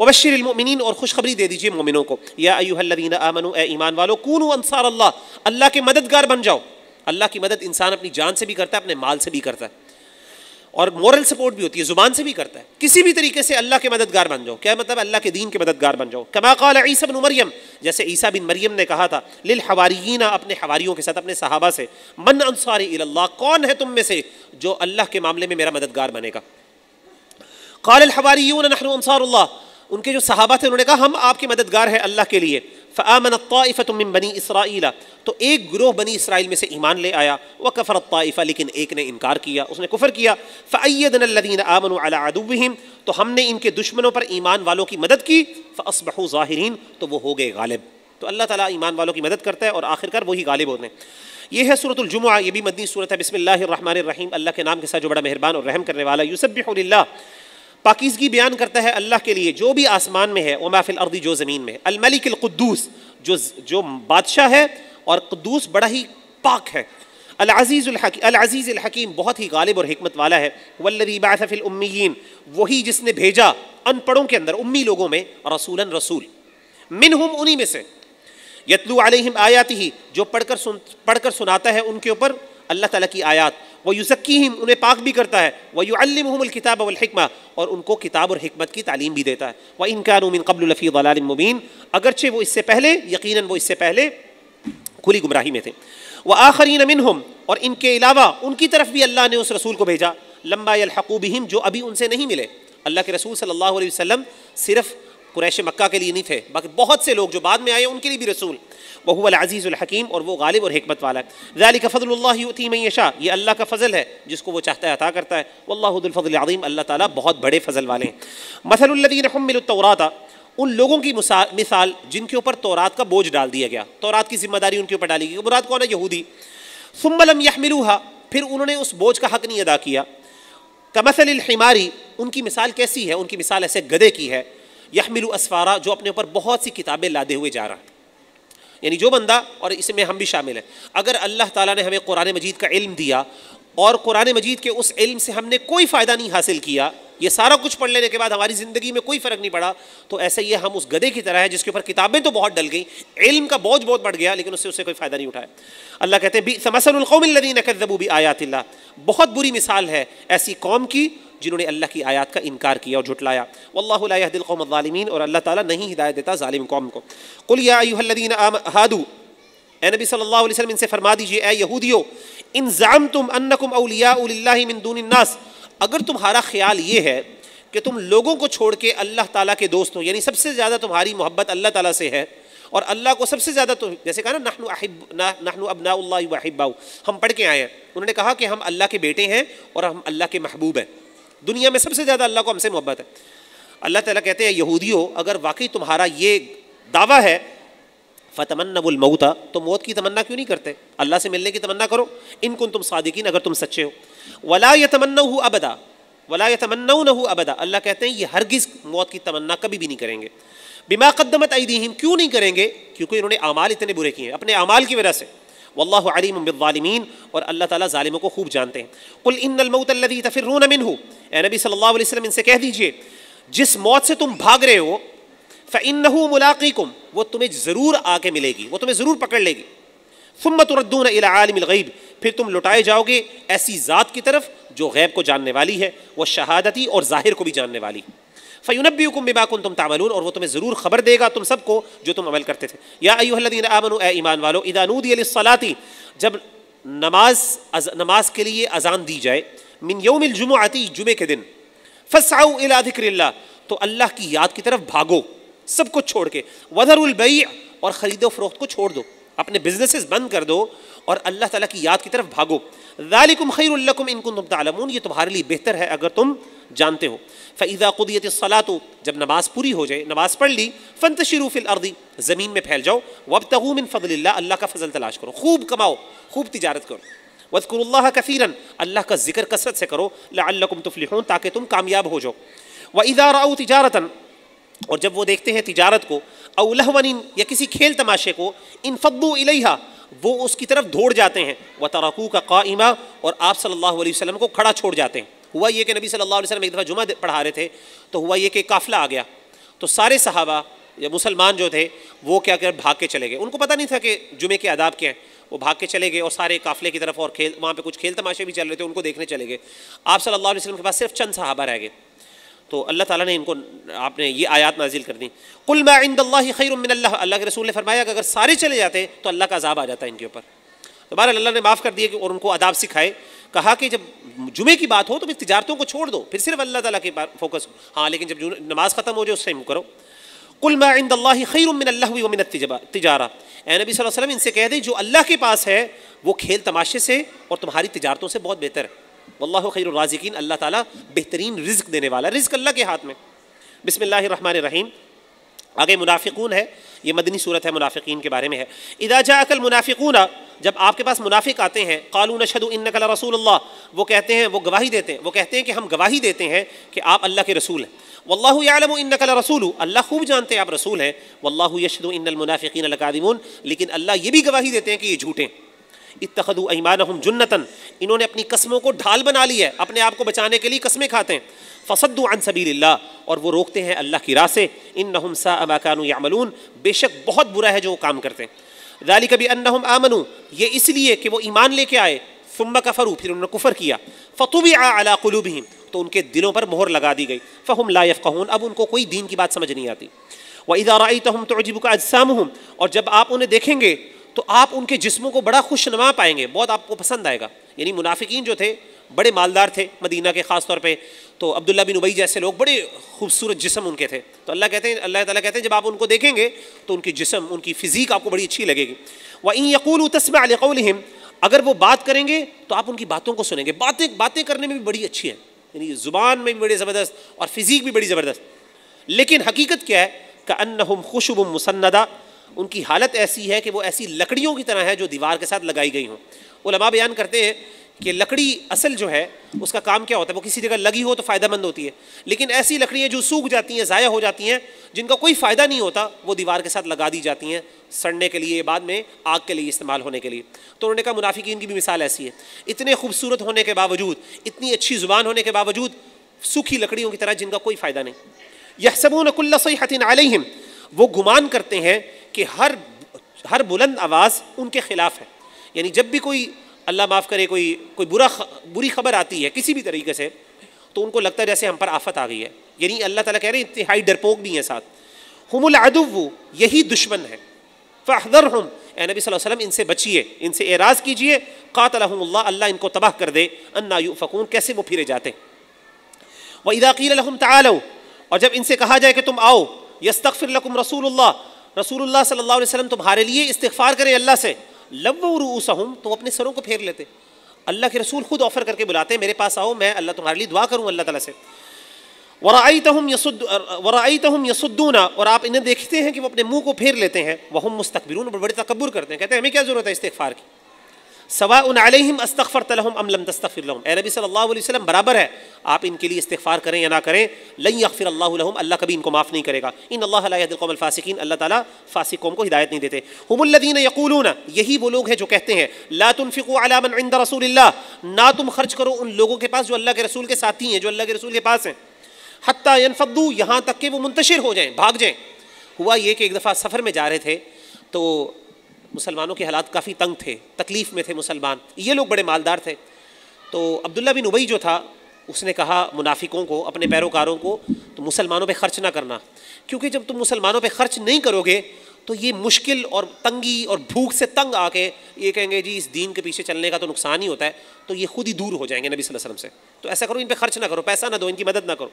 वबशरमिन और खुशखबरी दे दीजिए मोमिनों को या अयुहल्लिन आमन ए ईमान वालो कून अनसार अल्लाह अल्लाह के मददगार बन जाओ अल्लाह की मदद इंसान अपनी जान से भी करता है अपने माल से भी करता है और मॉरल सपोर्ट भी होती है ज़ुबान से भी करता है किसी भी तरीके से अल्लाह के मददगार बन जाओ क्या मतलब अल्लाह के दीन के मददगार बन जाओ कमा कौल ईसा बिन मरियम जैसे ईसा बिन मरियम ने कहा था लिल हवारीना अपने हवारीयों के साथ अपने सहाबा से मन अनसारी कौन है तुम में से जो अल्लाह के मामले में मेरा मददगार बनेगा कौल हवारी उनके जो सहाबा थे उन्होंने कहा हम आपके मददगार हैं अल्लाह के लिए फ़ामन ताइफ़ा तुम बनी इसराइला तो एक ग्रोह बनी इसराइल में से ईमान ले आया व कफ़र ताइफ़ा लेकिन एक ने इनकार किया उसने कुफर किया फ़ैदनदीन आमन अलादुबहम तो हमने इनके दुश्मनों पर ईमान वालों की मदद की फ़सबहू ज़ाहरीन तो वो हो गए गालिब तो अल्लाह ताली ईमान वालों की मदद करता है और आखिरकार वही गालिब होते हैं यह है सूरतुलजुमा यह भी मदनी सूरत है बिसमीम अल्लाह के नाम के साथ जो बड़ा मेहरबान और रहम करने वाला यूसब पाकिजगी बयान करता है अल्लाह के लिए जो भी आसमान में है वमाफिल अर्दी जो ज़मीन में है अलमलिकद्दूस जो जो बादशाह है और कद्दूस बड़ा ही पाक है अलाज़ीज़ुल हकीम बहुत ही गालिब और हमत वाला है वल्लदी वही जिसने भेजा अनपढ़ों के अंदर उम्मी लोगों में रसूलन रसूल मिन हम उन्हीं में से यतलू आलिम आयात ही जो पढ़कर सुन पढ़कर सुनाता है उनके ऊपर अल्लाह ताला की आयात वह यूसकीम उन्हें पाक भी करता है वह यूअलमहमल किताब वलहिकमा और उनको किताब और हमत की तालीम भी देता है वह इनका नुमिन कबलफ़ी वालमुबीन अगरचे वो इससे पहले यकीन वो इससे पहले खुली गुमराही में थे वह आखरीन अमिन हम और इनके अलावा उनकी तरफ भी अल्लाह ने उस रसूल को भेजा लम्बा यलहकूबहम जो अभी उनसे नहीं मिले अल्लाह के रसूल सल्ला वसम सिर्फ़ कुरैश मक्का के लिए नहीं थे बाकी बहुत से लोग जो बाद में आए उनके लिए भी रसूल बहुल अज़ीज़ुलहकीम और वो गालिब और हमत वाला है ज़ाली का है मैशा ये अल्लाह का फ़जल है जिसको वो चाहता है अता करता है वल्लाफज़लम अल्लाह ताली बहुत बड़े फ़जल वाले हैं मसलद्दीन उन लोगों की मिसाल जिनके ऊपर तोरात का बोझ डाल दिया गया तोरात की जिम्मेदारी उनके ऊपर डाली गई मुराद कौन है यहूदी सुम्बलम यहमिलूहा फिर उन्होंने उस बोझ का हक नहीं अदा किया कमसल हिमारी उनकी मिसाल कैसी है उनकी मिसाल ऐसे गधे की है यहमिल असफारा जो अपने ऊपर बहुत सी किताबें लादे हुए जा रहा है यानी जो बंदा और इसमें हम भी शामिल हैं अगर अल्लाह ताला ने हमें कुरान मजीद का इल्म दिया और कुरान मजीद के उस इल्म से हमने कोई फ़ायदा नहीं हासिल किया ये सारा कुछ पढ़ लेने के बाद हमारी ज़िंदगी में कोई फ़र्क नहीं पड़ा तो ऐसे ही हम उस गधे की तरह है जिसके ऊपर किताबें तो बहुत डल गई इल्म का बोझ बहुत बढ़ गया लेकिन उससे उससे कोई फ़ायदा नहीं उठाया अल्लाह कहते हैं समसलकौमिल्लिन कदबू भी आयातिल्ला बहुत बुरी मिसाल है ऐसी कौम की जिन्होंने अल्लाह की आयत का इनकार किया और झुटलाया वल्लादिलकौमिन और अल्लाह ताला नहीं हिदायत देता ालिम कौम को कुलियादीन आम हादू ए नबी सल्लल्लाहु अलैहि वसल्लम इनसे फरमा दीजिए ए यहूदियो इल्ज़ाम तुम अन्नकुम औलिया मिन दूनिन नास अगर तुम्हारा ख्याल ये है कि तुम लोगों को छोड़ के अल्लाह ताला के दोस्त हो यानी सबसे ज़्यादा तुम्हारी मोहब्बत अल्लाह ताला से है और अल्लाह को सबसे ज़्यादा तो जैसे कहा ना नहनु अहिब नहनु अबना वाहिबाऊ हम पढ़ के आए हैं उन्होंने कहा कि हम अल्लाह के बेटे हैं और हम अल्लाह के महबूब हैं दुनिया में सबसे ज़्यादा अल्लाह को हमसे मोहब्बत है अल्लाह ताला कहते हैं यहूदियों अगर वाकई तुम्हारा ये दावा है फ़तमन्नबुल तो मौत की तमन्ना क्यों नहीं करते अल्लाह से मिलने की तमन्ना करो इनकुन तुम सादिकीन अगर तुम सच्चे हो वला ये तमन्ना हो अबदा वला ये तमन्ना न हो अबदा अल्लाह कहते हैं ये हरगिज़ मौत की तमन्ना कभी भी नहीं करेंगे बिमा कदमत आई क्यों नहीं करेंगे क्योंकि इन्होंने अमाल इतने बुरे किए अपने अमाल की वजह से वल्लाहु अलीम बिलमीन और अल्लाह ताला ालिमों को खूब जानते हैं कुल मौत अल्लज़ी तफिरून मिन हो नबी अलैहि वसल्लम इनसे कह दीजिए जिस मौत से तुम भाग रहे हो फ़िन मुलाक़ीकुम वो तुम्हें ज़रूर आके मिलेगी वो तुम्हें ज़रूर पकड़ लेगी फ़ुम्मत रद्दून इलामिलगैब फिर तुम लुटाए जाओगे ऐसी ज़ात की तरफ जो गैब को जानने वाली है वह शहादती और ज़ाहिर को भी जानने वाली है फ़ैनबी हुकुम बिबा कुन तुम तामलून और वो तुम्हें ज़रूर खबर देगा तुम सबको जो तुम अमल करते थे या अयुहलदीन आमन ईमान वालो इदानूदी सलाती जब नमाज अज, नमाज के लिए अजान दी जाए मिन यौमिल जुमा आती जुमे के दिन फसाऊ इला धिक्र तो अल्लाह की याद की तरफ भागो सब कुछ छोड़ के वधरुलबई और ख़रीदो फरोख्त को छोड़ दो अपने बिजनेसेस बंद कर दो और अल्लाह ताला की याद की तरफ भागो ज़ालिकुम खैरुल्लकुम इनकुन तुम तालमून ये तुम्हारे लिए बेहतर है अगर तुम जानते हो फ़ैज़ा खुदियत सला तो जब नमाज़ पूरी हो जाए नमाज़ पढ़ ली फ़न तशरूफ़िल अर्दी ज़मीन में फैल जाओ वब इन फ़जल अल्लाह का फजल तलाश करो खूब कमाओ खूब तजारत करो वजकुल्ला कफ़ीरन अल्लाह का जिक्र कसरत से करो लाकुम तुफलिहून ताकि तुम कामयाब हो जाओ व इज़ा राउ तजारतन और जब वो देखते हैं तजारत को अवलहवन या किसी खेल तमाशे को इन फब्बू इलेहा वो उसकी तरफ दौड़ जाते हैं व तरकू का काइमा और आप सल्लल्लाहु अलैहि वसल्लम को खड़ा छोड़ जाते हैं हुआ ये कि नबी सल्लल्लाहु अलैहि वसल्लम एक दफ़ा जुमा पढ़ा रहे थे तो हुआ ये कि काफ़िला आ गया तो सारे सहाबा या मुसलमान जो थे वो क्या कर भाग के चले गए उनको पता नहीं था कि जुमे के आदाब क्या हैं वो भाग के चले गए और सारे काफ़िले की तरफ और खेल वहाँ पर कुछ खेल तमाशे भी चल रहे थे उनको देखने चले गए आप सल्लल्लाहु अलैहि वसल्लम के पास सिर्फ चंद सहाबा रह गए तो अल्लाह ताला ने इनको आपने ये आयात नाजिल कर दी कुल मिंद खैरमिन अल्लाह के रसूल ने फरमाया कि अगर सारे चले जाते तो अल्लाह का अजाब आ जाता इनके ऊपर तो अल्लाह ने माफ़ कर दिया कि और उनको आदाब सिखाए कहा कि जब जुमे की बात हो तो फिर तजारतों को छोड़ दो फिर सिर्फ अल्लाह ताला के फोकस हाँ लेकिन जब नमाज ख़त्म हो जाए उस टाइम करो कुल मिंद खैर उमिन तिजारा ए नबी वसल्लम इनसे कह दें जो अल्लाह के पास है वो खेल तमाशे से और तुम्हारी तजारतों से बहुत बेहतर है वल्ला खैर राजिकीन अल्लाह ताला बेहतरीन रिज्क देने वाला रिज्क अल्लाह के हाथ में रहीम आगे मुनाफिकून है ये मदनी सूरत है मुनाफिकीन के बारे में है इदाजा अकल मुनाफिकून जब आपके पास मुनाफिक आते हैं कालू नशद इनकल रसूल अल्लाह वो कहते हैं वो गवाही देते हैं वो कहते हैं कि हम गवाही देते हैं कि आप अल्लाह के रसूल हैं वल्लाह आलम इनकल रसूल अल्लाह खूब जानते हैं आप रसूल हैं वल्लाह यशद इनमुनाफ़िकीन अलकादिमून लेकिन अल्लाह ये भी गवाही देते हैं कि ये झूठे हैं इतखद ईमान हम जुन्नतन इन्होंने अपनी कस्मों को ढाल बना ली है अपने आप को बचाने के लिए कस्में खाते हैं फ़सद्दू अन सबी और वो रोकते हैं अल्लाह की राह से इन नहम सा अमाकान यामलून बेशक बहुत बुरा है जो वो काम करते हैं दाली कभी अन्नहम आमनू ये इसलिए कि वो ईमान लेके आए फ़ुम्मा कफ़रू फिर उन्होंने कुफ़र किया फ़तुबी आला कलूबहीम तो उनके दिलों पर मोहर लगा दी गई फ़हम लायफ़ कहून अब उनको कोई दीन की बात समझ नहीं आती व आई तो हम तो अजीब का अजसाम हूँ और जब आप उन्हें देखेंगे तो आप उनके जिस्मों को बड़ा खुशनुमा पाएंगे बहुत आपको पसंद आएगा यानी मुनाफिकीन जो थे बड़े मालदार थे मदीना के ख़ास तौर पे तो अब्दुल्ला बिन उबई जैसे लोग बड़े खूबसूरत जिसम उनके थे तो अल्लाह कहते हैं अल्लाह ताला कहते हैं जब आप उनको देखेंगे तो उनकी जिसम उनकी फ़िज़ीक आपको बड़ी अच्छी लगेगी व इन यकूल तस्म अलकौलम अगर वो बात करेंगे तो आप उनकी बातों को सुनेंगे बातें बातें करने में भी बड़ी अच्छी है यानी ज़ुबान में भी बड़ी ज़बरदस्त और फिज़ीक भी बड़ी ज़बरदस्त लेकिन हकीकत क्या है का अन हम खुशब मुसन्दा उनकी हालत ऐसी है कि वो ऐसी लकड़ियों की तरह है जो दीवार के साथ लगाई गई हों लमा बयान करते हैं कि लकड़ी असल जो है उसका काम क्या होता है वो किसी जगह लगी हो तो फ़ायदेमंद होती है लेकिन ऐसी लकड़ियाँ जो सूख जाती हैं ज़ाया हो जाती हैं जिनका कोई फ़ायदा नहीं होता वो दीवार के साथ लगा दी जाती हैं सड़ने के लिए बाद में आग के लिए इस्तेमाल होने के लिए तो उन्होंने कहा मुनाफिकीन की भी मिसाल ऐसी है इतने खूबसूरत होने के बावजूद इतनी अच्छी ज़ुबान होने के बावजूद सूखी लकड़ियों की तरह जिनका कोई फ़ायदा नहीं यह सबून सही हतिन आलिम वो गुमान करते हैं कि हर हर बुलंद आवाज़ उनके ख़िलाफ़ है यानी जब भी कोई अल्लाह माफ़ करे कोई कोई बुरा बुरी खबर आती है किसी भी तरीके से तो उनको लगता है जैसे हम पर आफत आ गई है यानी अल्लाह ताला कह रहे हैं हाई डरपोक भी हैं साथ हमुल यही दुश्मन है फ़हदर हम ए नबी वसम इनसे बचिए इनसे एराज़ कीजिए क़ातलहम्ला अल्लाह इनको तबाह कर दे अन्ना फ़कून कैसे वो फिरे जाते व इदाकील तलो और जब इनसे कहा जाए कि तुम आओ यस्तफ़िरकुम रसूलुल्लाह रसूलुल्लाह सल्लल्लाहु अलैहि वसल्लम तुम्हारे लिए इस्तफ़ार करें अल्लाह से लव रूसहम तो अपने सरों को फेर लेते अल्लाह के रसूल खुद ऑफ़र करके बुलाते मेरे पास आओ मैं अल्लाह तुम्हारे लिए दुआ करूँ अल्लाह ताला से वराई तहम यसुद वराई तहम और आप इन्हें देखते हैं कि वो अपने मुंह को फेर लेते हैं वह हम मुस्तकबिरून बड़े तकबर करते हैं कहते हैं हमें क्या ज़रूरत है इस्तफ़ार की सवा उनम अस्तफ़र तलम अमलम दस्तफ़िर नबी सल्ला वसम बराबर है आप इनके लिए इस्तफ़ार करें या ना करें लई अफ़िर अल्लाम अल्लाह कभी इनको माफ़ नहीं करेगा इन अल्लाहकम अल्लाह ताली फ़ासिक कौम को हिदायत नहीं देते हमुल्लदीन यकूलून यही वो लोग हैं जो कहते हैं ला तुनफ़िको अलामन इंद रसूल ना तुम खर्च करो उन लोगों के पास जो अल्लाह के रसूल के साथी हैं जो अल्लाह के रसूल के पास हैं हती यहाँ तक कि वो मुंतशिर हो जाएँ भाग जाएँ हुआ ये कि एक दफ़ा सफ़र में जा रहे थे तो मुसलमानों के हालात काफ़ी तंग थे तकलीफ़ में थे मुसलमान ये लोग बड़े मालदार थे तो अब्दुल्ला बिन उबई जो था उसने कहा मुनाफिकों को अपने पैरोकारों को तो मुसलमानों पे खर्च ना करना क्योंकि जब तुम मुसलमानों पे खर्च नहीं करोगे तो ये मुश्किल और तंगी और भूख से तंग आके ये कहेंगे जी इस दीन के पीछे चलने का तो नुकसान ही होता है तो ये खुद ही दूर हो जाएंगे नबी वसल्लम से तो ऐसा करो इन पर खर्च ना करो पैसा ना दो इनकी मदद ना करो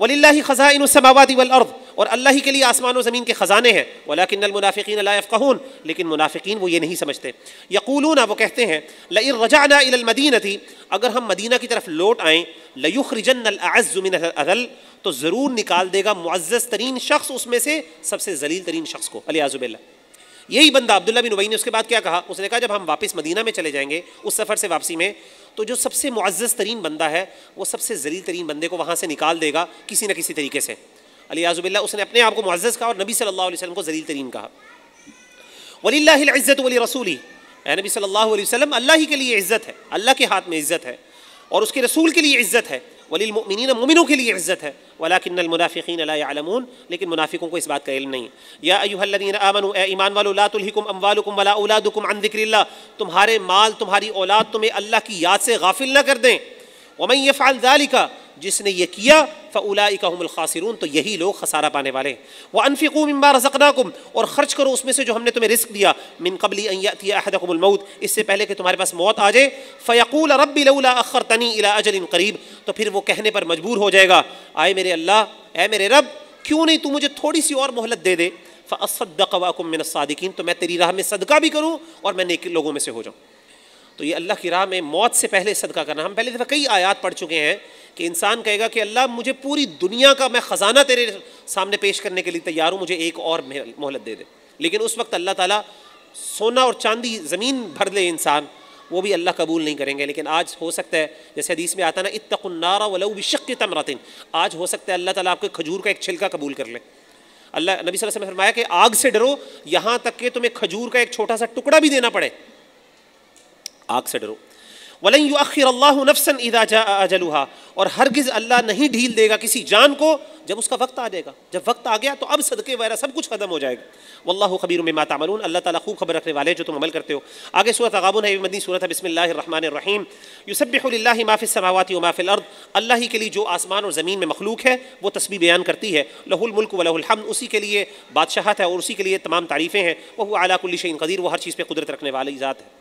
वली ख़ज़ा इन समावादी वल अर्द और अल्लाह ही के लिए आसमान और ज़मीन के ख़जाने हैं वलाकिनमुनाफ़िन अलाफ़ून लेकिन मुनाफिकीन वो ये नहीं समझते यक़ूलू ना वो कहते हैं लर ना इलमदीन थी अगर हम मदीना की तरफ लौट आएँ लयुख रिजन अजल अदल तो ज़रूर निकाल देगा मुआज़ तरीन शख्स उसमें से सबसे जलील तरीन शख्स को अलियाज़ुबिल्ला यही बंदा अब्दुल्ला बिन उबई ने उसके बाद क्या कहा उसने कहा जब हम वापस मदीना में चले जाएंगे उस सफ़र से वापसी में तो जो सबसे मुआज़ तरीन बंदा है वो सबसे जलील तरीन बंदे को वहाँ से निकाल देगा किसी न किसी तरीके से अलियाज़ुबिल्ला उसने अपने आप को मुआज़ कहा और नबी सल्लल्लाहु अलैहि वसल्लम को जलील तरीन कहा वलीज़त वली रसूली नबी सल्लल्लाहु अलैहि वसल्लम अल्लाह ही के लिए इज़्ज़त है अल्लाह के हाथ में इज़्ज़त है और उसके रसूल के लिए इज़्ज़त है वलीमिन मोमिनों के लिए इज़्ज़त है वलाकिन मुनाफ़िन अलामून लेकिन मुनाफिकों को इस बात का इल नहीं या अयुहल्लिन आमन ईमान वालकुम अम्वालकुम वला औलादुकुम अन दिक्रिल्ला तुम्हारे माल तुम्हारी औलाद तुम्हें अल्लाह की याद से गाफिल न कर दें वमैफ़ालिका जिसने ये किया फ़लाकमल खासिरून तो यही लोग खसारा पाने वाले व अनफ़िकूम इम्बार जकनाकुम और ख़र्च करो उसमें से जो हमने तुम्हें रिस्क दिया मिन कबली अहदकमलमऊद इससे पहले कि तुम्हारे पास मौत आ जाए फ़यकूल रबी लऊला अखर तनी इला अजल करीब तो फिर वो कहने पर मजबूर हो जाएगा आए मेरे अल्लाह ए मेरे रब क्यों नहीं तू मुझे थोड़ी सी और मोहलत दे दे फ़सदवाकुम मिन तो मैं तेरी राह में सदका भी करूँ और मैं नेक लोगों में से हो जाऊँ तो ये अल्लाह की राह में मौत से पहले सदका करना हम पहले दफ़ा कई आयात पढ़ चुके हैं कि इंसान कहेगा कि अल्लाह मुझे पूरी दुनिया का मैं ख़जाना तेरे सामने पेश करने के लिए तैयार हूँ मुझे एक और मोहलत दे दे लेकिन उस वक्त अल्लाह ताला सोना और चांदी ज़मीन भर ले इंसान वो भी अल्लाह कबूल नहीं करेंगे लेकिन आज हो सकता है जैसे हदीस में आता ना इतकुन्नारा वलऊ के तमरातिन आज हो सकता है अल्लाह ताला आपके खजूर का एक छिलका कबूल कर ले अल्लाह नबी वसल्लम ने फरमाया कि आग से डरो यहाँ तक कि तुम्हें खजूर का एक छोटा सा टुकड़ा भी देना पड़े आग से डरो वलन यू आखिर अल्लाह नफसन इदा जा अजलुहा और हरगिज़ अल्लाह नहीं ढील देगा किसी जान को जब उसका वक्त आ जाएगा जब वक्त आ गया तो अब सदक़े वगैरह सब कुछ खत्म हो जाएगा वल्लाह खबीर में माता मरून अल्लाह ताला खूब खबर रखने वाले जो तुम अमल करते हो आगे सूरत अगाबन है मदनी सूरत है बसमिल्लाम यूसबिल्ला माफ़ समावती माफ़िल अर्द अल्लाह ही के लिए जो आसमान और ज़मीन में मखलूक है वो तस्वी बयान करती है लहुल मुल्क वलहम उसी के लिए बादशाहत है और उसी के लिए तमाम तारीफ़ें हैं वह आला कुल्ली शीन कदीर वो हर चीज़ पर कुदरत रखने वाली ज़ात है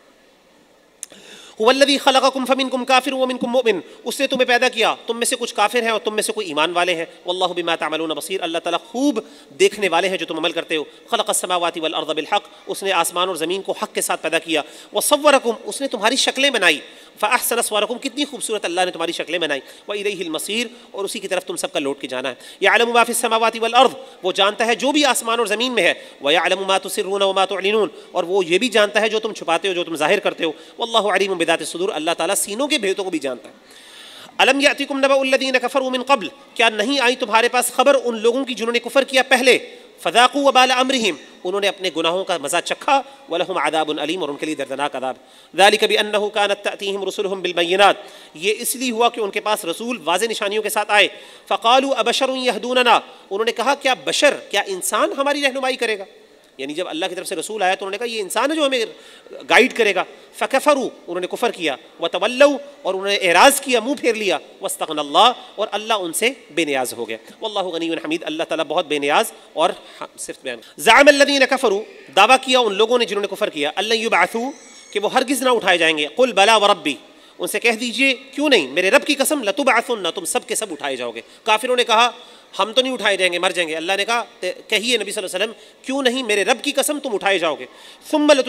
वल्लदी खलक कुम फ़मिन कुम काफिर वमिन कुम मोमिन उसने तुम्हें पैदा किया तुम में से कुछ काफिर हैं और तुम में से कोई ईमान वाले हैं वल्लाह बिमा तमलून बसीर अल्लाह ताला खूब देखने वाले हैं जो तुम अमल करते हो खल समावाती वल अर्दबिल हक उसने आसमान और ज़मीन को हक के साथ पैदा किया वसवर उसने तुम्हारी शक्लें बनाई फ़ासन स्वरकुम कितनी खूबसूरत अल्लाह ने तुम्हारी शक्लें बनाई व इलमसीर और उसी की तरफ तुम सबका लौट के जाना है या आलमवाफ़ समावती वल वो जानता है जो भी आसमान और ज़मीन में है वह आलमत सिरून और वो ये भी जानता है जो तुम छुपाते हो जो तुम जाहिर करते हो वल्ल अलीम बिदात सदूर अल्लाह ताली सीनों के भेदों को भी जानता है अलम यातिकुम नबाउल्लदीन कफ़र उमिन कबल क्या नहीं आई तुम्हारे पास खबर उन लोगों की जिन्होंने कुफ़र किया पहले फ़दाकू वबाल अमरहीम उन्होंने अपने गुनाहों का मज़ा चखा वलहम आदाबलीम और उनके लिए दर्दनाक अदाब दाली कभी का नतीम बिलबैनात ये इसलिए हुआ कि उनके पास रसूल वाज निशानियों के साथ आए फ़कालू अबशर यहदूनना उन्होंने कहा क्या बशर क्या इंसान हमारी रहनुमाई करेगा यानी जब अल्लाह की तरफ से रसूल आया तो उन्होंने कहा ये इंसान है जो हमें गाइड करेगा फ़कफ़रू उन्होंने कुफ़र किया व तवल्लू और उन्होंने एराज़ किया मुंह फेर लिया वस्तन अल्लाह और अल्लाह उनसे बेनियाज हो गया वल्ला गनी हमीद अल्लाह ताला बहुत बेनियाज और सिर्फ बयान जाम ज़ामदीन कफ़रू दावा किया उन लोगों ने जिन्होंने कुफ़र किया अल्लाबाथू कि वो हरगिज़ ना उठाए जाएंगे कुल बला व रब्बी उनसे कह दीजिए क्यों नहीं मेरे रब की कसम लतुब आसुन ना तुम सब के सब उठाए जाओगे काफिरों ने कहा हम तो नहीं उठाए जाएंगे मर जाएंगे अल्लाह ने कहा कहिए नबी वसल्लम क्यों नहीं मेरे रब की कसम तुम उठाए जाओगे सुम्बल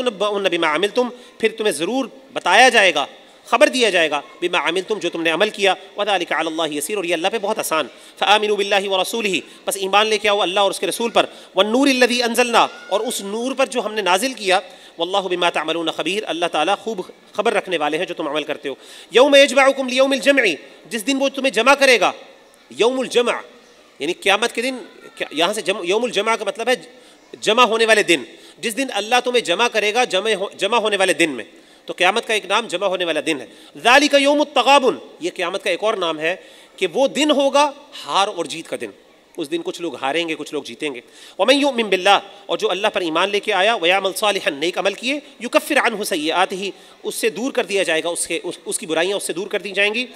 नबी में आमिल तुम फिर तुम्हें ज़रूर बताया जाएगा खबर दिया जाएगा बिमा आमिल तुम जो तुमने अमल किया वदालिक अल्लाह यसीर और ये अल्लाह पे बहुत आसान फ़ामिन बिल्ला व रसूल ही बस ईमान लेके आओ अल्लाह और उसके रसूल पर व नूर लदी अनजलना और उस नूर पर जो हमने नाजिल किया वल्लाह बिमा तमल खबीर अल्लाह ताला खूब खबर रखने वाले हैं जो तुम अमल करते हो यौम एजबाकुम लियौमिल जमई जिस दिन वो तुम्हें जमा करेगा यौमुल जमा यानी क़्यामत के दिन यहाँ से जम जमा का मतलब है जमा होने वाले दिन जिस दिन अल्लाह तुम्हें जमा करेगा जमे हो, जमा होने वाले दिन में तो क़्यामत का एक नाम जमा होने वाला दिन है जाली का योम तगाबन ये क़्यामत का एक और नाम है कि वो दिन होगा हार और जीत का दिन उस दिन कुछ लोग हारेंगे कुछ लोग जीतेंगे और यू यूम बिल्ला और जो अल्लाह पर ईमान लेके आया वयामल सालहन नेक अमल किए यू कफ़िर सही आते ही उससे दूर कर दिया जाएगा उसके उस, उसकी बुराइयाँ उससे दूर कर दी जाएंगी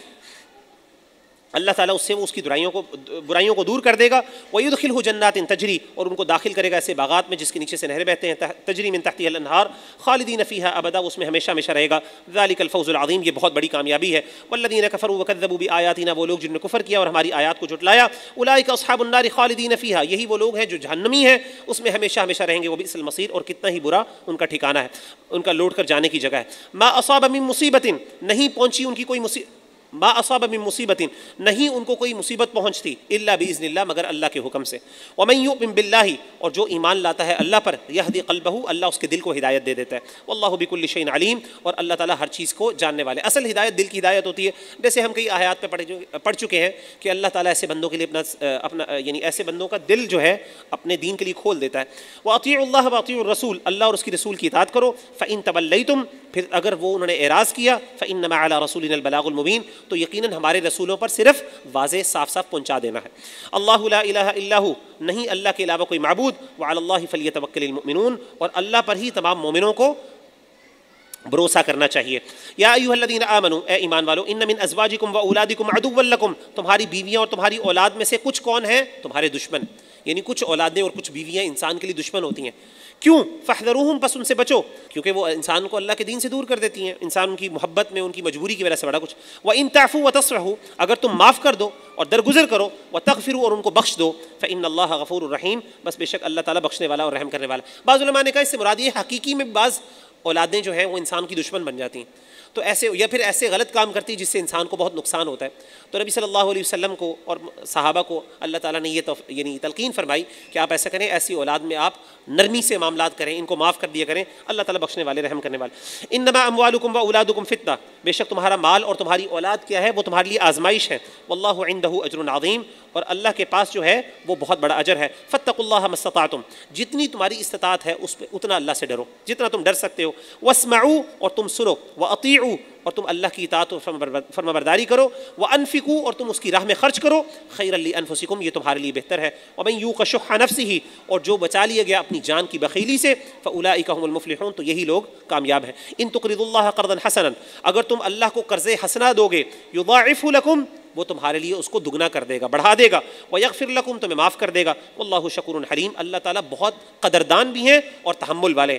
अल्लाह ताला उससे वो उसकी बुराइयों को बुराइयों को दूर कर देगा वही दखिल हो जन्नात इन तजरी और उनको दाखिल करेगा ऐसे बागात में जिसके नीचे से नहरें बहते हैं तजरी में तहती अनहार खालिदी नफ़ी है अबदा उसमें हमेशा हमेशा रहेगा ज़ालिकलफ़ौज़ुलज़ीम ये बहुत बड़ी कामयाबी है वल्लिन कफ़र वकदबू भी ना वो लोग जिन्होंने कुफ़र किया और हमारी आयात को जुटलाया उलाई का उसहाबुल्नारी खालिदी नफ़ी है यही वो लोग हैं जो जहनमी है उसमें हमेशा हमेशा रहेंगे वो भी इसल मसीर और कितना ही बुरा उनका ठिकाना है उनका लौट कर जाने की जगह है माँ असाब अमी मुसीबतिन नहीं पहुँची उनकी कोई मुसीबत बा असाब में मुसीबतिन नहीं उनको कोई मुसीबत पहुंचती अल्ला बीज़न मगर अल्लाह के हुक्म से वमन यूम बिल्ला ही और जो ईमान लाता है अल्लाह पर यह दी कलबहू अल्लाह उसके दिल को हिदायत दे देता है अल्लाह बिकुल्लिशन अलीम और अल्लाह ताला हर चीज़ को जानने वाले असल हिदायत दिल की हिदायत होती है जैसे हम कई आयात पर पढ़ पढ़ चुके हैं कि अल्लाह ताली ऐसे बंदों के लिए अपना अपना यानी ऐसे बंदों का दिल जो है अपने दीन के लिए खोल देता है वातील्ला वाती रसूल अल्लाह और उसकी रसूल की इतात करो फ़ैन तबल्लई तुम फिर अगर वो उन्होंने एराज़ किया फ़ैन नमा रसूल बलागुलमुबीन तो यकीनन हमारे रसूलों पर सिर्फ वाज साफ साफ पहुँचा देना है अल्लाह अल्लाह नहीं अल्लाह के अलावा कोई मबूद वाल्ला फ़ली तवक्लमिन और अल्लाह पर ही तमाम मोमिनों को भरोसा करना चाहिए या अयुहल्लिन आमनु ए ईमान वालो इन नमिन मिन अजवाजिकुम व औलादिकुम अदुवल्लकुम तुम्हारी बीवियाँ और तुम्हारी औलाद में से कुछ कौन है तुम्हारे दुश्मन यानी कुछ औलादें और कुछ बीवियाँ इंसान के लिए दुश्मन होती हैं क्यों हूँ बस उनसे बचो क्योंकि वो इंसान को अल्लाह के दीन से दूर कर देती हैं इंसान उनकी मोहब्बत में उनकी मजबूरी की वजह से बड़ा कुछ व इन तैफ़ू व तसरहू अगर तुम माफ़ कर दो और दरगुजर करो व तकफिर और उनको बख्श दो इन अल्लाह गफूर रहीम बस बेशक अल्लाह ताली बख्शने वाला और रहम करने वाला बाज़ ने कहा इससे मुराद ये हकीकी में बाज़ औलादें जो हैं वो इंसान की दुश्मन बन जाती हैं तो ऐसे या फिर ऐसे गलत काम करती है जिससे इंसान को बहुत नुकसान होता है तो नबी सल्लल्लाहु अलैहि वसल्लम को और साहबा को अल्लाह ताला ने ये तो, यानी तलकीन फरमाई कि आप ऐसा करें ऐसी औलाद में आप नरमी से मामला करें इनको माफ़ कर दिया करें अल्लाह ताला बख्शने वाले रहम करने वाले इन नमा अमवालकुम व औलादुकुम फितना बेशक तुम्हारा माल और तुम्हारी औलाद क्या है वो तुम्हारे लिए आजमाइश है वल्लाह इंदहू अजर नादीम और अल्लाह के पास जो है वो बहुत बड़ा अजर है फ़तकुल्ला मस्ता तुम जितनी तुम्हारी इस्तात है उस पर उतना अल्लाह से डरो जितना तुम डर सकते हो वसमाऊ और तुम सुनो व अतीऊ और तुम अल्लाह की इतात फर्माबरदारी करो व अनफिकू और तुम उसकी राह में खर्च करो खैर अली अनफसिकुम ये तुम्हारे लिए बेहतर है और मैं यूँ कशुख नफ्स ही और जो बचा लिया गया अपनी जान की बखीली से फ़लाकमफल तो यही लोग कामयाब हैं इन तकरीदुल्ला करदन हसन अगर तुम अल्लाह को कर्ज़ हसना दोगे युवाफ़ुलकुम वो तुम्हारे लिए उसको दुगना कर देगा बढ़ा देगा वह यकफिर लकुम तुम्हें माफ़ कर देगा अल्लाह शकुर हलीम अल्लाह ताला बहुत कदरदान भी हैं और तहमुल वाले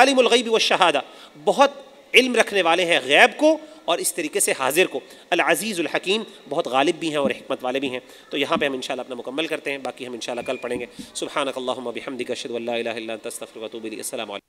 आलिमगैब व शहादा बहुत इल्म रखने वाले हैं गैब को और इस तरीके से हाजिर को अलाज़ीज़ुलहकीम बहुत गालिब भी हैं और हमत वाले भी हैं तो यहाँ पर हम इन अपना मुकम्मल करते हैं बाकी हम इन कल पढ़ेंगे सुबहानकल्ला हमदी कशद तस्तफ़रतूबली असल